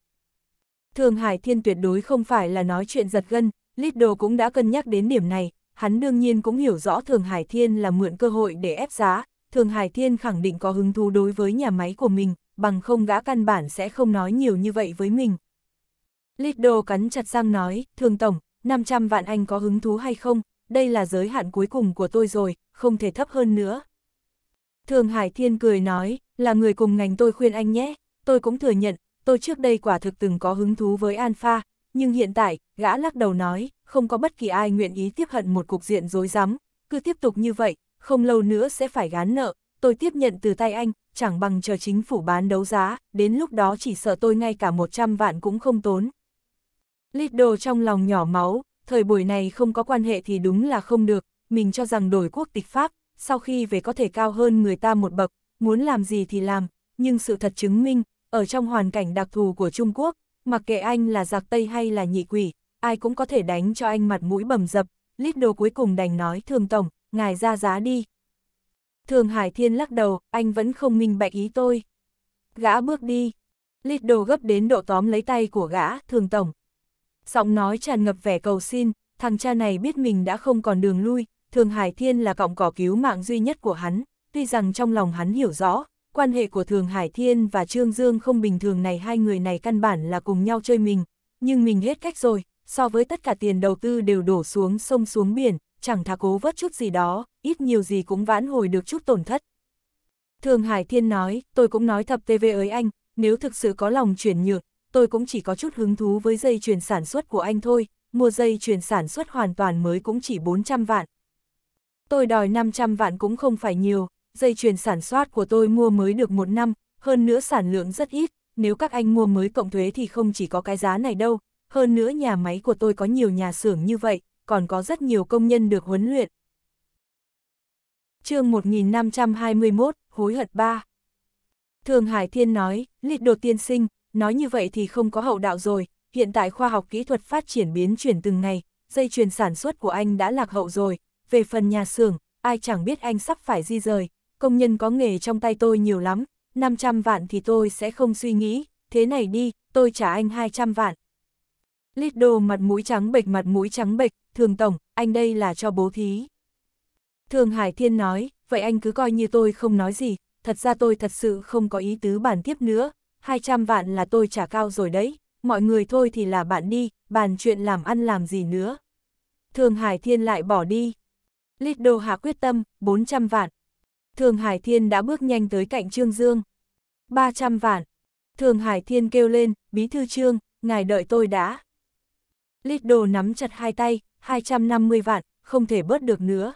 Thường Hải Thiên tuyệt đối không phải là nói chuyện giật gân, Lido cũng đã cân nhắc đến điểm này, hắn đương nhiên cũng hiểu rõ Thường Hải Thiên là mượn cơ hội để ép giá, Thường Hải Thiên khẳng định có hứng thú đối với nhà máy của mình, bằng không gã căn bản sẽ không nói nhiều như vậy với mình. Lido cắn chặt răng nói, Thường Tổng, 500 vạn anh có hứng thú hay không, đây là giới hạn cuối cùng của tôi rồi, không thể thấp hơn nữa. Thường Hải Thiên cười nói, là người cùng ngành tôi khuyên anh nhé, tôi cũng thừa nhận, tôi trước đây quả thực từng có hứng thú với Alpha, nhưng hiện tại, gã lắc đầu nói, không có bất kỳ ai nguyện ý tiếp hận một cục diện rối rắm, cứ tiếp tục như vậy, không lâu nữa sẽ phải gán nợ, tôi tiếp nhận từ tay anh, chẳng bằng chờ chính phủ bán đấu giá, đến lúc đó chỉ sợ tôi ngay cả 100 vạn cũng không tốn. Lido trong lòng nhỏ máu, thời buổi này không có quan hệ thì đúng là không được, mình cho rằng đổi quốc tịch Pháp, sau khi về có thể cao hơn người ta một bậc, muốn làm gì thì làm, nhưng sự thật chứng minh, ở trong hoàn cảnh đặc thù của Trung Quốc, mặc kệ anh là giặc Tây hay là nhị quỷ, ai cũng có thể đánh cho anh mặt mũi bầm dập, lít đồ cuối cùng đành nói thường tổng, ngài ra giá đi. Thường Hải Thiên lắc đầu, anh vẫn không minh bạch ý tôi. Gã bước đi, lít đồ gấp đến độ tóm lấy tay của gã, thường tổng. Giọng nói tràn ngập vẻ cầu xin, thằng cha này biết mình đã không còn đường lui, Thường Hải Thiên là cọng cỏ cứu mạng duy nhất của hắn tuy rằng trong lòng hắn hiểu rõ, quan hệ của Thường Hải Thiên và Trương Dương không bình thường này hai người này căn bản là cùng nhau chơi mình, nhưng mình hết cách rồi, so với tất cả tiền đầu tư đều đổ xuống sông xuống biển, chẳng thà cố vớt chút gì đó, ít nhiều gì cũng vãn hồi được chút tổn thất. Thường Hải Thiên nói, tôi cũng nói thập TV với anh, nếu thực sự có lòng chuyển nhượng, tôi cũng chỉ có chút hứng thú với dây chuyển sản xuất của anh thôi, mua dây chuyển sản xuất hoàn toàn mới cũng chỉ 400 vạn. Tôi đòi 500 vạn cũng không phải nhiều, dây chuyền sản xuất của tôi mua mới được một năm, hơn nữa sản lượng rất ít, nếu các anh mua mới cộng thuế thì không chỉ có cái giá này đâu, hơn nữa nhà máy của tôi có nhiều nhà xưởng như vậy, còn có rất nhiều công nhân được huấn luyện. chương 1521, Hối hận 3 Thường Hải Thiên nói, lịt đột tiên sinh, nói như vậy thì không có hậu đạo rồi, hiện tại khoa học kỹ thuật phát triển biến chuyển từng ngày, dây chuyền sản xuất của anh đã lạc hậu rồi, về phần nhà xưởng, ai chẳng biết anh sắp phải di rời, công nhân có nghề trong tay tôi nhiều lắm, 500 vạn thì tôi sẽ không suy nghĩ, thế này đi, tôi trả anh 200 vạn. Lít mặt mũi trắng bệch mặt mũi trắng bệch, thường tổng, anh đây là cho bố thí. Thường Hải Thiên nói, vậy anh cứ coi như tôi không nói gì, thật ra tôi thật sự không có ý tứ bàn tiếp nữa, 200 vạn là tôi trả cao rồi đấy, mọi người thôi thì là bạn đi, bàn chuyện làm ăn làm gì nữa. Thường Hải Thiên lại bỏ đi. Lít đồ hạ quyết tâm, 400 vạn, Thường Hải Thiên đã bước nhanh tới cạnh Trương Dương. 300 vạn. Thường Hải Thiên kêu lên, bí thư Trương, ngài đợi tôi đã. Lít đồ nắm chặt hai tay, 250 vạn, không thể bớt được nữa.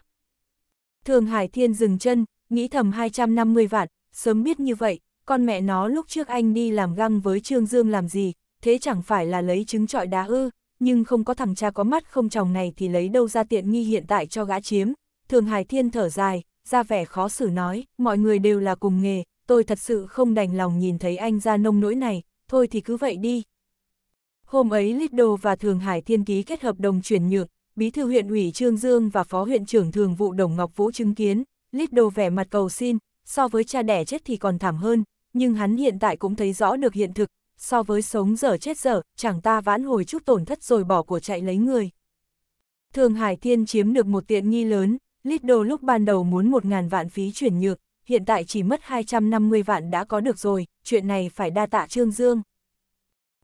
Thường Hải Thiên dừng chân, nghĩ thầm 250 vạn, sớm biết như vậy, con mẹ nó lúc trước anh đi làm găng với Trương Dương làm gì, thế chẳng phải là lấy trứng trọi đá ư, nhưng không có thằng cha có mắt không chồng này thì lấy đâu ra tiện nghi hiện tại cho gã chiếm. Thường Hải Thiên thở dài, ra vẻ khó xử nói, mọi người đều là cùng nghề, tôi thật sự không đành lòng nhìn thấy anh ra nông nỗi này, thôi thì cứ vậy đi. Hôm ấy Lido và Thường Hải Thiên ký kết hợp đồng chuyển nhượng, Bí thư huyện ủy Trương Dương và Phó huyện trưởng thường vụ Đồng Ngọc Vũ chứng kiến, Lido vẻ mặt cầu xin, so với cha đẻ chết thì còn thảm hơn, nhưng hắn hiện tại cũng thấy rõ được hiện thực, so với sống dở chết dở, chẳng ta vãn hồi chút tổn thất rồi bỏ của chạy lấy người. Thường Hải Thiên chiếm được một tiện nghi lớn, Lido lúc ban đầu muốn 1.000 vạn phí chuyển nhượng, hiện tại chỉ mất 250 vạn đã có được rồi, chuyện này phải đa tạ Trương Dương.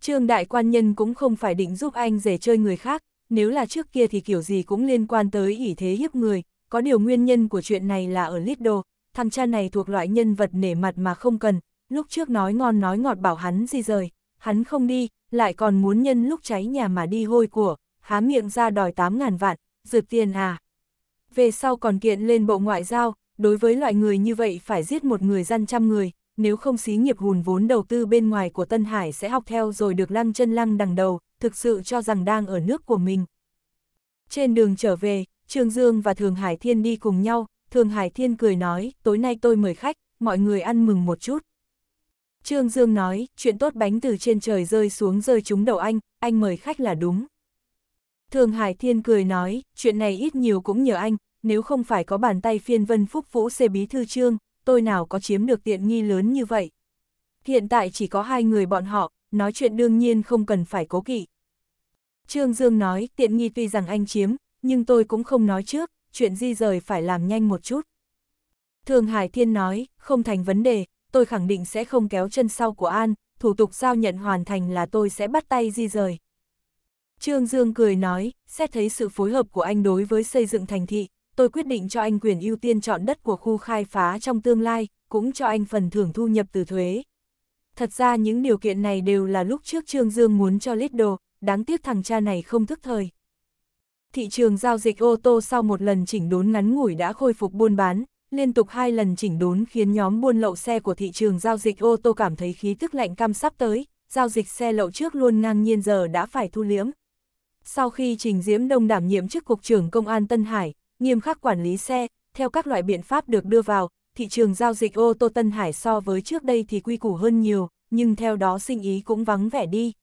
Trương Đại Quan Nhân cũng không phải định giúp anh rể chơi người khác, nếu là trước kia thì kiểu gì cũng liên quan tới ỷ thế hiếp người, có điều nguyên nhân của chuyện này là ở Lido, thằng cha này thuộc loại nhân vật nể mặt mà không cần, lúc trước nói ngon nói ngọt bảo hắn gì rời, hắn không đi, lại còn muốn nhân lúc cháy nhà mà đi hôi của, há miệng ra đòi 8.000 vạn, rượt tiền à về sau còn kiện lên Bộ Ngoại giao, đối với loại người như vậy phải giết một người dân trăm người, nếu không xí nghiệp hùn vốn đầu tư bên ngoài của Tân Hải sẽ học theo rồi được lăng chân lăng đằng đầu, thực sự cho rằng đang ở nước của mình. Trên đường trở về, Trương Dương và Thường Hải Thiên đi cùng nhau, Thường Hải Thiên cười nói, tối nay tôi mời khách, mọi người ăn mừng một chút. Trương Dương nói, chuyện tốt bánh từ trên trời rơi xuống rơi trúng đầu anh, anh mời khách là đúng. Thường Hải Thiên cười nói, chuyện này ít nhiều cũng nhờ anh, nếu không phải có bàn tay phiên vân phúc vũ xê bí thư trương, tôi nào có chiếm được tiện nghi lớn như vậy. Hiện tại chỉ có hai người bọn họ, nói chuyện đương nhiên không cần phải cố kỵ. Trương Dương nói, tiện nghi tuy rằng anh chiếm, nhưng tôi cũng không nói trước, chuyện di rời phải làm nhanh một chút. Thường Hải Thiên nói, không thành vấn đề, tôi khẳng định sẽ không kéo chân sau của An, thủ tục giao nhận hoàn thành là tôi sẽ bắt tay di rời. Trương Dương cười nói, xét thấy sự phối hợp của anh đối với xây dựng thành thị, tôi quyết định cho anh quyền ưu tiên chọn đất của khu khai phá trong tương lai, cũng cho anh phần thưởng thu nhập từ thuế. Thật ra những điều kiện này đều là lúc trước Trương Dương muốn cho Lido, đáng tiếc thằng cha này không thức thời. Thị trường giao dịch ô tô sau một lần chỉnh đốn ngắn ngủi đã khôi phục buôn bán, liên tục hai lần chỉnh đốn khiến nhóm buôn lậu xe của thị trường giao dịch ô tô cảm thấy khí tức lạnh cam sắp tới, giao dịch xe lậu trước luôn ngang nhiên giờ đã phải thu liếm. Sau khi Trình Diễm Đông đảm nhiệm chức Cục trưởng Công an Tân Hải, nghiêm khắc quản lý xe, theo các loại biện pháp được đưa vào, thị trường giao dịch ô tô Tân Hải so với trước đây thì quy củ hơn nhiều, nhưng theo đó sinh ý cũng vắng vẻ đi.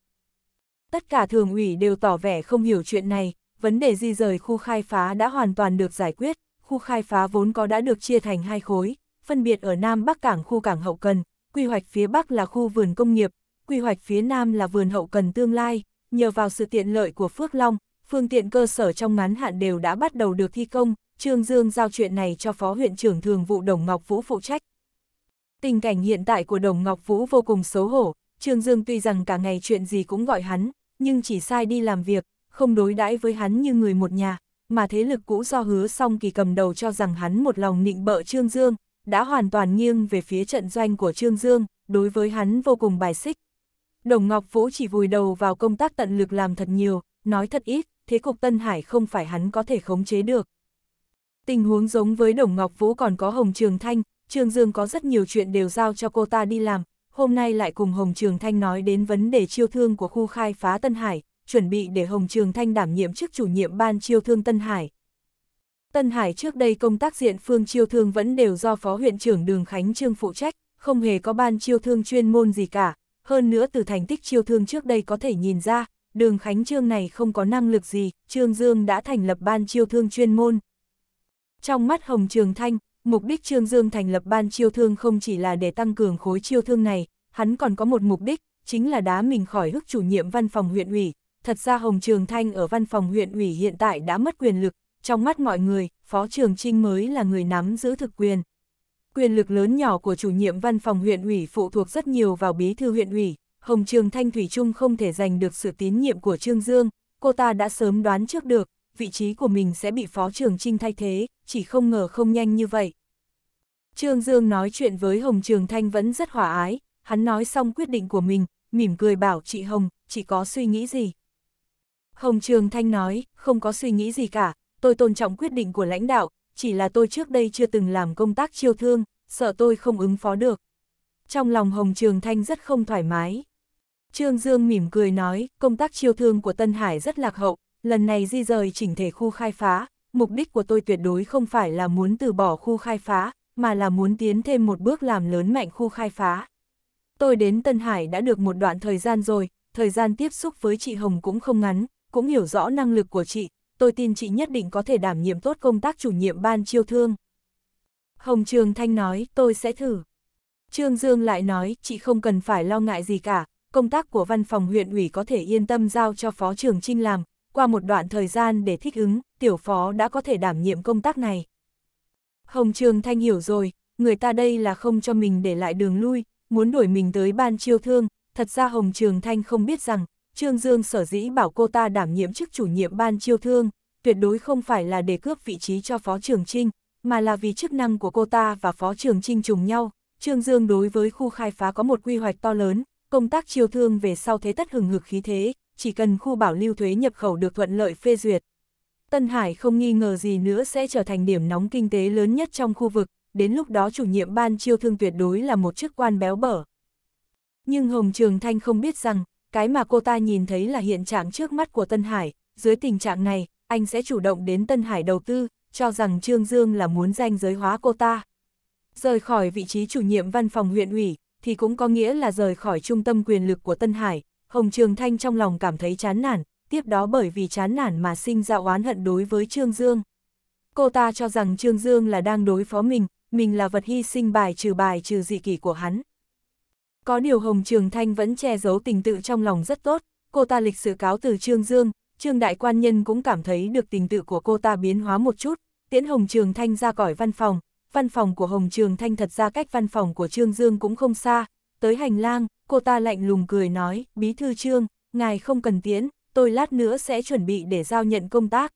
Tất cả thường ủy đều tỏ vẻ không hiểu chuyện này, vấn đề di rời khu khai phá đã hoàn toàn được giải quyết, khu khai phá vốn có đã được chia thành hai khối, phân biệt ở Nam Bắc Cảng khu cảng hậu cần, quy hoạch phía Bắc là khu vườn công nghiệp, quy hoạch phía Nam là vườn hậu cần tương lai, nhờ vào sự tiện lợi của Phước Long, phương tiện cơ sở trong ngắn hạn đều đã bắt đầu được thi công, Trương Dương giao chuyện này cho Phó huyện trưởng thường vụ Đồng Ngọc Vũ phụ trách. Tình cảnh hiện tại của Đồng Ngọc Vũ vô cùng xấu hổ, Trương Dương tuy rằng cả ngày chuyện gì cũng gọi hắn, nhưng chỉ sai đi làm việc, không đối đãi với hắn như người một nhà, mà thế lực cũ do hứa xong kỳ cầm đầu cho rằng hắn một lòng nịnh bợ Trương Dương, đã hoàn toàn nghiêng về phía trận doanh của Trương Dương, đối với hắn vô cùng bài xích. Đồng Ngọc Vũ chỉ vùi đầu vào công tác tận lực làm thật nhiều, nói thật ít, thế cục Tân Hải không phải hắn có thể khống chế được. Tình huống giống với Đồng Ngọc Vũ còn có Hồng Trường Thanh, Trường Dương có rất nhiều chuyện đều giao cho cô ta đi làm, hôm nay lại cùng Hồng Trường Thanh nói đến vấn đề chiêu thương của khu khai phá Tân Hải, chuẩn bị để Hồng Trường Thanh đảm nhiệm chức chủ nhiệm ban chiêu thương Tân Hải. Tân Hải trước đây công tác diện phương chiêu thương vẫn đều do Phó huyện trưởng Đường Khánh Trương phụ trách, không hề có ban chiêu thương chuyên môn gì cả, hơn nữa từ thành tích chiêu thương trước đây có thể nhìn ra, đường Khánh Trương này không có năng lực gì, Trương Dương đã thành lập ban chiêu thương chuyên môn. Trong mắt Hồng Trường Thanh, mục đích Trương Dương thành lập ban chiêu thương không chỉ là để tăng cường khối chiêu thương này, hắn còn có một mục đích, chính là đá mình khỏi hức chủ nhiệm văn phòng huyện ủy. Thật ra Hồng Trường Thanh ở văn phòng huyện ủy hiện tại đã mất quyền lực, trong mắt mọi người, Phó Trường Trinh mới là người nắm giữ thực quyền, Quyền lực lớn nhỏ của chủ nhiệm văn phòng huyện ủy phụ thuộc rất nhiều vào bí thư huyện ủy, Hồng Trường Thanh Thủy Trung không thể giành được sự tín nhiệm của Trương Dương, cô ta đã sớm đoán trước được, vị trí của mình sẽ bị Phó Trường Trinh thay thế, chỉ không ngờ không nhanh như vậy. Trương Dương nói chuyện với Hồng Trường Thanh vẫn rất hòa ái, hắn nói xong quyết định của mình, mỉm cười bảo chị Hồng, chị có suy nghĩ gì? Hồng Trường Thanh nói, không có suy nghĩ gì cả, tôi tôn trọng quyết định của lãnh đạo, chỉ là tôi trước đây chưa từng làm công tác chiêu thương, sợ tôi không ứng phó được. Trong lòng Hồng Trường Thanh rất không thoải mái. Trương Dương mỉm cười nói, công tác chiêu thương của Tân Hải rất lạc hậu, lần này di rời chỉnh thể khu khai phá, mục đích của tôi tuyệt đối không phải là muốn từ bỏ khu khai phá, mà là muốn tiến thêm một bước làm lớn mạnh khu khai phá. Tôi đến Tân Hải đã được một đoạn thời gian rồi, thời gian tiếp xúc với chị Hồng cũng không ngắn, cũng hiểu rõ năng lực của chị, tôi tin chị nhất định có thể đảm nhiệm tốt công tác chủ nhiệm ban chiêu thương. Hồng Trường Thanh nói, tôi sẽ thử. Trương Dương lại nói, chị không cần phải lo ngại gì cả, công tác của văn phòng huyện ủy có thể yên tâm giao cho Phó Trường Trinh làm, qua một đoạn thời gian để thích ứng, tiểu phó đã có thể đảm nhiệm công tác này. Hồng Trường Thanh hiểu rồi, người ta đây là không cho mình để lại đường lui, muốn đuổi mình tới ban chiêu thương, thật ra Hồng Trường Thanh không biết rằng, Trương Dương sở dĩ bảo cô ta đảm nhiệm chức chủ nhiệm ban chiêu thương, tuyệt đối không phải là để cướp vị trí cho Phó Trường Trinh, mà là vì chức năng của cô ta và Phó Trường Trinh trùng nhau. Trương Dương đối với khu khai phá có một quy hoạch to lớn, công tác chiêu thương về sau thế tất hừng hực khí thế, chỉ cần khu bảo lưu thuế nhập khẩu được thuận lợi phê duyệt. Tân Hải không nghi ngờ gì nữa sẽ trở thành điểm nóng kinh tế lớn nhất trong khu vực, đến lúc đó chủ nhiệm ban chiêu thương tuyệt đối là một chức quan béo bở. Nhưng Hồng Trường Thanh không biết rằng, cái mà cô ta nhìn thấy là hiện trạng trước mắt của Tân Hải, dưới tình trạng này, anh sẽ chủ động đến Tân Hải đầu tư, cho rằng Trương Dương là muốn danh giới hóa cô ta. Rời khỏi vị trí chủ nhiệm văn phòng huyện ủy, thì cũng có nghĩa là rời khỏi trung tâm quyền lực của Tân Hải, Hồng Trường Thanh trong lòng cảm thấy chán nản, tiếp đó bởi vì chán nản mà sinh ra oán hận đối với Trương Dương. Cô ta cho rằng Trương Dương là đang đối phó mình, mình là vật hy sinh bài trừ bài trừ dị kỷ của hắn, có điều Hồng Trường Thanh vẫn che giấu tình tự trong lòng rất tốt, cô ta lịch sự cáo từ Trương Dương, Trương Đại Quan Nhân cũng cảm thấy được tình tự của cô ta biến hóa một chút, tiễn Hồng Trường Thanh ra khỏi văn phòng, văn phòng của Hồng Trường Thanh thật ra cách văn phòng của Trương Dương cũng không xa, tới hành lang, cô ta lạnh lùng cười nói, bí thư Trương, ngài không cần tiễn, tôi lát nữa sẽ chuẩn bị để giao nhận công tác.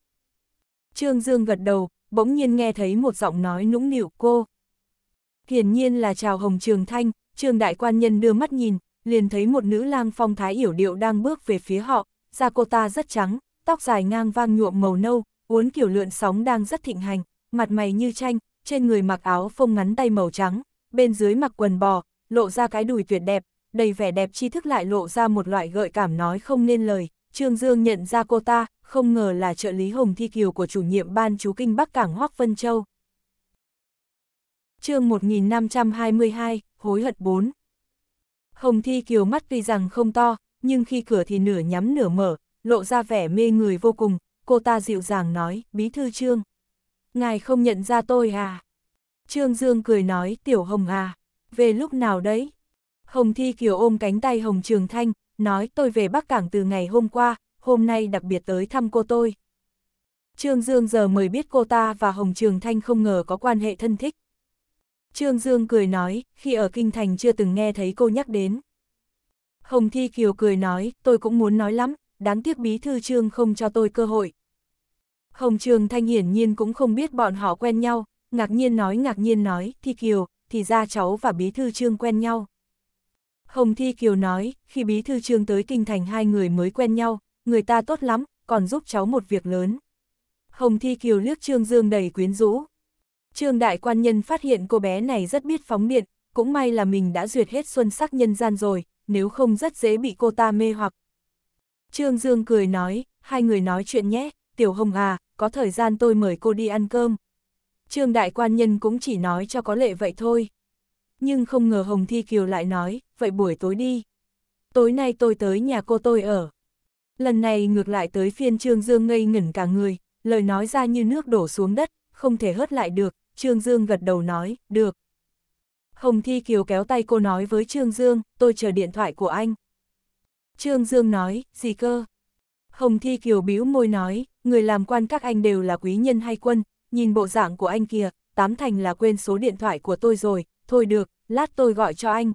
Trương Dương gật đầu, bỗng nhiên nghe thấy một giọng nói nũng nịu cô. Hiển nhiên là chào Hồng Trường Thanh, Trương đại quan nhân đưa mắt nhìn, liền thấy một nữ lang phong thái yểu điệu đang bước về phía họ, da cô ta rất trắng, tóc dài ngang vang nhuộm màu nâu, uốn kiểu lượn sóng đang rất thịnh hành, mặt mày như tranh, trên người mặc áo phông ngắn tay màu trắng, bên dưới mặc quần bò, lộ ra cái đùi tuyệt đẹp, đầy vẻ đẹp tri thức lại lộ ra một loại gợi cảm nói không nên lời. Trương Dương nhận ra cô ta, không ngờ là trợ lý Hồng Thi Kiều của chủ nhiệm ban chú kinh Bắc Cảng Hoác Vân Châu. chương 1522 hối hận bốn Hồng Thi Kiều mắt tuy rằng không to, nhưng khi cửa thì nửa nhắm nửa mở, lộ ra vẻ mê người vô cùng, cô ta dịu dàng nói, bí thư trương. Ngài không nhận ra tôi à? Trương Dương cười nói, tiểu Hồng à, về lúc nào đấy? Hồng Thi Kiều ôm cánh tay Hồng Trường Thanh, nói tôi về Bắc Cảng từ ngày hôm qua, hôm nay đặc biệt tới thăm cô tôi. Trương Dương giờ mới biết cô ta và Hồng Trường Thanh không ngờ có quan hệ thân thích. Trương Dương cười nói, khi ở Kinh Thành chưa từng nghe thấy cô nhắc đến. Hồng Thi Kiều cười nói, tôi cũng muốn nói lắm, đáng tiếc bí thư Trương không cho tôi cơ hội. Hồng Trường Thanh hiển nhiên cũng không biết bọn họ quen nhau, ngạc nhiên nói ngạc nhiên nói, Thi Kiều, thì ra cháu và bí thư Trương quen nhau. Hồng Thi Kiều nói, khi bí thư Trương tới Kinh Thành hai người mới quen nhau, người ta tốt lắm, còn giúp cháu một việc lớn. Hồng Thi Kiều liếc Trương Dương đầy quyến rũ, Trương đại quan nhân phát hiện cô bé này rất biết phóng điện, cũng may là mình đã duyệt hết xuân sắc nhân gian rồi, nếu không rất dễ bị cô ta mê hoặc. Trương Dương cười nói, hai người nói chuyện nhé, Tiểu Hồng à, có thời gian tôi mời cô đi ăn cơm. Trương đại quan nhân cũng chỉ nói cho có lệ vậy thôi. Nhưng không ngờ Hồng Thi Kiều lại nói, vậy buổi tối đi. Tối nay tôi tới nhà cô tôi ở. Lần này ngược lại tới phiên Trương Dương ngây ngẩn cả người, lời nói ra như nước đổ xuống đất, không thể hớt lại được, Trương Dương gật đầu nói, được. Hồng Thi Kiều kéo tay cô nói với Trương Dương, tôi chờ điện thoại của anh. Trương Dương nói, gì cơ? Hồng Thi Kiều bĩu môi nói, người làm quan các anh đều là quý nhân hay quân, nhìn bộ dạng của anh kìa, tám thành là quên số điện thoại của tôi rồi, thôi được, lát tôi gọi cho anh.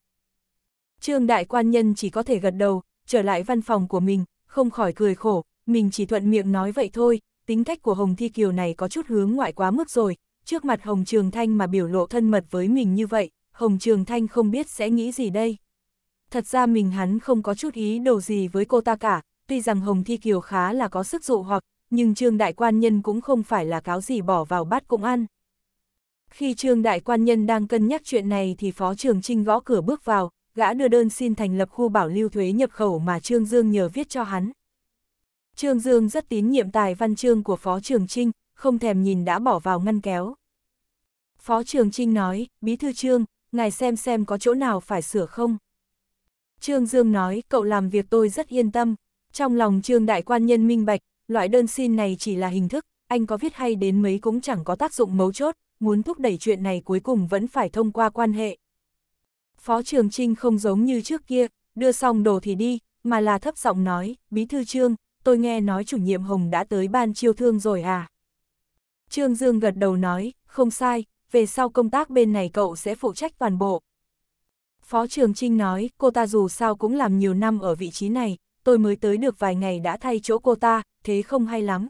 Trương đại quan nhân chỉ có thể gật đầu, trở lại văn phòng của mình, không khỏi cười khổ, mình chỉ thuận miệng nói vậy thôi, tính cách của Hồng Thi Kiều này có chút hướng ngoại quá mức rồi, trước mặt Hồng Trường Thanh mà biểu lộ thân mật với mình như vậy, Hồng Trường Thanh không biết sẽ nghĩ gì đây. Thật ra mình hắn không có chút ý đồ gì với cô ta cả, tuy rằng Hồng Thi Kiều khá là có sức dụ hoặc, nhưng Trương Đại Quan Nhân cũng không phải là cáo gì bỏ vào bát cũng ăn. Khi Trương Đại Quan Nhân đang cân nhắc chuyện này thì Phó Trường Trinh gõ cửa bước vào, gã đưa đơn xin thành lập khu bảo lưu thuế nhập khẩu mà Trương Dương nhờ viết cho hắn. Trương Dương rất tín nhiệm tài văn chương của Phó Trường Trinh, không thèm nhìn đã bỏ vào ngăn kéo. Phó Trường Trinh nói, Bí Thư Trương, ngài xem xem có chỗ nào phải sửa không. Trương Dương nói, cậu làm việc tôi rất yên tâm. Trong lòng Trương Đại Quan Nhân minh bạch, loại đơn xin này chỉ là hình thức, anh có viết hay đến mấy cũng chẳng có tác dụng mấu chốt, muốn thúc đẩy chuyện này cuối cùng vẫn phải thông qua quan hệ. Phó Trường Trinh không giống như trước kia, đưa xong đồ thì đi, mà là thấp giọng nói, Bí Thư Trương, tôi nghe nói chủ nhiệm Hồng đã tới ban chiêu thương rồi à. Trương Dương gật đầu nói, không sai, về sau công tác bên này cậu sẽ phụ trách toàn bộ. Phó Trường Trinh nói, cô ta dù sao cũng làm nhiều năm ở vị trí này, tôi mới tới được vài ngày đã thay chỗ cô ta, thế không hay lắm.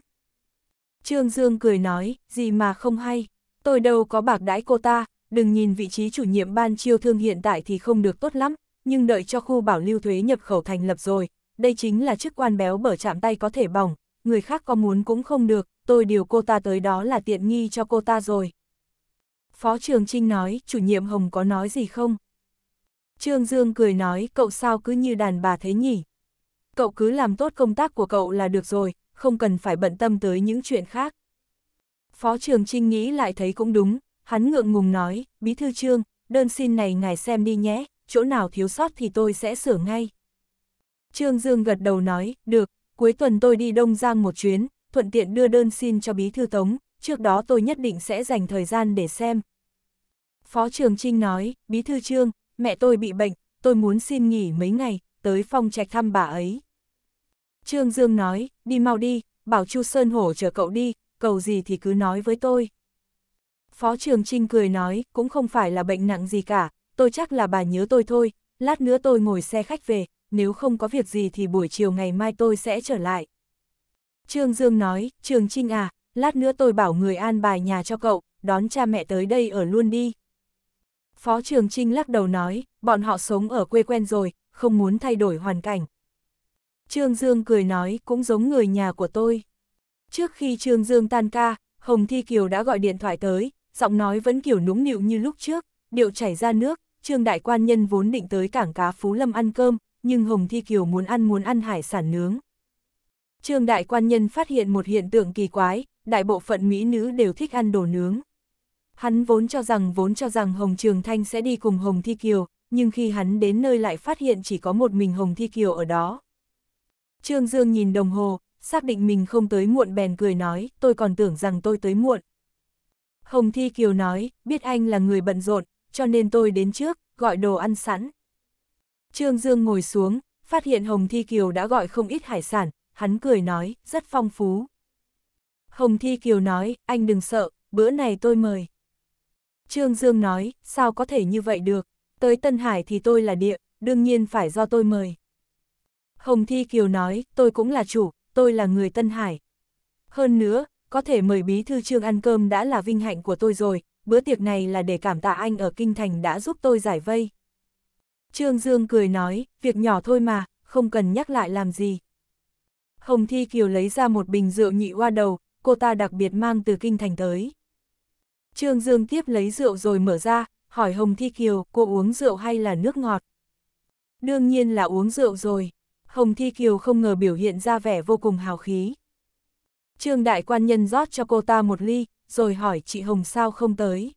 Trương Dương cười nói, gì mà không hay, tôi đâu có bạc đãi cô ta, đừng nhìn vị trí chủ nhiệm ban chiêu thương hiện tại thì không được tốt lắm, nhưng đợi cho khu bảo lưu thuế nhập khẩu thành lập rồi, đây chính là chức quan béo bở chạm tay có thể bỏng, người khác có muốn cũng không được, tôi điều cô ta tới đó là tiện nghi cho cô ta rồi. Phó Trường Trinh nói, chủ nhiệm Hồng có nói gì không? Trương Dương cười nói, cậu sao cứ như đàn bà thế nhỉ? Cậu cứ làm tốt công tác của cậu là được rồi, không cần phải bận tâm tới những chuyện khác. Phó Trường Trinh nghĩ lại thấy cũng đúng, hắn ngượng ngùng nói, bí thư Trương, đơn xin này ngài xem đi nhé, chỗ nào thiếu sót thì tôi sẽ sửa ngay. Trương Dương gật đầu nói, được, cuối tuần tôi đi Đông Giang một chuyến, thuận tiện đưa đơn xin cho Bí Thư Tống, trước đó tôi nhất định sẽ dành thời gian để xem. Phó Trường Trinh nói, Bí Thư Trương, mẹ tôi bị bệnh, tôi muốn xin nghỉ mấy ngày, tới phòng trạch thăm bà ấy. Trương Dương nói, đi mau đi, bảo Chu Sơn Hổ chờ cậu đi, cầu gì thì cứ nói với tôi. Phó Trường Trinh cười nói, cũng không phải là bệnh nặng gì cả, tôi chắc là bà nhớ tôi thôi, lát nữa tôi ngồi xe khách về, nếu không có việc gì thì buổi chiều ngày mai tôi sẽ trở lại. Trương Dương nói, Trường Trinh à, lát nữa tôi bảo người an bài nhà cho cậu, đón cha mẹ tới đây ở luôn đi. Phó Trường Trinh lắc đầu nói, bọn họ sống ở quê quen rồi, không muốn thay đổi hoàn cảnh. Trương Dương cười nói, cũng giống người nhà của tôi. Trước khi Trương Dương tan ca, Hồng Thi Kiều đã gọi điện thoại tới, giọng nói vẫn kiểu núng nịu như lúc trước, điệu chảy ra nước, Trương Đại Quan Nhân vốn định tới cảng cá Phú Lâm ăn cơm, nhưng Hồng Thi Kiều muốn ăn muốn ăn hải sản nướng. Trương đại quan nhân phát hiện một hiện tượng kỳ quái, đại bộ phận mỹ nữ đều thích ăn đồ nướng. Hắn vốn cho rằng vốn cho rằng Hồng Trường Thanh sẽ đi cùng Hồng Thi Kiều, nhưng khi hắn đến nơi lại phát hiện chỉ có một mình Hồng Thi Kiều ở đó. Trương Dương nhìn đồng hồ, xác định mình không tới muộn bèn cười nói, tôi còn tưởng rằng tôi tới muộn. Hồng Thi Kiều nói, biết anh là người bận rộn, cho nên tôi đến trước, gọi đồ ăn sẵn. Trương Dương ngồi xuống, phát hiện Hồng Thi Kiều đã gọi không ít hải sản, hắn cười nói, rất phong phú. Hồng Thi Kiều nói, anh đừng sợ, bữa này tôi mời. Trương Dương nói, sao có thể như vậy được, tới Tân Hải thì tôi là địa, đương nhiên phải do tôi mời. Hồng Thi Kiều nói, tôi cũng là chủ, tôi là người Tân Hải. Hơn nữa, có thể mời bí thư trương ăn cơm đã là vinh hạnh của tôi rồi, bữa tiệc này là để cảm tạ anh ở Kinh Thành đã giúp tôi giải vây. Trương Dương cười nói, việc nhỏ thôi mà, không cần nhắc lại làm gì. Hồng Thi Kiều lấy ra một bình rượu nhị hoa đầu, cô ta đặc biệt mang từ kinh thành tới. Trương Dương tiếp lấy rượu rồi mở ra, hỏi Hồng Thi Kiều cô uống rượu hay là nước ngọt. Đương nhiên là uống rượu rồi, Hồng Thi Kiều không ngờ biểu hiện ra vẻ vô cùng hào khí. Trương Đại Quan Nhân rót cho cô ta một ly, rồi hỏi chị Hồng sao không tới.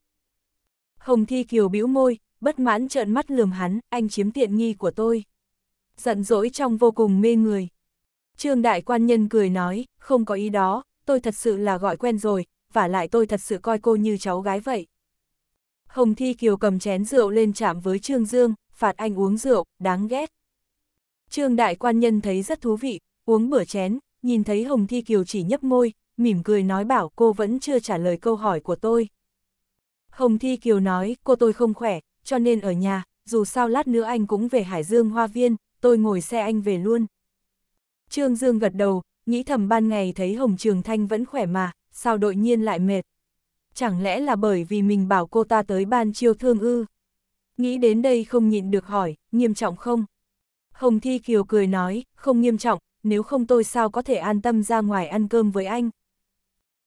Hồng Thi Kiều bĩu môi, bất mãn trợn mắt lườm hắn, anh chiếm tiện nghi của tôi. Giận dỗi trong vô cùng mê người, Trương Đại Quan Nhân cười nói, không có ý đó, tôi thật sự là gọi quen rồi, và lại tôi thật sự coi cô như cháu gái vậy. Hồng Thi Kiều cầm chén rượu lên chạm với Trương Dương, phạt anh uống rượu, đáng ghét. Trương Đại Quan Nhân thấy rất thú vị, uống bữa chén, nhìn thấy Hồng Thi Kiều chỉ nhấp môi, mỉm cười nói bảo cô vẫn chưa trả lời câu hỏi của tôi. Hồng Thi Kiều nói, cô tôi không khỏe, cho nên ở nhà, dù sao lát nữa anh cũng về Hải Dương Hoa Viên, tôi ngồi xe anh về luôn. Trương Dương gật đầu, nghĩ thầm ban ngày thấy Hồng Trường Thanh vẫn khỏe mà, sao đột nhiên lại mệt. Chẳng lẽ là bởi vì mình bảo cô ta tới ban chiêu thương ư? Nghĩ đến đây không nhịn được hỏi, nghiêm trọng không? Hồng Thi Kiều cười nói, không nghiêm trọng, nếu không tôi sao có thể an tâm ra ngoài ăn cơm với anh.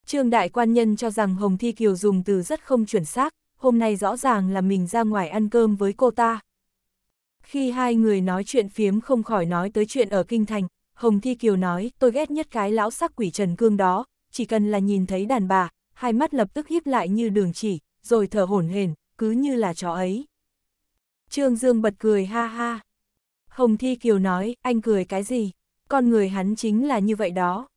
Trương Đại Quan Nhân cho rằng Hồng Thi Kiều dùng từ rất không chuẩn xác, hôm nay rõ ràng là mình ra ngoài ăn cơm với cô ta. Khi hai người nói chuyện phiếm không khỏi nói tới chuyện ở Kinh Thành, Hồng Thi Kiều nói, tôi ghét nhất cái lão sắc quỷ Trần Cương đó, chỉ cần là nhìn thấy đàn bà, hai mắt lập tức híp lại như đường chỉ, rồi thở hổn hển, cứ như là chó ấy. Trương Dương bật cười ha ha. Hồng Thi Kiều nói, anh cười cái gì? Con người hắn chính là như vậy đó.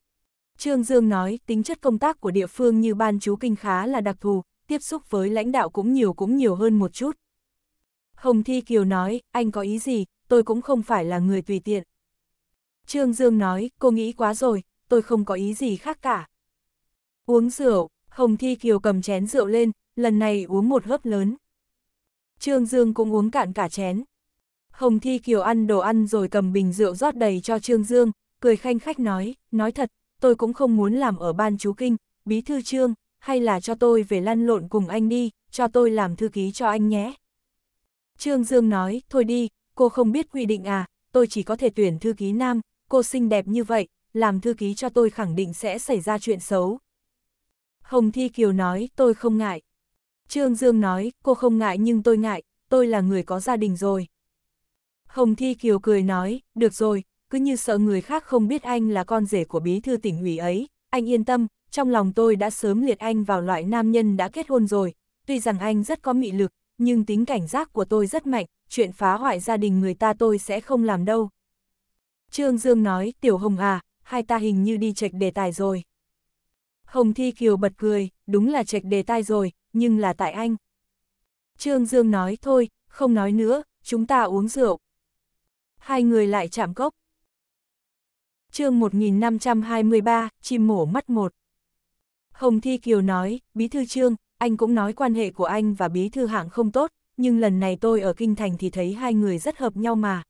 Trương Dương nói, tính chất công tác của địa phương như ban chú kinh khá là đặc thù, tiếp xúc với lãnh đạo cũng nhiều cũng nhiều hơn một chút. Hồng Thi Kiều nói, anh có ý gì, tôi cũng không phải là người tùy tiện. Trương Dương nói, cô nghĩ quá rồi, tôi không có ý gì khác cả. Uống rượu, Hồng Thi Kiều cầm chén rượu lên, lần này uống một hớp lớn. Trương Dương cũng uống cạn cả chén. Hồng Thi Kiều ăn đồ ăn rồi cầm bình rượu rót đầy cho Trương Dương, cười khanh khách nói, nói thật, tôi cũng không muốn làm ở ban chú kinh, bí thư Trương, hay là cho tôi về lăn lộn cùng anh đi, cho tôi làm thư ký cho anh nhé. Trương Dương nói, thôi đi, cô không biết quy định à, tôi chỉ có thể tuyển thư ký nam, cô xinh đẹp như vậy, làm thư ký cho tôi khẳng định sẽ xảy ra chuyện xấu. Hồng Thi Kiều nói, tôi không ngại. Trương Dương nói, cô không ngại nhưng tôi ngại, tôi là người có gia đình rồi. Hồng Thi Kiều cười nói, được rồi, cứ như sợ người khác không biết anh là con rể của bí thư tỉnh ủy ấy, anh yên tâm, trong lòng tôi đã sớm liệt anh vào loại nam nhân đã kết hôn rồi, tuy rằng anh rất có mị lực, nhưng tính cảnh giác của tôi rất mạnh, chuyện phá hoại gia đình người ta tôi sẽ không làm đâu, Trương Dương nói, Tiểu Hồng à, hai ta hình như đi chệch đề tài rồi. Hồng Thi Kiều bật cười, đúng là chệch đề tài rồi, nhưng là tại anh. Trương Dương nói thôi, không nói nữa, chúng ta uống rượu. Hai người lại chạm cốc. chương 1523, chim mổ mắt một. Hồng Thi Kiều nói, Bí Thư Trương, anh cũng nói quan hệ của anh và Bí Thư Hạng không tốt, nhưng lần này tôi ở Kinh Thành thì thấy hai người rất hợp nhau mà.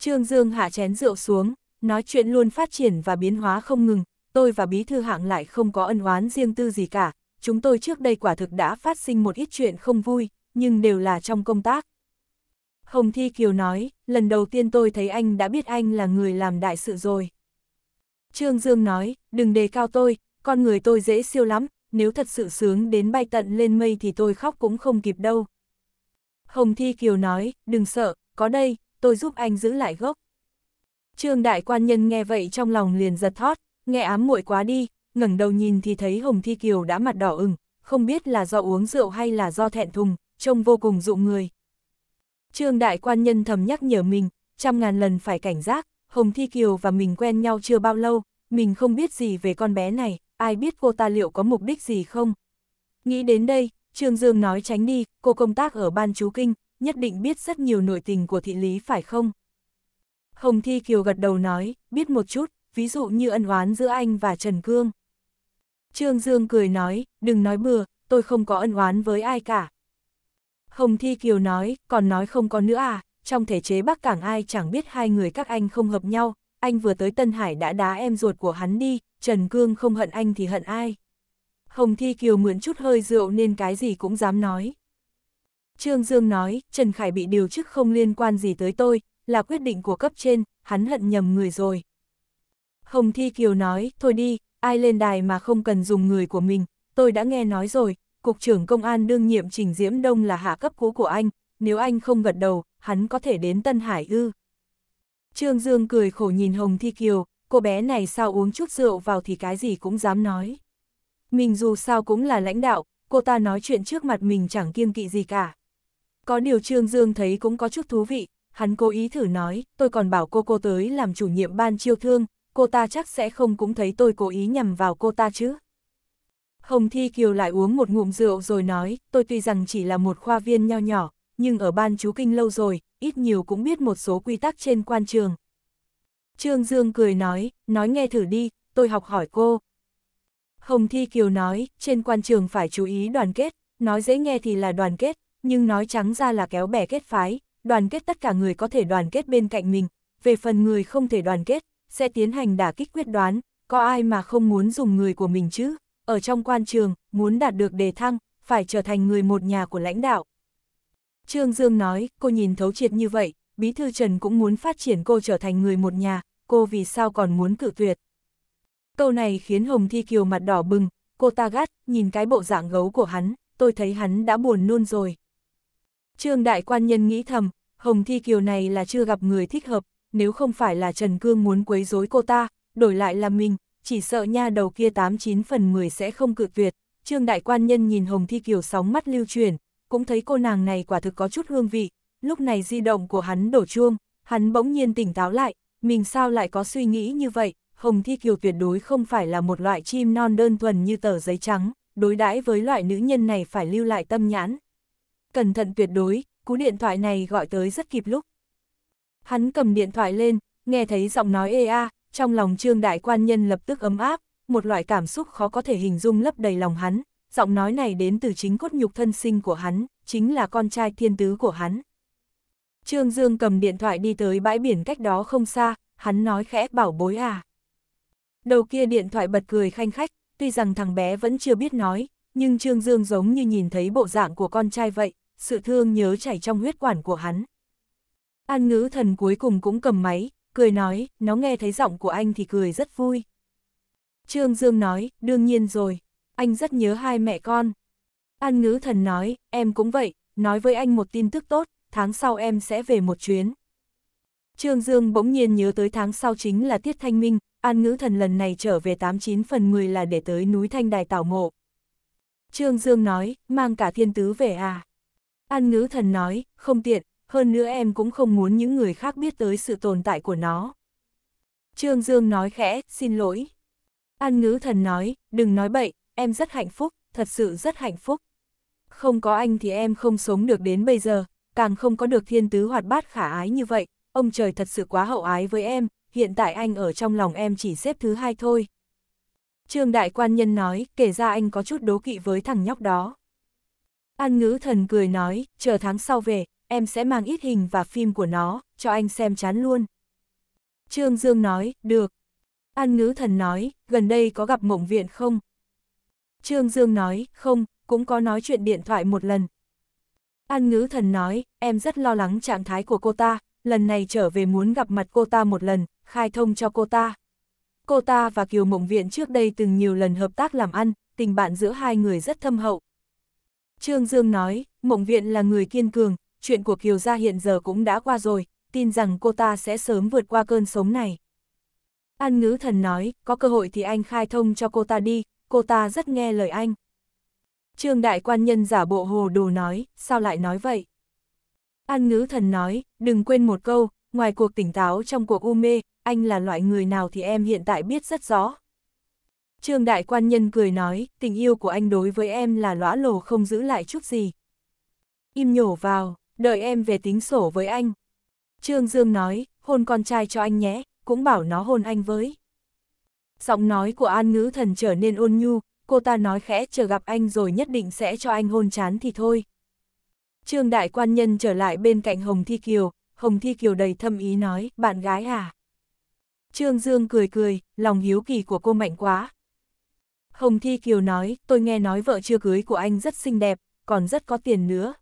Trương Dương hạ chén rượu xuống, nói chuyện luôn phát triển và biến hóa không ngừng, tôi và Bí Thư Hạng lại không có ân oán riêng tư gì cả, chúng tôi trước đây quả thực đã phát sinh một ít chuyện không vui, nhưng đều là trong công tác. Hồng Thi Kiều nói, lần đầu tiên tôi thấy anh đã biết anh là người làm đại sự rồi. Trương Dương nói, đừng đề cao tôi, con người tôi dễ siêu lắm, nếu thật sự sướng đến bay tận lên mây thì tôi khóc cũng không kịp đâu. Hồng Thi Kiều nói, đừng sợ, có đây, tôi giúp anh giữ lại gốc. Trương đại quan nhân nghe vậy trong lòng liền giật thót, nghe ám muội quá đi, ngẩng đầu nhìn thì thấy Hồng Thi Kiều đã mặt đỏ ửng, không biết là do uống rượu hay là do thẹn thùng, trông vô cùng dụ người. Trương đại quan nhân thầm nhắc nhở mình, trăm ngàn lần phải cảnh giác, Hồng Thi Kiều và mình quen nhau chưa bao lâu, mình không biết gì về con bé này, ai biết cô ta liệu có mục đích gì không. Nghĩ đến đây, Trương Dương nói tránh đi, cô công tác ở ban chú kinh, nhất định biết rất nhiều nội tình của thị lý phải không? Hồng Thi Kiều gật đầu nói, biết một chút, ví dụ như ân oán giữa anh và Trần Cương. Trương Dương cười nói, đừng nói bừa, tôi không có ân oán với ai cả. Hồng Thi Kiều nói, còn nói không có nữa à, trong thể chế Bắc Cảng ai chẳng biết hai người các anh không hợp nhau, anh vừa tới Tân Hải đã đá em ruột của hắn đi, Trần Cương không hận anh thì hận ai. Hồng Thi Kiều mượn chút hơi rượu nên cái gì cũng dám nói. Trương Dương nói, Trần Khải bị điều chức không liên quan gì tới tôi, là quyết định của cấp trên, hắn hận nhầm người rồi. Hồng Thi Kiều nói, thôi đi, ai lên đài mà không cần dùng người của mình, tôi đã nghe nói rồi, Cục trưởng Công an đương nhiệm Trình Diễm Đông là hạ cấp cũ của anh, nếu anh không gật đầu, hắn có thể đến Tân Hải ư. Trương Dương cười khổ nhìn Hồng Thi Kiều, cô bé này sao uống chút rượu vào thì cái gì cũng dám nói. Mình dù sao cũng là lãnh đạo, cô ta nói chuyện trước mặt mình chẳng kiêng kỵ gì cả. Có điều Trương Dương thấy cũng có chút thú vị, hắn cố ý thử nói, tôi còn bảo cô cô tới làm chủ nhiệm ban chiêu thương, cô ta chắc sẽ không cũng thấy tôi cố ý nhằm vào cô ta chứ. Hồng Thi Kiều lại uống một ngụm rượu rồi nói, tôi tuy rằng chỉ là một khoa viên nho nhỏ, nhưng ở ban chú kinh lâu rồi, ít nhiều cũng biết một số quy tắc trên quan trường. Trương Dương cười nói, nói nghe thử đi, tôi học hỏi cô. Hồng Thi Kiều nói, trên quan trường phải chú ý đoàn kết, nói dễ nghe thì là đoàn kết, nhưng nói trắng ra là kéo bè kết phái, đoàn kết tất cả người có thể đoàn kết bên cạnh mình, về phần người không thể đoàn kết, sẽ tiến hành đả kích quyết đoán, có ai mà không muốn dùng người của mình chứ, ở trong quan trường, muốn đạt được đề thăng, phải trở thành người một nhà của lãnh đạo. Trương Dương nói, cô nhìn thấu triệt như vậy, Bí Thư Trần cũng muốn phát triển cô trở thành người một nhà, cô vì sao còn muốn cự tuyệt. Câu này khiến Hồng Thi Kiều mặt đỏ bừng, cô ta gắt, nhìn cái bộ dạng gấu của hắn, tôi thấy hắn đã buồn nôn rồi. Trương đại quan nhân nghĩ thầm, Hồng Thi Kiều này là chưa gặp người thích hợp, nếu không phải là Trần Cương muốn quấy rối cô ta, đổi lại là mình, chỉ sợ nha đầu kia 89 phần 10 sẽ không cự tuyệt. Trương đại quan nhân nhìn Hồng Thi Kiều sóng mắt lưu truyền, cũng thấy cô nàng này quả thực có chút hương vị, lúc này di động của hắn đổ chuông, hắn bỗng nhiên tỉnh táo lại, mình sao lại có suy nghĩ như vậy, Hồng Thi Kiều tuyệt đối không phải là một loại chim non đơn thuần như tờ giấy trắng, đối đãi với loại nữ nhân này phải lưu lại tâm nhãn, cẩn thận tuyệt đối, cú điện thoại này gọi tới rất kịp lúc. Hắn cầm điện thoại lên, nghe thấy giọng nói ea trong lòng trương đại quan nhân lập tức ấm áp, một loại cảm xúc khó có thể hình dung lấp đầy lòng hắn, giọng nói này đến từ chính cốt nhục thân sinh của hắn, chính là con trai thiên tứ của hắn. Trương Dương cầm điện thoại đi tới bãi biển cách đó không xa, hắn nói khẽ bảo bối à. Đầu kia điện thoại bật cười khanh khách, tuy rằng thằng bé vẫn chưa biết nói, nhưng Trương Dương giống như nhìn thấy bộ dạng của con trai vậy, sự thương nhớ chảy trong huyết quản của hắn. An ngữ thần cuối cùng cũng cầm máy, cười nói, nó nghe thấy giọng của anh thì cười rất vui. Trương Dương nói, đương nhiên rồi, anh rất nhớ hai mẹ con. An ngữ thần nói, em cũng vậy, nói với anh một tin tức tốt, tháng sau em sẽ về một chuyến. Trương Dương bỗng nhiên nhớ tới tháng sau chính là Tiết Thanh Minh, An Ngữ Thần lần này trở về 89 phần 10 là để tới núi Thanh Đài Tảo Mộ. Trương Dương nói, mang cả thiên tứ về à? An ngữ thần nói, không tiện, hơn nữa em cũng không muốn những người khác biết tới sự tồn tại của nó. Trương Dương nói khẽ, xin lỗi. An ngữ thần nói, đừng nói bậy, em rất hạnh phúc, thật sự rất hạnh phúc. Không có anh thì em không sống được đến bây giờ, càng không có được thiên tứ hoạt bát khả ái như vậy, ông trời thật sự quá hậu ái với em, hiện tại anh ở trong lòng em chỉ xếp thứ hai thôi. Trương Đại Quan Nhân nói, kể ra anh có chút đố kỵ với thằng nhóc đó. An ngữ thần cười nói, chờ tháng sau về, em sẽ mang ít hình và phim của nó, cho anh xem chán luôn. Trương Dương nói, được. An ngữ thần nói, gần đây có gặp mộng viện không? Trương Dương nói, không, cũng có nói chuyện điện thoại một lần. An ngữ thần nói, em rất lo lắng trạng thái của cô ta, lần này trở về muốn gặp mặt cô ta một lần, khai thông cho cô ta. Cô ta và Kiều Mộng Viện trước đây từng nhiều lần hợp tác làm ăn, tình bạn giữa hai người rất thâm hậu, Trương Dương nói, mộng viện là người kiên cường, chuyện của Kiều Gia hiện giờ cũng đã qua rồi, tin rằng cô ta sẽ sớm vượt qua cơn sống này. An ngữ thần nói, có cơ hội thì anh khai thông cho cô ta đi, cô ta rất nghe lời anh. Trương đại quan nhân giả bộ hồ đồ nói, sao lại nói vậy? An ngữ thần nói, đừng quên một câu, ngoài cuộc tỉnh táo trong cuộc u mê, anh là loại người nào thì em hiện tại biết rất rõ. Trương Đại Quan Nhân cười nói, tình yêu của anh đối với em là lõa lồ không giữ lại chút gì. Im nhổ vào, đợi em về tính sổ với anh. Trương Dương nói, hôn con trai cho anh nhé, cũng bảo nó hôn anh với. Giọng nói của An Ngữ Thần trở nên ôn nhu, cô ta nói khẽ chờ gặp anh rồi nhất định sẽ cho anh hôn chán thì thôi. Trương Đại Quan Nhân trở lại bên cạnh Hồng Thi Kiều, Hồng Thi Kiều đầy thâm ý nói, bạn gái à? Trương Dương cười cười, lòng hiếu kỳ của cô mạnh quá, Hồng Thi Kiều nói, tôi nghe nói vợ chưa cưới của anh rất xinh đẹp, còn rất có tiền nữa.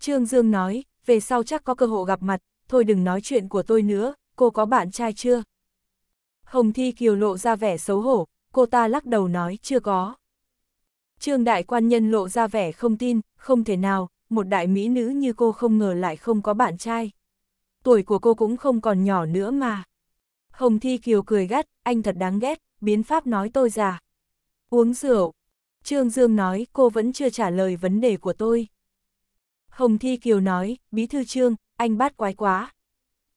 Trương Dương nói, về sau chắc có cơ hội gặp mặt, thôi đừng nói chuyện của tôi nữa, cô có bạn trai chưa? Hồng Thi Kiều lộ ra vẻ xấu hổ, cô ta lắc đầu nói chưa có. Trương Đại Quan Nhân lộ ra vẻ không tin, không thể nào, một đại mỹ nữ như cô không ngờ lại không có bạn trai. Tuổi của cô cũng không còn nhỏ nữa mà. Hồng Thi Kiều cười gắt, anh thật đáng ghét, biến pháp nói tôi già, Uống rượu. Trương Dương nói cô vẫn chưa trả lời vấn đề của tôi. Hồng Thi Kiều nói, bí thư Trương, anh bát quái quá.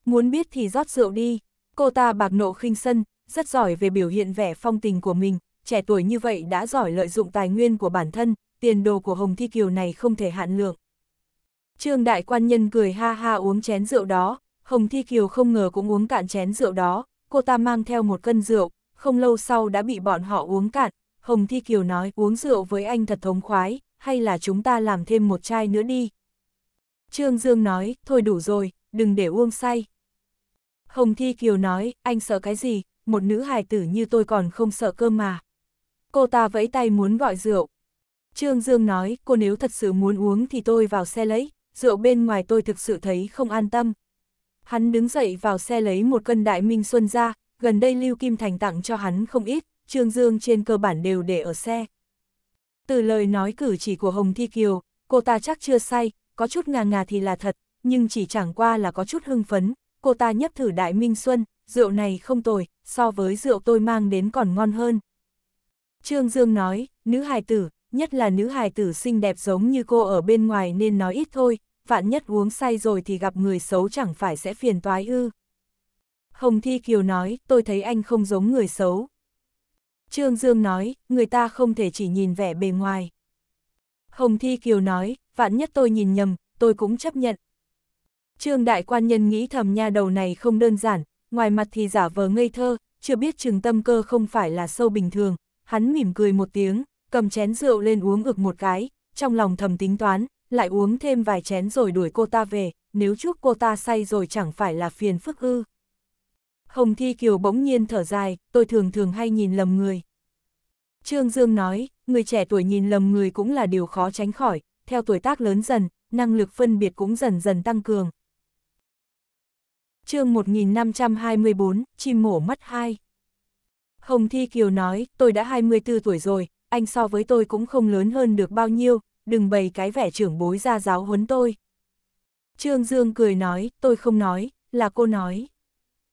Muốn biết thì rót rượu đi. Cô ta bạc nộ khinh sân, rất giỏi về biểu hiện vẻ phong tình của mình, trẻ tuổi như vậy đã giỏi lợi dụng tài nguyên của bản thân, tiền đồ của Hồng Thi Kiều này không thể hạn lượng. Trương Đại Quan Nhân cười ha ha uống chén rượu đó, Hồng Thi Kiều không ngờ cũng uống cạn chén rượu đó, cô ta mang theo một cân rượu, không lâu sau đã bị bọn họ uống cạn, Hồng Thi Kiều nói uống rượu với anh thật thống khoái, hay là chúng ta làm thêm một chai nữa đi. Trương Dương nói, thôi đủ rồi, đừng để uông say. Hồng Thi Kiều nói, anh sợ cái gì, một nữ hài tử như tôi còn không sợ cơ mà. Cô ta vẫy tay muốn gọi rượu. Trương Dương nói, cô nếu thật sự muốn uống thì tôi vào xe lấy, rượu bên ngoài tôi thực sự thấy không an tâm. Hắn đứng dậy vào xe lấy một cân đại minh xuân ra, gần đây Lưu Kim Thành tặng cho hắn không ít, Trương Dương trên cơ bản đều để ở xe. Từ lời nói cử chỉ của Hồng Thi Kiều, cô ta chắc chưa say, có chút ngà ngà thì là thật, nhưng chỉ chẳng qua là có chút hưng phấn, cô ta nhấp thử Đại Minh Xuân, rượu này không tồi, so với rượu tôi mang đến còn ngon hơn. Trương Dương nói, nữ hài tử, nhất là nữ hài tử xinh đẹp giống như cô ở bên ngoài nên nói ít thôi, vạn nhất uống say rồi thì gặp người xấu chẳng phải sẽ phiền toái ư. Hồng Thi Kiều nói, tôi thấy anh không giống người xấu. Trương Dương nói, người ta không thể chỉ nhìn vẻ bề ngoài. Hồng Thi Kiều nói, vạn nhất tôi nhìn nhầm, tôi cũng chấp nhận. Trương Đại Quan Nhân nghĩ thầm nha đầu này không đơn giản, ngoài mặt thì giả vờ ngây thơ, chưa biết trường tâm cơ không phải là sâu bình thường. Hắn mỉm cười một tiếng, cầm chén rượu lên uống ực một cái, trong lòng thầm tính toán, lại uống thêm vài chén rồi đuổi cô ta về, nếu trước cô ta say rồi chẳng phải là phiền phức ư. Hồng Thi Kiều bỗng nhiên thở dài, tôi thường thường hay nhìn lầm người. Trương Dương nói, người trẻ tuổi nhìn lầm người cũng là điều khó tránh khỏi, theo tuổi tác lớn dần, năng lực phân biệt cũng dần dần tăng cường. chương 1524, chim mổ mắt 2 Hồng Thi Kiều nói, tôi đã 24 tuổi rồi, anh so với tôi cũng không lớn hơn được bao nhiêu, đừng bày cái vẻ trưởng bối ra giáo huấn tôi. Trương Dương cười nói, tôi không nói, là cô nói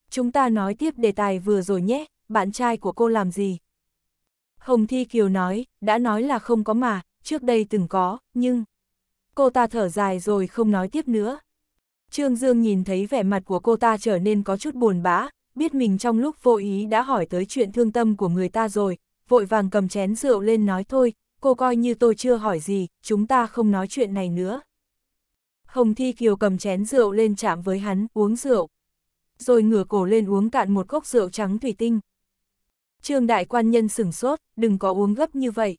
chúng ta nói tiếp đề tài vừa rồi nhé, bạn trai của cô làm gì? Hồng Thi Kiều nói, đã nói là không có mà, trước đây từng có, nhưng... Cô ta thở dài rồi không nói tiếp nữa. Trương Dương nhìn thấy vẻ mặt của cô ta trở nên có chút buồn bã, biết mình trong lúc vô ý đã hỏi tới chuyện thương tâm của người ta rồi, vội vàng cầm chén rượu lên nói thôi, cô coi như tôi chưa hỏi gì, chúng ta không nói chuyện này nữa. Hồng Thi Kiều cầm chén rượu lên chạm với hắn, uống rượu rồi ngửa cổ lên uống cạn một cốc rượu trắng thủy tinh. Trương đại quan nhân sửng sốt, đừng có uống gấp như vậy.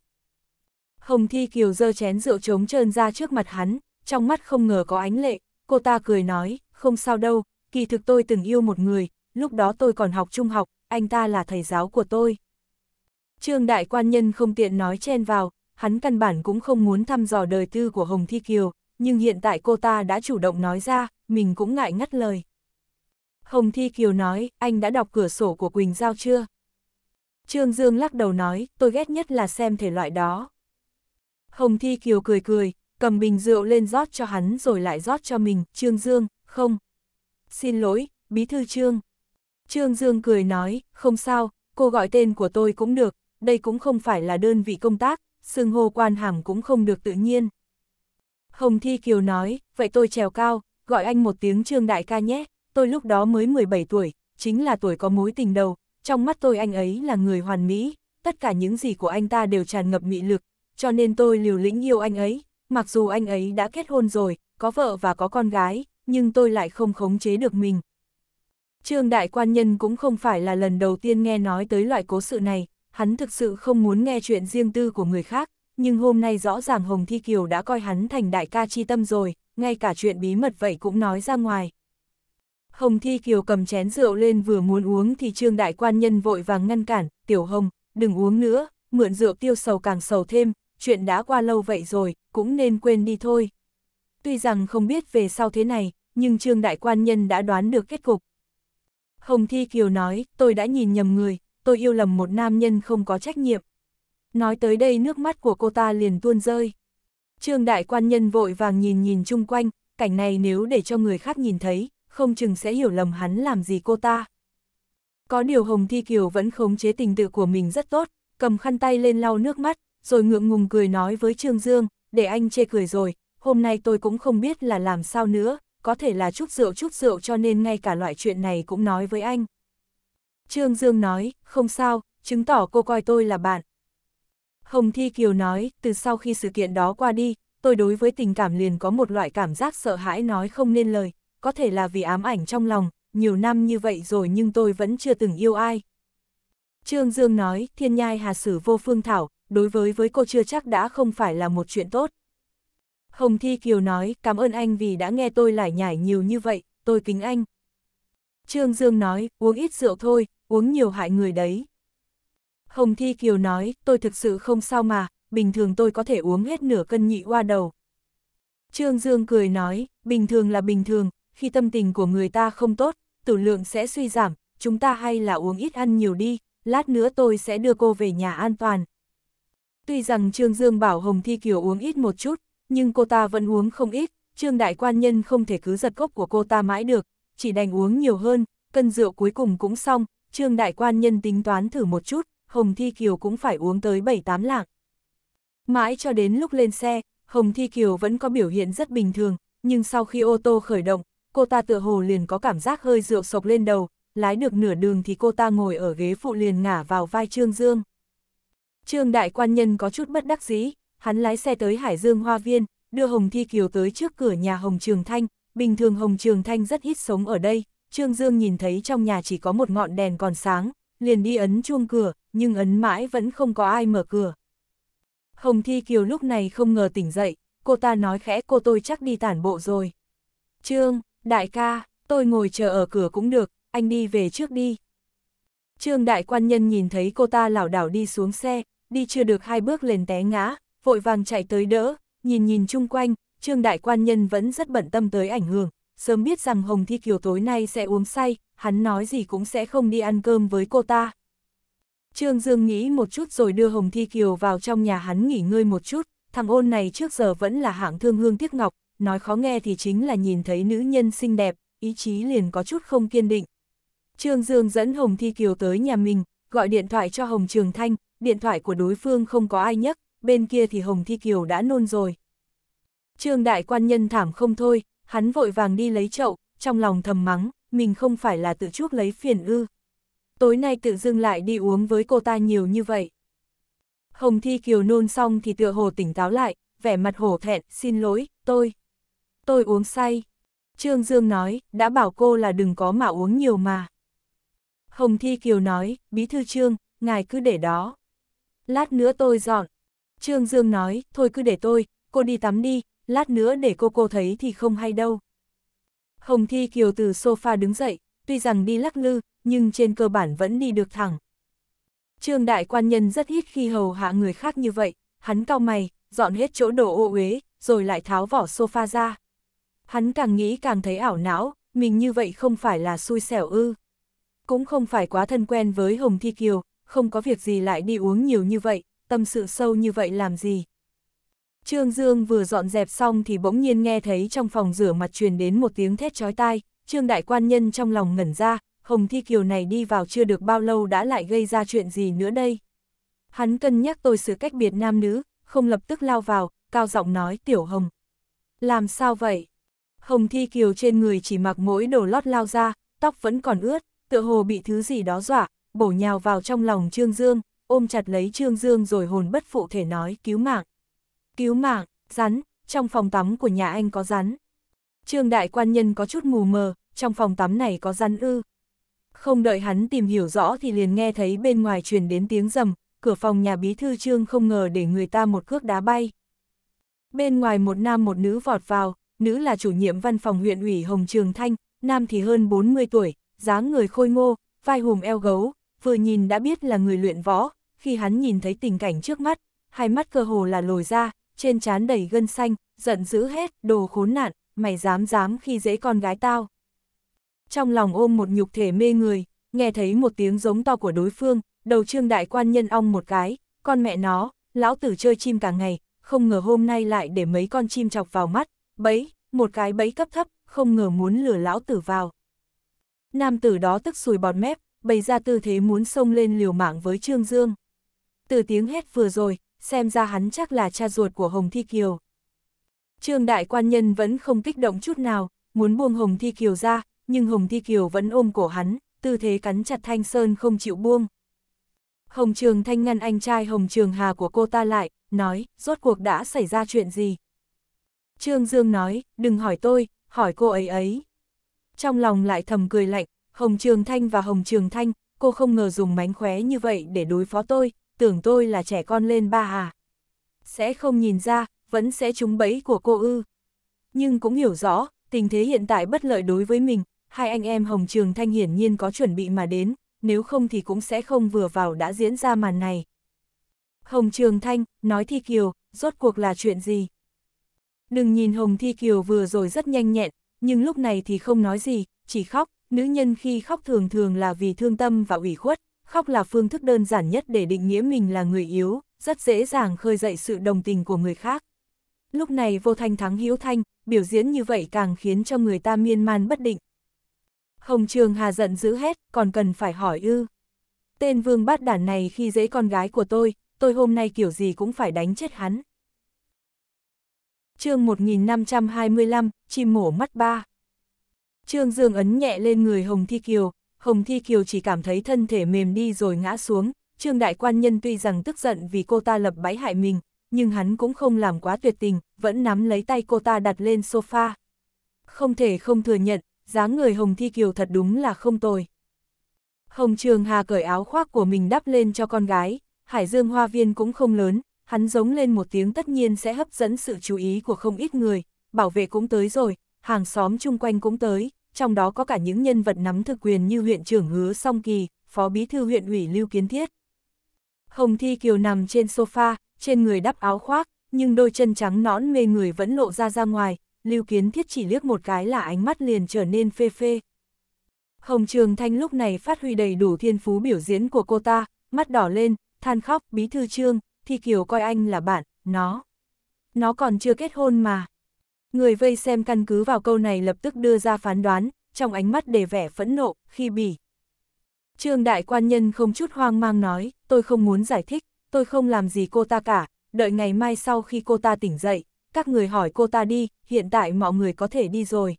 Hồng Thi Kiều dơ chén rượu trống trơn ra trước mặt hắn, trong mắt không ngờ có ánh lệ, cô ta cười nói, không sao đâu, kỳ thực tôi từng yêu một người, lúc đó tôi còn học trung học, anh ta là thầy giáo của tôi. Trương đại quan nhân không tiện nói chen vào, hắn căn bản cũng không muốn thăm dò đời tư của Hồng Thi Kiều, nhưng hiện tại cô ta đã chủ động nói ra, mình cũng ngại ngắt lời. Hồng Thi Kiều nói, anh đã đọc cửa sổ của Quỳnh Giao chưa? Trương Dương lắc đầu nói, tôi ghét nhất là xem thể loại đó. Hồng Thi Kiều cười cười, cầm bình rượu lên rót cho hắn rồi lại rót cho mình, Trương Dương, không. Xin lỗi, Bí Thư Trương. Trương Dương cười nói, không sao, cô gọi tên của tôi cũng được, đây cũng không phải là đơn vị công tác, xưng hô quan hàm cũng không được tự nhiên. Hồng Thi Kiều nói, vậy tôi trèo cao, gọi anh một tiếng Trương Đại ca nhé, tôi lúc đó mới 17 tuổi, chính là tuổi có mối tình đầu, trong mắt tôi anh ấy là người hoàn mỹ, tất cả những gì của anh ta đều tràn ngập mị lực, cho nên tôi liều lĩnh yêu anh ấy, mặc dù anh ấy đã kết hôn rồi, có vợ và có con gái, nhưng tôi lại không khống chế được mình. Trương Đại Quan Nhân cũng không phải là lần đầu tiên nghe nói tới loại cố sự này, hắn thực sự không muốn nghe chuyện riêng tư của người khác, nhưng hôm nay rõ ràng Hồng Thi Kiều đã coi hắn thành đại ca chi tâm rồi, ngay cả chuyện bí mật vậy cũng nói ra ngoài. Hồng Thi Kiều cầm chén rượu lên vừa muốn uống thì Trương Đại Quan Nhân vội vàng ngăn cản, Tiểu Hồng, đừng uống nữa, mượn rượu tiêu sầu càng sầu thêm, chuyện đã qua lâu vậy rồi, cũng nên quên đi thôi. Tuy rằng không biết về sau thế này, nhưng Trương Đại Quan Nhân đã đoán được kết cục. Hồng Thi Kiều nói, tôi đã nhìn nhầm người, tôi yêu lầm một nam nhân không có trách nhiệm. Nói tới đây nước mắt của cô ta liền tuôn rơi. Trương Đại Quan Nhân vội vàng nhìn nhìn chung quanh, cảnh này nếu để cho người khác nhìn thấy, không chừng sẽ hiểu lầm hắn làm gì cô ta. Có điều Hồng Thi Kiều vẫn khống chế tình tự của mình rất tốt, cầm khăn tay lên lau nước mắt, rồi ngượng ngùng cười nói với Trương Dương, để anh chê cười rồi, hôm nay tôi cũng không biết là làm sao nữa, có thể là chút rượu chút rượu cho nên ngay cả loại chuyện này cũng nói với anh. Trương Dương nói, không sao, chứng tỏ cô coi tôi là bạn. Hồng Thi Kiều nói, từ sau khi sự kiện đó qua đi, tôi đối với tình cảm liền có một loại cảm giác sợ hãi nói không nên lời, có thể là vì ám ảnh trong lòng, nhiều năm như vậy rồi nhưng tôi vẫn chưa từng yêu ai. Trương Dương nói, thiên nhai hà sử vô phương thảo, đối với với cô chưa chắc đã không phải là một chuyện tốt. Hồng Thi Kiều nói, cảm ơn anh vì đã nghe tôi lải nhải nhiều như vậy, tôi kính anh. Trương Dương nói, uống ít rượu thôi, uống nhiều hại người đấy. Hồng Thi Kiều nói, tôi thực sự không sao mà, bình thường tôi có thể uống hết nửa cân nhị hoa đầu. Trương Dương cười nói, bình thường là bình thường, khi tâm tình của người ta không tốt, tử lượng sẽ suy giảm, chúng ta hay là uống ít ăn nhiều đi, lát nữa tôi sẽ đưa cô về nhà an toàn. Tuy rằng Trương Dương bảo Hồng Thi Kiều uống ít một chút, nhưng cô ta vẫn uống không ít, Trương Đại Quan Nhân không thể cứ giật gốc của cô ta mãi được, chỉ đành uống nhiều hơn, cân rượu cuối cùng cũng xong, Trương Đại Quan Nhân tính toán thử một chút, Hồng Thi Kiều cũng phải uống tới 7-8 lạng. Mãi cho đến lúc lên xe, Hồng Thi Kiều vẫn có biểu hiện rất bình thường, nhưng sau khi ô tô khởi động, cô ta tựa hồ liền có cảm giác hơi rượu sộc lên đầu, lái được nửa đường thì cô ta ngồi ở ghế phụ liền ngả vào vai Trương Dương. Trương đại quan nhân có chút bất đắc dĩ, hắn lái xe tới Hải Dương Hoa Viên, đưa Hồng Thi Kiều tới trước cửa nhà Hồng Trường Thanh, bình thường Hồng Trường Thanh rất ít sống ở đây, Trương Dương nhìn thấy trong nhà chỉ có một ngọn đèn còn sáng, liền đi ấn chuông cửa, nhưng ấn mãi vẫn không có ai mở cửa. Hồng Thi Kiều lúc này không ngờ tỉnh dậy, cô ta nói khẽ cô tôi chắc đi tản bộ rồi. Trương, Đại ca, tôi ngồi chờ ở cửa cũng được, anh đi về trước đi. Trương đại quan nhân nhìn thấy cô ta lảo đảo đi xuống xe, đi chưa được hai bước lên té ngã, vội vàng chạy tới đỡ, nhìn nhìn chung quanh, trương đại quan nhân vẫn rất bận tâm tới ảnh hưởng, sớm biết rằng Hồng Thi Kiều tối nay sẽ uống say, hắn nói gì cũng sẽ không đi ăn cơm với cô ta. Trương Dương nghĩ một chút rồi đưa Hồng Thi Kiều vào trong nhà hắn nghỉ ngơi một chút, thằng ôn này trước giờ vẫn là hạng thương hương tiếc ngọc, nói khó nghe thì chính là nhìn thấy nữ nhân xinh đẹp, ý chí liền có chút không kiên định. Trương Dương dẫn Hồng Thi Kiều tới nhà mình, gọi điện thoại cho Hồng Trường Thanh, điện thoại của đối phương không có ai nhấc, bên kia thì Hồng Thi Kiều đã nôn rồi. Trương Đại Quan Nhân thảm không thôi, hắn vội vàng đi lấy chậu, trong lòng thầm mắng, mình không phải là tự chuốc lấy phiền ư. Tối nay tự dưng lại đi uống với cô ta nhiều như vậy. Hồng Thi Kiều nôn xong thì tựa hồ tỉnh táo lại, vẻ mặt hổ thẹn, xin lỗi, tôi tôi uống say. Trương Dương nói, đã bảo cô là đừng có mà uống nhiều mà. Hồng Thi Kiều nói, bí thư Trương, ngài cứ để đó. Lát nữa tôi dọn. Trương Dương nói, thôi cứ để tôi, cô đi tắm đi, lát nữa để cô cô thấy thì không hay đâu. Hồng Thi Kiều từ sofa đứng dậy, tuy rằng đi lắc lư, nhưng trên cơ bản vẫn đi được thẳng. Trương Đại Quan Nhân rất ít khi hầu hạ người khác như vậy, hắn cau mày, dọn hết chỗ đồ ô uế, rồi lại tháo vỏ sofa ra. Hắn càng nghĩ càng thấy ảo não, mình như vậy không phải là xui xẻo ư. Cũng không phải quá thân quen với Hồng Thi Kiều, không có việc gì lại đi uống nhiều như vậy, tâm sự sâu như vậy làm gì. Trương Dương vừa dọn dẹp xong thì bỗng nhiên nghe thấy trong phòng rửa mặt truyền đến một tiếng thét chói tai, Trương Đại Quan Nhân trong lòng ngẩn ra, Hồng Thi Kiều này đi vào chưa được bao lâu đã lại gây ra chuyện gì nữa đây. Hắn cân nhắc tôi sự cách biệt nam nữ, không lập tức lao vào, cao giọng nói Tiểu Hồng. Làm sao vậy? Hồng Thi Kiều trên người chỉ mặc mỗi đồ lót lao ra, tóc vẫn còn ướt, tựa hồ bị thứ gì đó dọa, bổ nhào vào trong lòng Trương Dương, ôm chặt lấy Trương Dương rồi hồn bất phụ thể nói cứu mạng. Cứu mạng, rắn, trong phòng tắm của nhà anh có rắn. Trương đại quan nhân có chút mù mờ, trong phòng tắm này có rắn ư. Không đợi hắn tìm hiểu rõ thì liền nghe thấy bên ngoài truyền đến tiếng rầm, cửa phòng nhà bí thư Trương không ngờ để người ta một cước đá bay. Bên ngoài một nam một nữ vọt vào, nữ là chủ nhiệm văn phòng huyện ủy Hồng Trường Thanh, nam thì hơn 40 tuổi, dáng người khôi ngô, vai hùm eo gấu, vừa nhìn đã biết là người luyện võ, khi hắn nhìn thấy tình cảnh trước mắt, hai mắt cơ hồ là lồi ra, trên trán đầy gân xanh, giận dữ hết, đồ khốn nạn, mày dám dám khi dễ con gái tao. Trong lòng ôm một nhục thể mê người, nghe thấy một tiếng giống to của đối phương, đầu trương đại quan nhân ong một cái, con mẹ nó, lão tử chơi chim cả ngày, không ngờ hôm nay lại để mấy con chim chọc vào mắt, bấy một cái bấy cấp thấp, không ngờ muốn lừa lão tử vào. Nam tử đó tức sùi bọt mép, bày ra tư thế muốn xông lên liều mạng với Trương Dương. Từ tiếng hét vừa rồi, xem ra hắn chắc là cha ruột của Hồng Thi Kiều. Trương đại quan nhân vẫn không kích động chút nào, muốn buông Hồng Thi Kiều ra, nhưng Hồng Thi Kiều vẫn ôm cổ hắn, tư thế cắn chặt Thanh Sơn không chịu buông. Hồng Trường Thanh ngăn anh trai Hồng Trường Hà của cô ta lại, nói, rốt cuộc đã xảy ra chuyện gì, Trương Dương nói, đừng hỏi tôi, hỏi cô ấy ấy. Trong lòng lại thầm cười lạnh, Hồng Trường Thanh và Hồng Trường Thanh, cô không ngờ dùng mánh khóe như vậy để đối phó tôi, tưởng tôi là trẻ con lên ba à. Sẽ không nhìn ra, vẫn sẽ trúng bẫy của cô ư. Nhưng cũng hiểu rõ, tình thế hiện tại bất lợi đối với mình, hai anh em Hồng Trường Thanh hiển nhiên có chuẩn bị mà đến, nếu không thì cũng sẽ không vừa vào đã diễn ra màn này. Hồng Trường Thanh, nói thi kiều, rốt cuộc là chuyện gì? Đừng nhìn Hồng Thi Kiều vừa rồi rất nhanh nhẹn, nhưng lúc này thì không nói gì, chỉ khóc, nữ nhân khi khóc thường thường là vì thương tâm và ủy khuất, khóc là phương thức đơn giản nhất để định nghĩa mình là người yếu, rất dễ dàng khơi dậy sự đồng tình của người khác. Lúc này vô thanh thắng hữu thanh, biểu diễn như vậy càng khiến cho người ta miên man bất định. Hồng Trường Hà giận dữ hết, còn cần phải hỏi ư. Tên vương bát đản này khi dễ con gái của tôi, tôi hôm nay kiểu gì cũng phải đánh chết hắn chương 1525, chim mổ mắt ba. Trương Dương ấn nhẹ lên người Hồng Thi Kiều, Hồng Thi Kiều chỉ cảm thấy thân thể mềm đi rồi ngã xuống, Trương Đại Quan Nhân tuy rằng tức giận vì cô ta lập bẫy hại mình, nhưng hắn cũng không làm quá tuyệt tình, vẫn nắm lấy tay cô ta đặt lên sofa. Không thể không thừa nhận, dáng người Hồng Thi Kiều thật đúng là không tồi. Hồng Trường Hà cởi áo khoác của mình đắp lên cho con gái, Hải Dương Hoa Viên cũng không lớn, hắn giống lên một tiếng tất nhiên sẽ hấp dẫn sự chú ý của không ít người, bảo vệ cũng tới rồi, hàng xóm chung quanh cũng tới, trong đó có cả những nhân vật nắm thực quyền như huyện trưởng hứa Song Kỳ, phó bí thư huyện ủy Lưu Kiến Thiết. Hồng Thi Kiều nằm trên sofa, trên người đắp áo khoác, nhưng đôi chân trắng nõn mê người vẫn lộ ra ra ngoài, Lưu Kiến Thiết chỉ liếc một cái là ánh mắt liền trở nên phê phê. Hồng Trường Thanh lúc này phát huy đầy đủ thiên phú biểu diễn của cô ta, mắt đỏ lên, than khóc, bí thư trương, Thi Kiều coi anh là bạn, nó. Nó còn chưa kết hôn mà. Người vây xem căn cứ vào câu này lập tức đưa ra phán đoán, trong ánh mắt để vẻ phẫn nộ, khi bỉ. Trương đại quan nhân không chút hoang mang nói, tôi không muốn giải thích, tôi không làm gì cô ta cả, đợi ngày mai sau khi cô ta tỉnh dậy, các người hỏi cô ta đi, hiện tại mọi người có thể đi rồi.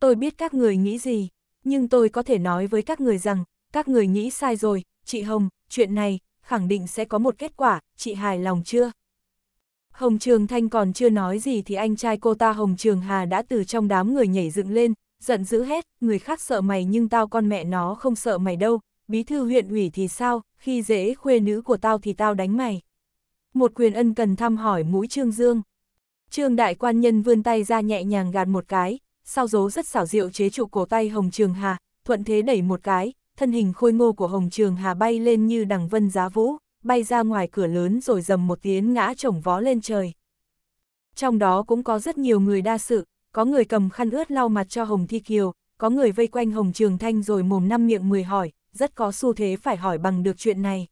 Tôi biết các người nghĩ gì, nhưng tôi có thể nói với các người rằng, các người nghĩ sai rồi, chị Hồng, chuyện này, khẳng định sẽ có một kết quả, chị hài lòng chưa? Hồng Trường Thanh còn chưa nói gì thì anh trai cô ta Hồng Trường Hà đã từ trong đám người nhảy dựng lên, giận dữ hết người khác sợ mày nhưng tao con mẹ nó không sợ mày đâu, bí thư huyện ủy thì sao, khi dễ khuê nữ của tao thì tao đánh mày. Một quyền ân cần thăm hỏi mũi Trương Dương. Trương đại quan nhân vươn tay ra nhẹ nhàng gạt một cái, sau dấu rất xảo diệu chế trụ cổ tay Hồng Trường Hà, thuận thế đẩy một cái, thân hình khôi ngô của Hồng Trường Hà bay lên như đằng vân giá vũ, bay ra ngoài cửa lớn rồi dầm một tiếng ngã trồng vó lên trời. Trong đó cũng có rất nhiều người đa sự, có người cầm khăn ướt lau mặt cho Hồng Thi Kiều, có người vây quanh Hồng Trường Thanh rồi mồm năm miệng mười hỏi, rất có xu thế phải hỏi bằng được chuyện này.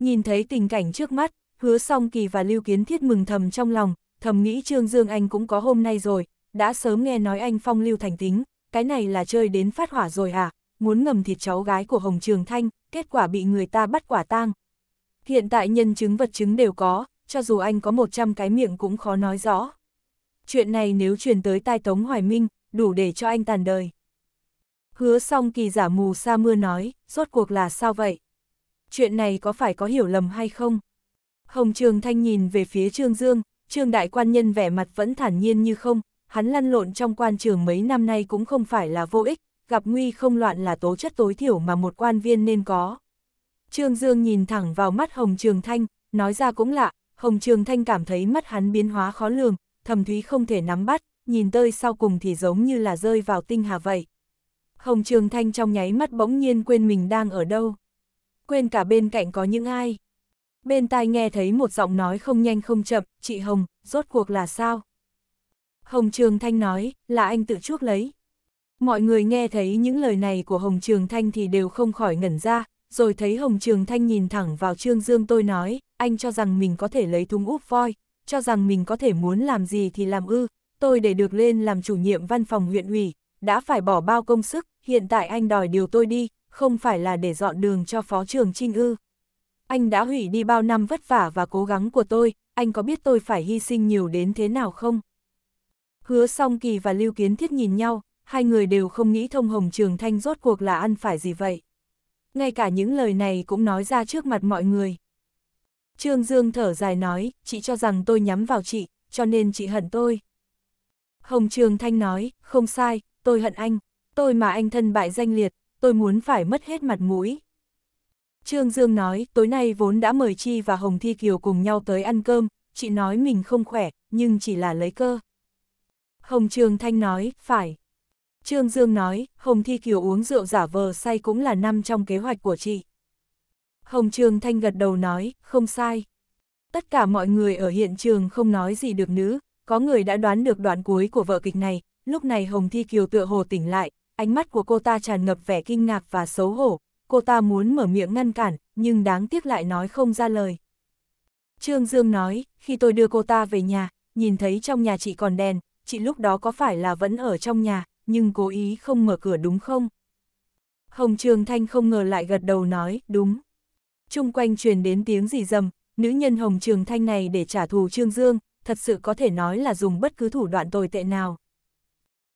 Nhìn thấy tình cảnh trước mắt, hứa song kỳ và Lưu Kiến Thiết mừng thầm trong lòng, thầm nghĩ Trương Dương Anh cũng có hôm nay rồi, đã sớm nghe nói anh phong lưu thành tính, cái này là chơi đến phát hỏa rồi à, muốn ngầm thịt cháu gái của Hồng Trường Thanh, kết quả bị người ta bắt quả tang. Hiện tại nhân chứng vật chứng đều có, cho dù anh có 100 cái miệng cũng khó nói rõ. Chuyện này nếu truyền tới tai Tống Hoài Minh, đủ để cho anh tàn đời. Hứa xong kỳ giả mù sa mưa nói, rốt cuộc là sao vậy? Chuyện này có phải có hiểu lầm hay không? Hồng Trường Thanh nhìn về phía Trương Dương, Trương Đại Quan Nhân vẻ mặt vẫn thản nhiên như không, hắn lăn lộn trong quan trường mấy năm nay cũng không phải là vô ích, gặp nguy không loạn là tố chất tối thiểu mà một quan viên nên có. Trương Dương nhìn thẳng vào mắt Hồng Trường Thanh, nói ra cũng lạ, Hồng Trường Thanh cảm thấy mắt hắn biến hóa khó lường, thầm thúy không thể nắm bắt, nhìn tơi sau cùng thì giống như là rơi vào tinh hà vậy. Hồng Trường Thanh trong nháy mắt bỗng nhiên quên mình đang ở đâu. Quên cả bên cạnh có những ai. Bên tai nghe thấy một giọng nói không nhanh không chậm, chị Hồng, rốt cuộc là sao? Hồng Trường Thanh nói, là anh tự chuốc lấy, Mọi người nghe thấy những lời này của Hồng Trường Thanh thì đều không khỏi ngẩn ra, rồi thấy Hồng Trường Thanh nhìn thẳng vào Trương Dương tôi nói, anh cho rằng mình có thể lấy thúng úp voi, cho rằng mình có thể muốn làm gì thì làm ư, tôi để được lên làm chủ nhiệm văn phòng huyện ủy, đã phải bỏ bao công sức, hiện tại anh đòi điều tôi đi, không phải là để dọn đường cho phó trường Trinh ư. Anh đã hủy đi bao năm vất vả và cố gắng của tôi, anh có biết tôi phải hy sinh nhiều đến thế nào không? Hứa song kỳ và Lưu Kiến Thiết nhìn nhau, hai người đều không nghĩ thông hồng trường thanh rốt cuộc là ăn phải gì vậy. Ngay cả những lời này cũng nói ra trước mặt mọi người. Trương Dương thở dài nói, chị cho rằng tôi nhắm vào chị, cho nên chị hận tôi. Hồng Trường Thanh nói, không sai, tôi hận anh, tôi mà anh thân bại danh liệt, tôi muốn phải mất hết mặt mũi. Trương Dương nói, tối nay vốn đã mời Chi và Hồng Thi Kiều cùng nhau tới ăn cơm, chị nói mình không khỏe, nhưng chỉ là lấy cơ. Hồng Trường Thanh nói, phải. Trương Dương nói, Hồng Thi Kiều uống rượu giả vờ say cũng là năm trong kế hoạch của chị. Hồng Trương Thanh gật đầu nói, không sai. Tất cả mọi người ở hiện trường không nói gì được nữ, có người đã đoán được đoạn cuối của vợ kịch này, lúc này Hồng Thi Kiều tựa hồ tỉnh lại, ánh mắt của cô ta tràn ngập vẻ kinh ngạc và xấu hổ, cô ta muốn mở miệng ngăn cản, nhưng đáng tiếc lại nói không ra lời. Trương Dương nói, khi tôi đưa cô ta về nhà, nhìn thấy trong nhà chị còn đèn, chị lúc đó có phải là vẫn ở trong nhà, nhưng cố ý không mở cửa đúng không? Hồng Trường Thanh không ngờ lại gật đầu nói, đúng. Trung quanh truyền đến tiếng gì rầm, nữ nhân Hồng Trường Thanh này để trả thù Trương Dương, thật sự có thể nói là dùng bất cứ thủ đoạn tồi tệ nào.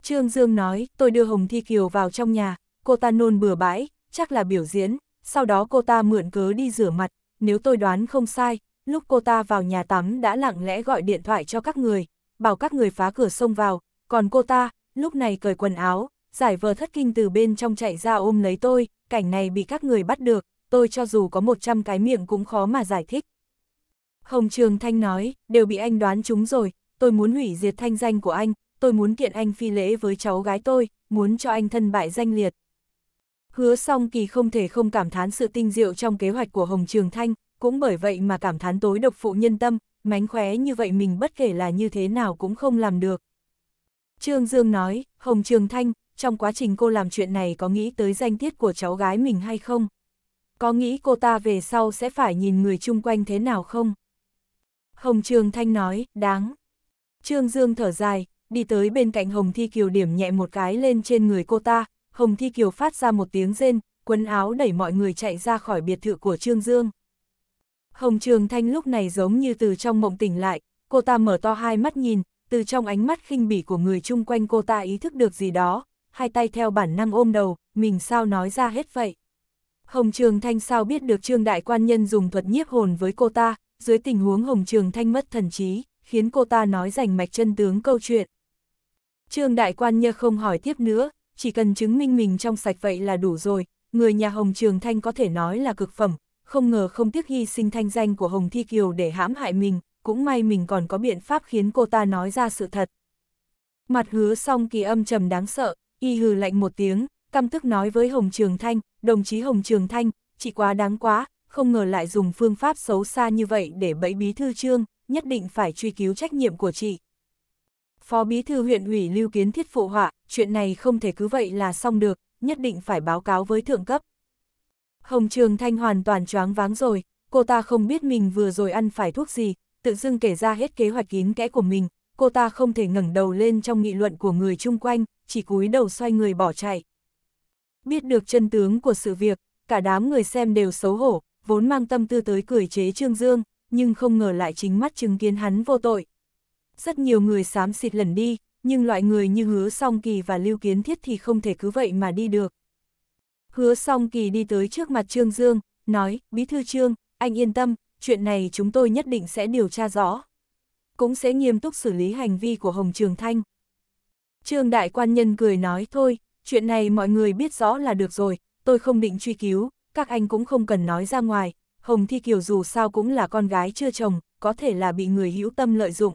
Trương Dương nói, tôi đưa Hồng Thi Kiều vào trong nhà, cô ta nôn bừa bãi, chắc là biểu diễn, sau đó cô ta mượn cớ đi rửa mặt, nếu tôi đoán không sai, lúc cô ta vào nhà tắm đã lặng lẽ gọi điện thoại cho các người, bảo các người phá cửa xông vào, còn cô ta, lúc này cởi quần áo, giải vờ thất kinh từ bên trong chạy ra ôm lấy tôi, cảnh này bị các người bắt được, tôi cho dù có 100 cái miệng cũng khó mà giải thích. Hồng Trường Thanh nói, đều bị anh đoán chúng rồi, tôi muốn hủy diệt thanh danh của anh, tôi muốn kiện anh phi lễ với cháu gái tôi, muốn cho anh thân bại danh liệt. Hứa song kỳ không thể không cảm thán sự tinh diệu trong kế hoạch của Hồng Trường Thanh, cũng bởi vậy mà cảm thán tối độc phụ nhân tâm, mánh khóe như vậy mình bất kể là như thế nào cũng không làm được. Trương Dương nói, Hồng Trường Thanh, trong quá trình cô làm chuyện này có nghĩ tới danh tiết của cháu gái mình hay không? Có nghĩ cô ta về sau sẽ phải nhìn người chung quanh thế nào không? Hồng Trường Thanh nói, đáng. Trương Dương thở dài, đi tới bên cạnh Hồng Thi Kiều điểm nhẹ một cái lên trên người cô ta, Hồng Thi Kiều phát ra một tiếng rên, quần áo đẩy mọi người chạy ra khỏi biệt thự của Trương Dương. Hồng Trường Thanh lúc này giống như từ trong mộng tỉnh lại, cô ta mở to hai mắt nhìn, từ trong ánh mắt khinh bỉ của người chung quanh cô ta ý thức được gì đó, hai tay theo bản năng ôm đầu, mình sao nói ra hết vậy. Hồng Trường Thanh sao biết được Trương Đại Quan Nhân dùng thuật nhiếp hồn với cô ta, dưới tình huống Hồng Trường Thanh mất thần trí, khiến cô ta nói rành mạch chân tướng câu chuyện. Trương Đại Quan Nhân không hỏi tiếp nữa, chỉ cần chứng minh mình trong sạch vậy là đủ rồi, người nhà Hồng Trường Thanh có thể nói là cực phẩm, không ngờ không tiếc hy sinh thanh danh của Hồng Thi Kiều để hãm hại mình, cũng may mình còn có biện pháp khiến cô ta nói ra sự thật. Mặt hứa song kỳ âm trầm đáng sợ, y hừ lạnh một tiếng, căm tức nói với Hồng Trường Thanh, đồng chí Hồng Trường Thanh, chị quá đáng quá, không ngờ lại dùng phương pháp xấu xa như vậy để bẫy bí thư trương, nhất định phải truy cứu trách nhiệm của chị. Phó bí thư huyện ủy lưu kiến thiết phụ họa, chuyện này không thể cứ vậy là xong được, nhất định phải báo cáo với thượng cấp. Hồng Trường Thanh hoàn toàn choáng váng rồi, cô ta không biết mình vừa rồi ăn phải thuốc gì, tự dưng kể ra hết kế hoạch kín kẽ của mình, cô ta không thể ngẩng đầu lên trong nghị luận của người chung quanh, chỉ cúi đầu xoay người bỏ chạy. Biết được chân tướng của sự việc, cả đám người xem đều xấu hổ, vốn mang tâm tư tới cười chế Trương Dương, nhưng không ngờ lại chính mắt chứng kiến hắn vô tội. Rất nhiều người xám xịt lần đi, nhưng loại người như hứa song kỳ và lưu kiến thiết thì không thể cứ vậy mà đi được. Hứa song kỳ đi tới trước mặt Trương Dương, nói, Bí thư Trương, anh yên tâm, chuyện này chúng tôi nhất định sẽ điều tra rõ. Cũng sẽ nghiêm túc xử lý hành vi của Hồng Trường Thanh. Trương Đại Quan Nhân cười nói thôi, chuyện này mọi người biết rõ là được rồi, tôi không định truy cứu, các anh cũng không cần nói ra ngoài. Hồng Thi Kiều dù sao cũng là con gái chưa chồng, có thể là bị người hữu tâm lợi dụng.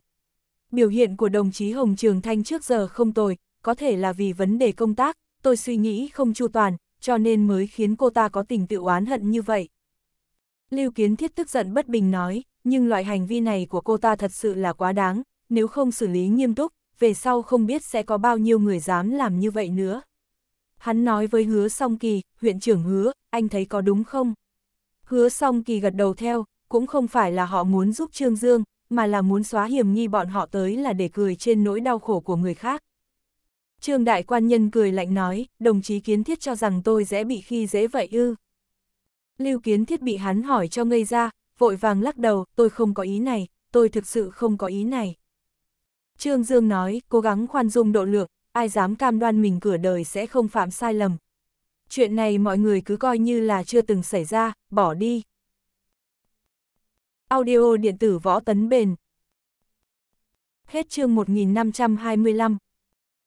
Biểu hiện của đồng chí Hồng Trường Thanh trước giờ không tồi, có thể là vì vấn đề công tác, tôi suy nghĩ không chu toàn, cho nên mới khiến cô ta có tình tự oán hận như vậy. Lưu Kiến Thiết tức giận bất bình nói, nhưng loại hành vi này của cô ta thật sự là quá đáng, nếu không xử lý nghiêm túc, về sau không biết sẽ có bao nhiêu người dám làm như vậy nữa. Hắn nói với hứa song kỳ, huyện trưởng hứa, anh thấy có đúng không? Hứa song kỳ gật đầu theo, cũng không phải là họ muốn giúp Trương Dương, mà là muốn xóa hiểm nghi bọn họ tới là để cười trên nỗi đau khổ của người khác. Trương đại quan nhân cười lạnh nói, đồng chí kiến thiết cho rằng tôi dễ bị khi dễ vậy ư. Lưu Kiến Thiết bị hắn hỏi cho ngây ra, vội vàng lắc đầu, tôi không có ý này, tôi thực sự không có ý này. Trương Dương nói, cố gắng khoan dung độ lượng, ai dám cam đoan mình cửa đời sẽ không phạm sai lầm. Chuyện này mọi người cứ coi như là chưa từng xảy ra, bỏ đi. Audio điện tử võ tấn bền. Hết chương 1525